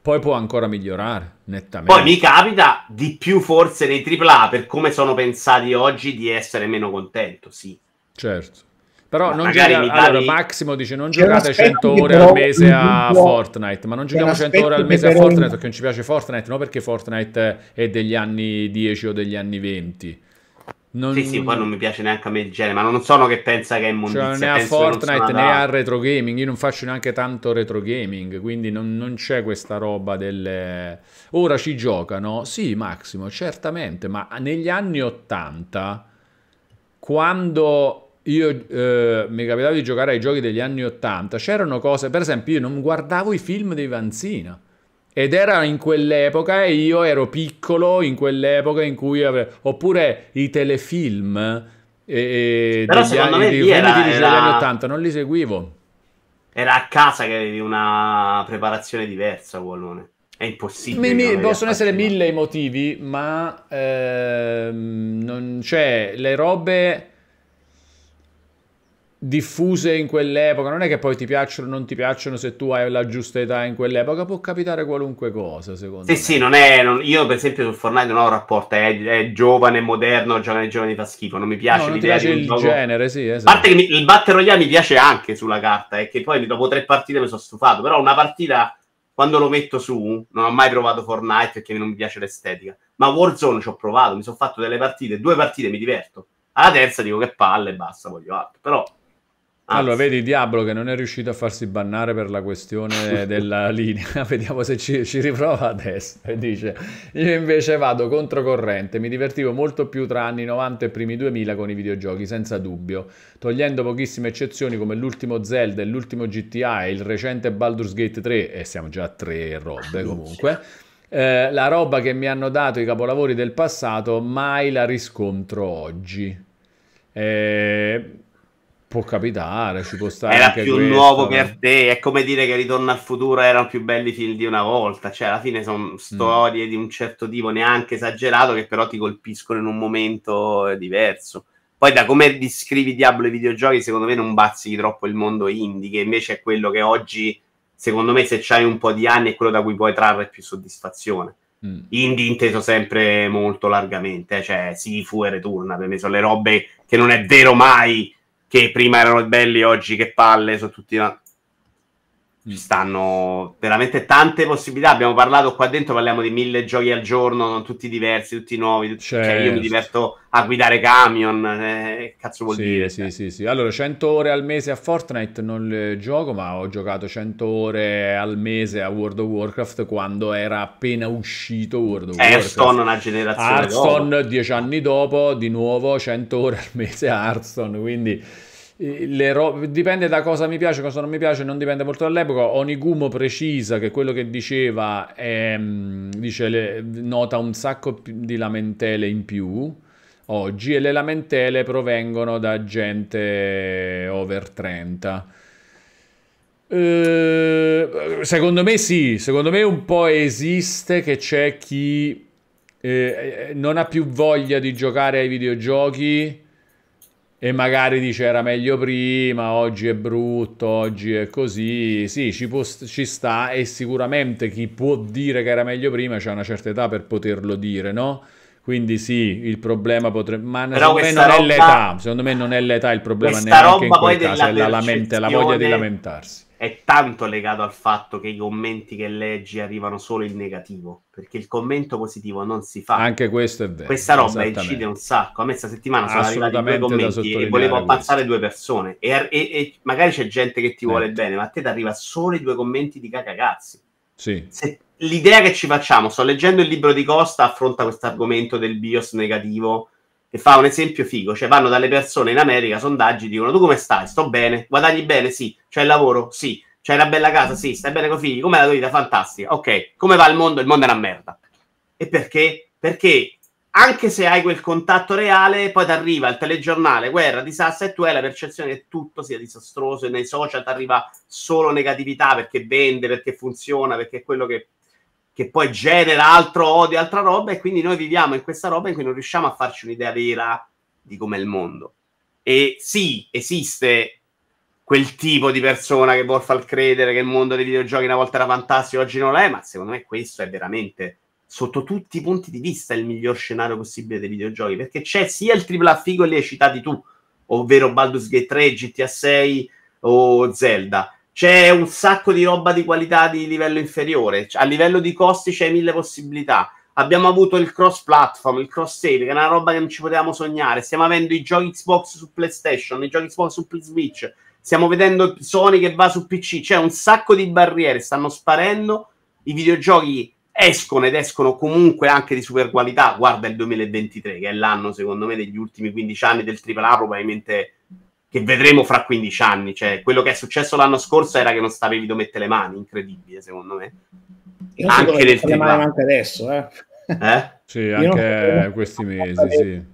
Poi può ancora migliorare nettamente. Poi mi capita di più forse nei AAA per come sono pensati oggi di essere meno contento, sì. Certo. Però ma non gioca... allora, Massimo dice non giocate 100 ore al mese a Fortnite, ma non giochiamo 100 ore al mese a Fortnite perché non ci piace Fortnite, non perché Fortnite è degli anni 10 o degli anni 20. Non... Sì, sì, poi non mi piace neanche a me il genere, ma non sono che pensa che è immondizia. Cioè, né a Fortnite né da... a retro gaming, io non faccio neanche tanto retro gaming, quindi non, non c'è questa roba delle... Ora ci giocano? Sì, Massimo, certamente, ma negli anni 80, quando io eh, mi capitava di giocare ai giochi degli anni Ottanta, c'erano cose, per esempio io non guardavo i film di Vanzina. Ed era in quell'epoca e io ero piccolo in quell'epoca in cui avrei... Oppure i telefilm e, eh, e eh, Però secondo anni, me degli era, degli anni 80 non li seguivo. Era a casa che avevi una preparazione diversa, Wallone. È impossibile. Mi, mi, possono essere mille i motivi, ma ehm, non c'è le robe diffuse in quell'epoca, non è che poi ti piacciono o non ti piacciono se tu hai la giusta età in quell'epoca, può capitare qualunque cosa, secondo sì, me. Sì, sì, non è non, io per esempio su Fortnite non ho rapporto, è, è giovane, moderno, giovane, giovane fa schifo, non mi piace no, non l'idea piace il gioco... genere, sì, esatto. A parte che mi, il Battle Royale mi piace anche sulla carta, e che poi dopo tre partite mi sono stufato, però una partita quando lo metto su, non ho mai provato Fortnite perché non mi piace l'estetica, ma Warzone ci ho provato, mi sono fatto delle partite, due partite mi diverto. Alla terza dico che palle e basta, voglio altro. Però Ah. Allora, vedi Diablo che non è riuscito a farsi bannare per la questione della linea. Vediamo se ci, ci, riprova adesso. E dice: Io invece vado controcorrente. Mi divertivo molto più tra anni 90 e primi 2000 con i videogiochi, senza dubbio. Togliendo pochissime eccezioni come l'ultimo Zelda e l'ultimo GTA e il recente Baldur's Gate 3, e siamo già a tre robe comunque. Eh, la roba che mi hanno dato i capolavori del passato, mai la riscontro oggi. Eh può capitare, ci può stare. Era più questo, nuovo per te, è come dire che Ritorno al futuro erano più belli film di una volta, cioè alla fine sono mm. storie mm. di un certo tipo, neanche esagerato, che però ti colpiscono in un momento eh, diverso. Poi da come descrivi Diablo i videogiochi, secondo me non bazzichi troppo il mondo indie, che invece è quello che oggi, secondo me, se c'hai un po' di anni, è quello da cui puoi trarre più soddisfazione. Mm. Indie inteso sempre molto largamente, eh, cioè Sifu e Returna, per me sono le robe che non è vero mai che prima erano belli, oggi che palle, sono tutti... Una... Ci mm. stanno veramente tante possibilità. Abbiamo parlato qua dentro, parliamo di mille giochi al giorno, tutti diversi, tutti nuovi. Tutti... Certo. Cioè, io mi certo. diverto a guidare camion. Eh, cazzo vuol sì, dire? Sì, cioè. sì, sì. Allora, 100 ore al mese a Fortnite non le gioco, ma ho giocato 100 ore al mese a World of Warcraft quando era appena uscito World of Warcraft. Hearthstone una generazione Hearthstone dieci anni dopo, di nuovo 100 ore al mese a Hearthstone, quindi eh, ro- dipende da cosa mi piace, cosa non mi piace, non dipende molto dall'epoca. Onigumo precisa che quello che diceva è, mm, dice, le, nota un sacco di lamentele in più oggi e le lamentele provengono da gente over 30. Eh, secondo me sì, secondo me un po' esiste che c'è chi eh, eh non ha più voglia di giocare ai videogiochi e magari dice era meglio prima, oggi è brutto, oggi è così, sì, ci, può, ci sta e sicuramente chi può dire che era meglio prima c'è una certa età per poterlo dire, no? Quindi sì, il problema potrebbe... Ma Però secondo me non roba... è l'età, secondo me non è l'età il problema neanche in quel caso, è la, lament- la voglia di lamentarsi è tanto legato al fatto che i commenti che leggi arrivano solo in negativo, perché il commento positivo non si fa. Anche questo è vero. Questa roba incide un sacco. A me settimana sono arrivati due commenti e volevo ammazzare due persone. E, e, e, magari c'è gente che ti vuole Netto. Ecco. bene, ma a te ti arriva solo i due commenti di cacacazzi. Sì. Se, l'idea che ci facciamo, sto leggendo il libro di Costa, affronta questo argomento del bios negativo e fa un esempio figo, cioè vanno dalle persone in America, sondaggi, dicono tu come stai? Sto bene, guadagni bene? Sì, c'è il lavoro? Sì, c'è una bella casa? Sì, stai bene con i figli? Com'è la tua vita? Fantastica, ok, come va il mondo? Il mondo è una merda. E perché? Perché anche se hai quel contatto reale, poi ti arriva il telegiornale, guerra, disastro, e tu hai la percezione che tutto sia disastroso e nei social ti arriva solo negatività perché vende, perché funziona, perché è quello che che poi genera altro odio, altra roba, e quindi noi viviamo in questa roba in cui non riusciamo a farci un'idea vera di com'è il mondo. E sì, esiste quel tipo di persona che vuol far credere che il mondo dei videogiochi una volta era fantastico, oggi non lo è, ma secondo me questo è veramente sotto tutti i punti di vista il miglior scenario possibile dei videogiochi, perché c'è sia il tripla figo che li hai citati tu, ovvero Baldur's Gate 3, GTA 6 o Zelda, c'è un sacco di roba di qualità di livello inferiore, cioè, a livello di costi c'è mille possibilità. Abbiamo avuto il cross platform, il cross save, che è una roba che non ci potevamo sognare. Stiamo avendo i giochi Xbox su PlayStation, i giochi Xbox su Switch. Stiamo vedendo Sony che va su PC. C'è un sacco di barriere, stanno sparendo. I videogiochi escono ed escono comunque anche di super qualità. Guarda il 2023, che è l'anno secondo me degli ultimi 15 anni del AAA, probabilmente che vedremo fra 15 anni. Cioè, quello che è successo l'anno scorso era che non stapevi dove mettere le mani, incredibile, secondo me. Io anche so nel tribunale. anche adesso, eh. eh? Sì, anche questi mesi, sì.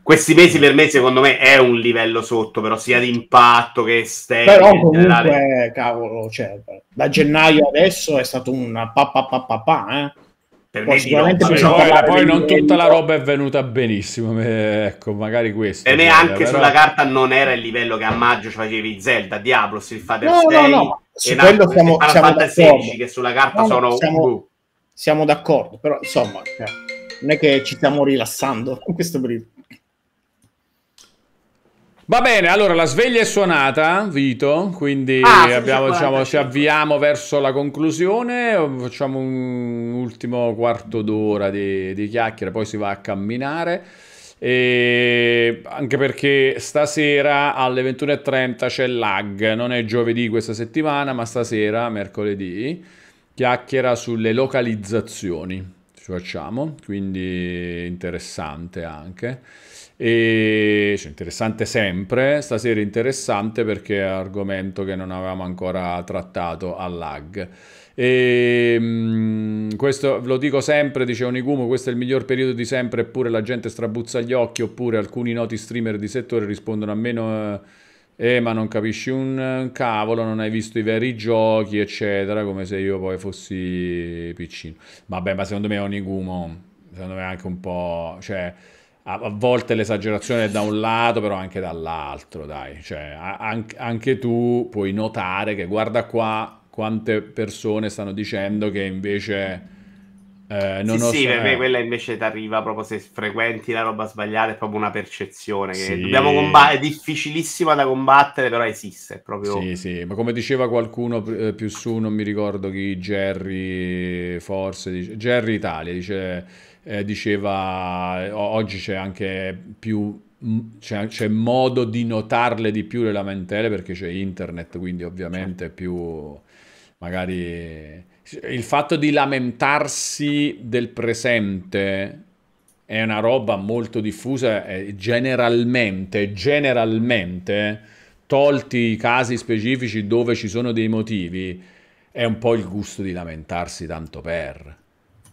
Questi mesi per me, secondo me, è un livello sotto, però sia di impatto che esterno. Però comunque, generale... cavolo, cioè, da gennaio adesso è stato un pa pa pa pa, pa eh per poi, me sicuramente no. Vabbè, poi, poi non tutta la roba è venuta benissimo eh, ecco magari questo per me anche però... sulla carta non era il livello che a maggio facevi Zelda, Diablo, Steel Fate no, Stay, no, no. su quello altro, siamo, siamo d'accordo che sulla carta no, sono no, siamo, siamo d'accordo però insomma cioè, non è che ci stiamo rilassando in questo periodo Va bene, allora la sveglia è suonata, Vito, quindi ah, abbiamo, diciamo, ci avviamo verso la conclusione, facciamo un ultimo quarto d'ora di, di chiacchiere, poi si va a camminare. E anche perché stasera alle 21.30 c'è lag, non è giovedì questa settimana, ma stasera, mercoledì, chiacchiera sulle localizzazioni. Ci facciamo, quindi interessante anche. E cioè, interessante sempre, stasera interessante perché è argomento che non avevamo ancora trattato a lag. E, ehm, mh, questo lo dico sempre, dice Onigumo, questo è il miglior periodo di sempre, eppure la gente strabuzza gli occhi, oppure alcuni noti streamer di settore rispondono a meno... Eh, ma non capisci un eh, cavolo, non hai visto i veri giochi, eccetera, come se io poi fossi piccino. Vabbè, ma secondo me Onigumo, secondo me è anche un po'... Cioè, a, volte l'esagerazione è da un lato, però anche dall'altro, dai. Cioè, anche, anche tu puoi notare che guarda qua quante persone stanno dicendo che invece... Eh, non sì, sì, per me eh. quella invece ti arriva proprio se frequenti la roba sbagliata, è proprio una percezione che sì. dobbiamo combattere, è difficilissima da combattere, però esiste. Proprio... Sì, sì, ma come diceva qualcuno eh, più su, non mi ricordo chi, Jerry, forse, dice... Jerry Italia, dice eh, diceva oggi c'è anche più c'è, c'è, modo di notarle di più le lamentele perché c'è internet, quindi ovviamente certo. più magari il fatto di lamentarsi del presente è una roba molto diffusa generalmente, generalmente, tolti i casi specifici dove ci sono dei motivi, è un po' il gusto di lamentarsi tanto per.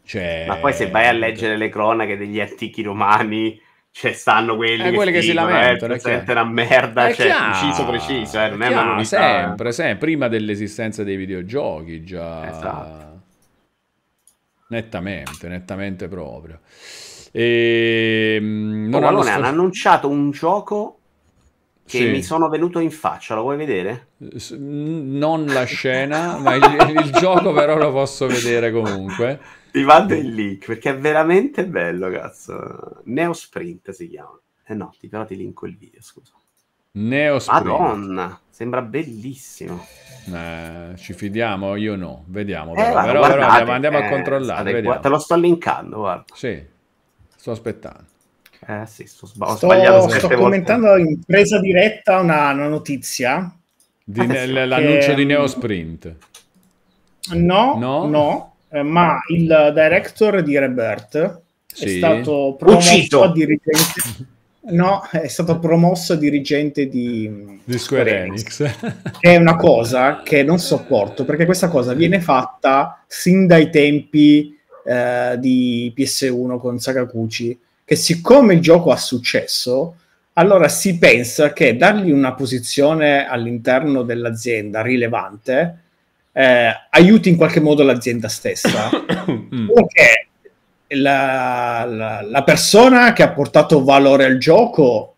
Cioè... Ma poi se vai a leggere le cronache degli antichi romani, cioè stanno quelli, eh, che, quelli scrivono, che si eh, lamentano, eh, è una merda, è cioè, chiaro, preciso preciso, eh, non è, è una Sempre, sempre, prima dell'esistenza dei videogiochi già. Esatto. Nettamente, nettamente proprio. E... Ehm, non oh, hanno, sfor... hanno annunciato un gioco che sì. mi sono venuto in faccia, lo vuoi vedere? Non la scena, ma il, il, gioco però lo posso vedere comunque. Ti mando il link perché è veramente bello, cazzo. Neo Sprint si chiama. Eh no, ti, però ti linko il video, scusa. Neo Sprint. Madonna, sembra bellissimo. Eh, ci fidiamo? Io no. Vediamo. Però, eh, però, guardate, però andiamo, andiamo eh, a controllare. State, te lo sto linkando, guarda. Sì, sto aspettando. Eh sì, sto sba- sto, sbagliato. Sto commentando volte. in presa diretta una, una notizia. Di, ah, l'annuncio che... di Neosprint. Mm, no, no, no eh, ma il director di Rebirth sì. è stato promosso Uccido. dirigente No, è stato promosso a dirigente di, di Square Enix. Enix. È una cosa che non sopporto perché questa cosa viene fatta sin dai tempi eh, di PS1 con Sakaguchi. Che siccome il gioco ha successo, allora si pensa che dargli una posizione all'interno dell'azienda rilevante eh, aiuti in qualche modo l'azienda stessa. Mm. perché la, la, la, persona che ha portato valore al gioco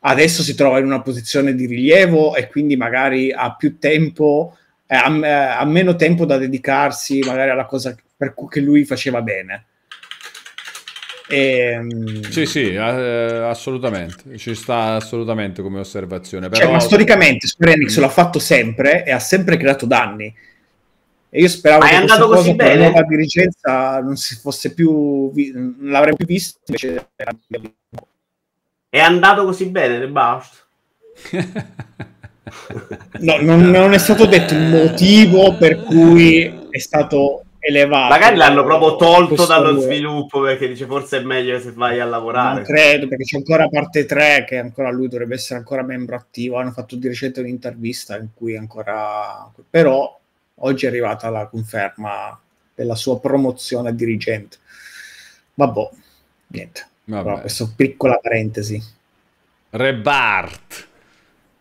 adesso si trova in una posizione di rilievo e quindi magari ha più tempo, eh, ha, eh, ha, meno tempo da dedicarsi magari alla cosa per cui lui faceva bene. E, ehm, sì, sì, eh, assolutamente, ci sta assolutamente come osservazione. Cioè, però... Cioè, ma storicamente Square Enix l'ha fatto sempre e ha sempre creato danni. E io speravo che questa cosa per la nuova dirigenza non si fosse più, vi- non l'avrei più visto. Invece... È andato così bene, The Bust. no, non, non è stato detto il motivo per cui è stato elevato. Magari l'hanno proprio tolto dallo modo. sviluppo perché dice forse è meglio se vai a lavorare. Non credo perché c'è ancora parte 3 che ancora lui dovrebbe essere ancora membro attivo. Hanno fatto di recente un'intervista in cui ancora... però oggi è arrivata la conferma della sua promozione a dirigente. Vabbè, niente. Vabbè. Però, questa piccola parentesi. Rebart.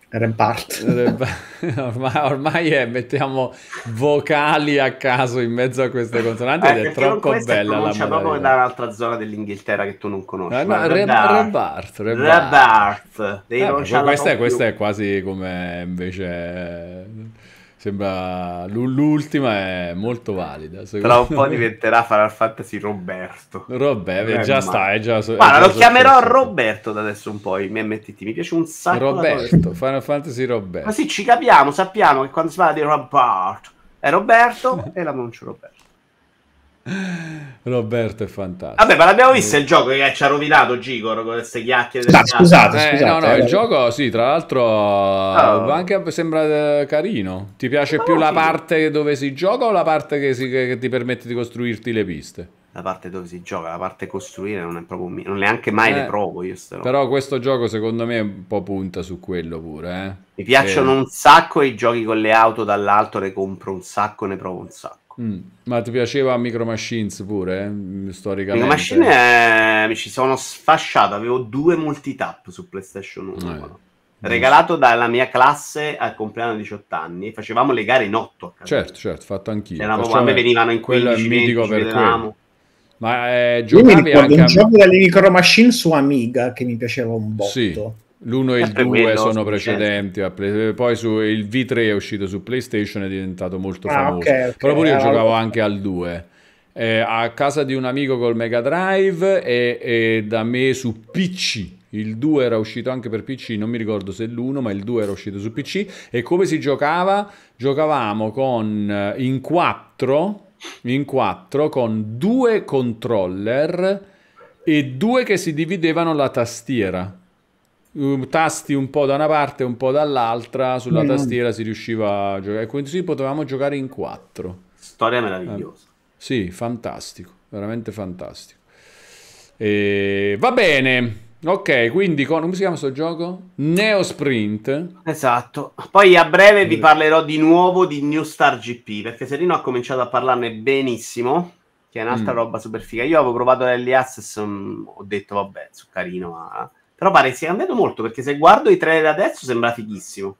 Rempart. ormai, ormai è, mettiamo vocali a caso in mezzo a queste consonanti eh, ed è troppo bella la C'è proprio dall'altra zona dell'Inghilterra che tu non conosci. Eh, no, Rampart. Rampart. Eh, questa, questa, è quasi come invece... Eh, Sembra l'ultima è molto valida. Tra un po' diventerà Final Fantasy Roberto. Roberto, eh, già ma... sta, è già. So- Guarda, lo chiamerò Roberto da adesso un po', Mi ammettiti, mi piace un sacco. Roberto, Final Fantasy Roberto. Ma sì, ci capiamo, sappiamo che quando si parla di Roberto è Roberto e la l'annuncio Roberto. Roberto è fantastico. Vabbè, ma l'abbiamo visto il gioco che ci ha rovinato Gigor con queste chiacchiere. Sì, scusate, scusate. Eh, no, no, eh, il gioco sì, tra l'altro oh. anche sembra eh, carino. Ti piace ma più la parte dove si gioca o la parte che, si, che, ti permette di costruirti le piste? La parte dove si gioca, la parte costruire non è proprio mia, non neanche mai eh, le provo io. Starò. Però questo gioco secondo me un po' punta su quello pure. Eh. Mi piacciono eh. un sacco i giochi con le auto dall'alto, le compro un sacco, ne provo un sacco. Mm. Ma ti piaceva Micro Machines pure, eh? storicamente? Micro Machines è... Eh, mi ci sono sfasciato, avevo due multitap su PlayStation 1. Eh. Regalato dalla mia classe al compleanno di 18 anni, facevamo le gare in 8. Certo, certo, fatto anch'io. Eravamo, a me venivano in 15, 20, ci vedevamo. Ma eh, giocavi Io mi anche un a... gioco delle Micro Machines su Amiga che mi piaceva un botto. Sì. L'1 e il 2 sono precedenti, poi su, il V3 è uscito su PlayStation è diventato molto ah, famoso. Okay, okay. Però pure io giocavo anche al 2. Eh, a casa di un amico col Mega Drive e, e, da me su PC. Il 2 era uscito anche per PC, non mi ricordo se l'1, ma il 2 era uscito su PC. E come si giocava? Giocavamo con, eh, in 4, in 4 con due controller e due che si dividevano la tastiera. Um, tasti un po' da una parte e un po' dall'altra, sulla mm. tastiera si riusciva a giocare, e ecco, quindi così potevamo giocare in quattro. Storia meravigliosa. Eh, sì, fantastico, veramente fantastico. E... Va bene. Ok, quindi con... come si chiama questo gioco? Neo Sprint. Esatto. Poi a breve vi eh. parlerò di nuovo di New Star GP, perché Serino ha cominciato a parlarne benissimo, che è un'altra mm. roba super figa. Io avevo provato l'Early mm, ho detto vabbè, su carino, ma però pare sia cambiato molto perché se guardo i trailer adesso sembra fighissimo.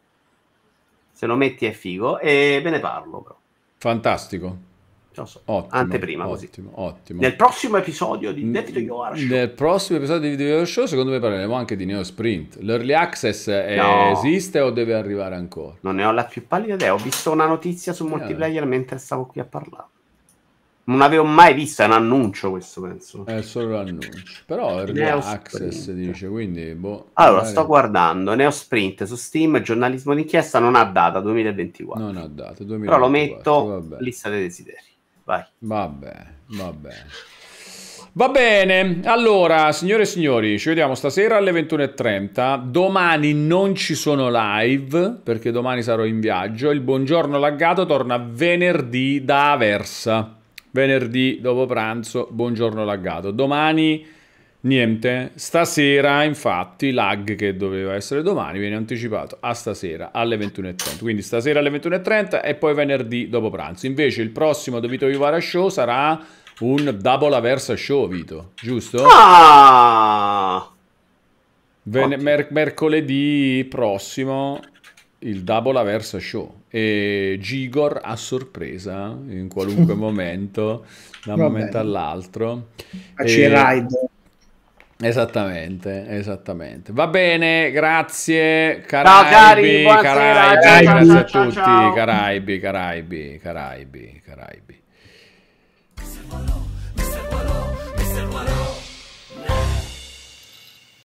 Se lo metti è figo e ve ne parlo. Però. Fantastico. So. Ottimo, Anteprima ottimo, così. Ottimo. Nel prossimo episodio di Death to Your Show. Nel prossimo episodio di Death Show secondo me parleremo anche di Neo Sprint. L'early access è... no. esiste o deve arrivare ancora? Non ne ho la più pallida idea. Ho visto una notizia su multiplayer eh. mentre stavo qui a parlare. Non avevo mai visto, un annuncio questo, penso. È solo l'annuncio. Però Early Access dice, quindi... Boh, allora, magari... sto guardando, Neo Sprint su Steam, giornalismo d'inchiesta, non ha data, 2024. Non ha data, 2024. Però lo metto, vabbè. lista dei desideri. Vai. Vabbè, vabbè. Va bene, allora signore e signori, ci vediamo stasera alle 21.30. Domani non ci sono live perché domani sarò in viaggio. Il buongiorno laggato torna venerdì da Aversa venerdì dopo pranzo, buongiorno laggato. Domani niente, stasera infatti lag che doveva essere domani viene anticipato a stasera alle 21.30, quindi stasera alle 21.30 e poi venerdì dopo pranzo. Invece il prossimo Dovito Vivara Show sarà un Double Aversa Show, Vito, giusto? Ah! Ven- mer mercoledì prossimo il Double Aversa Show e Gigor a sorpresa in qualunque momento, da un momento bene. all'altro. Facci e... ride. Esattamente, esattamente. Va bene, grazie. Caraibi, ciao, Caraibi, Caraibi ciao, grazie ciao, a tutti. Ciao. Caraibi, Caraibi, Caraibi, Caraibi.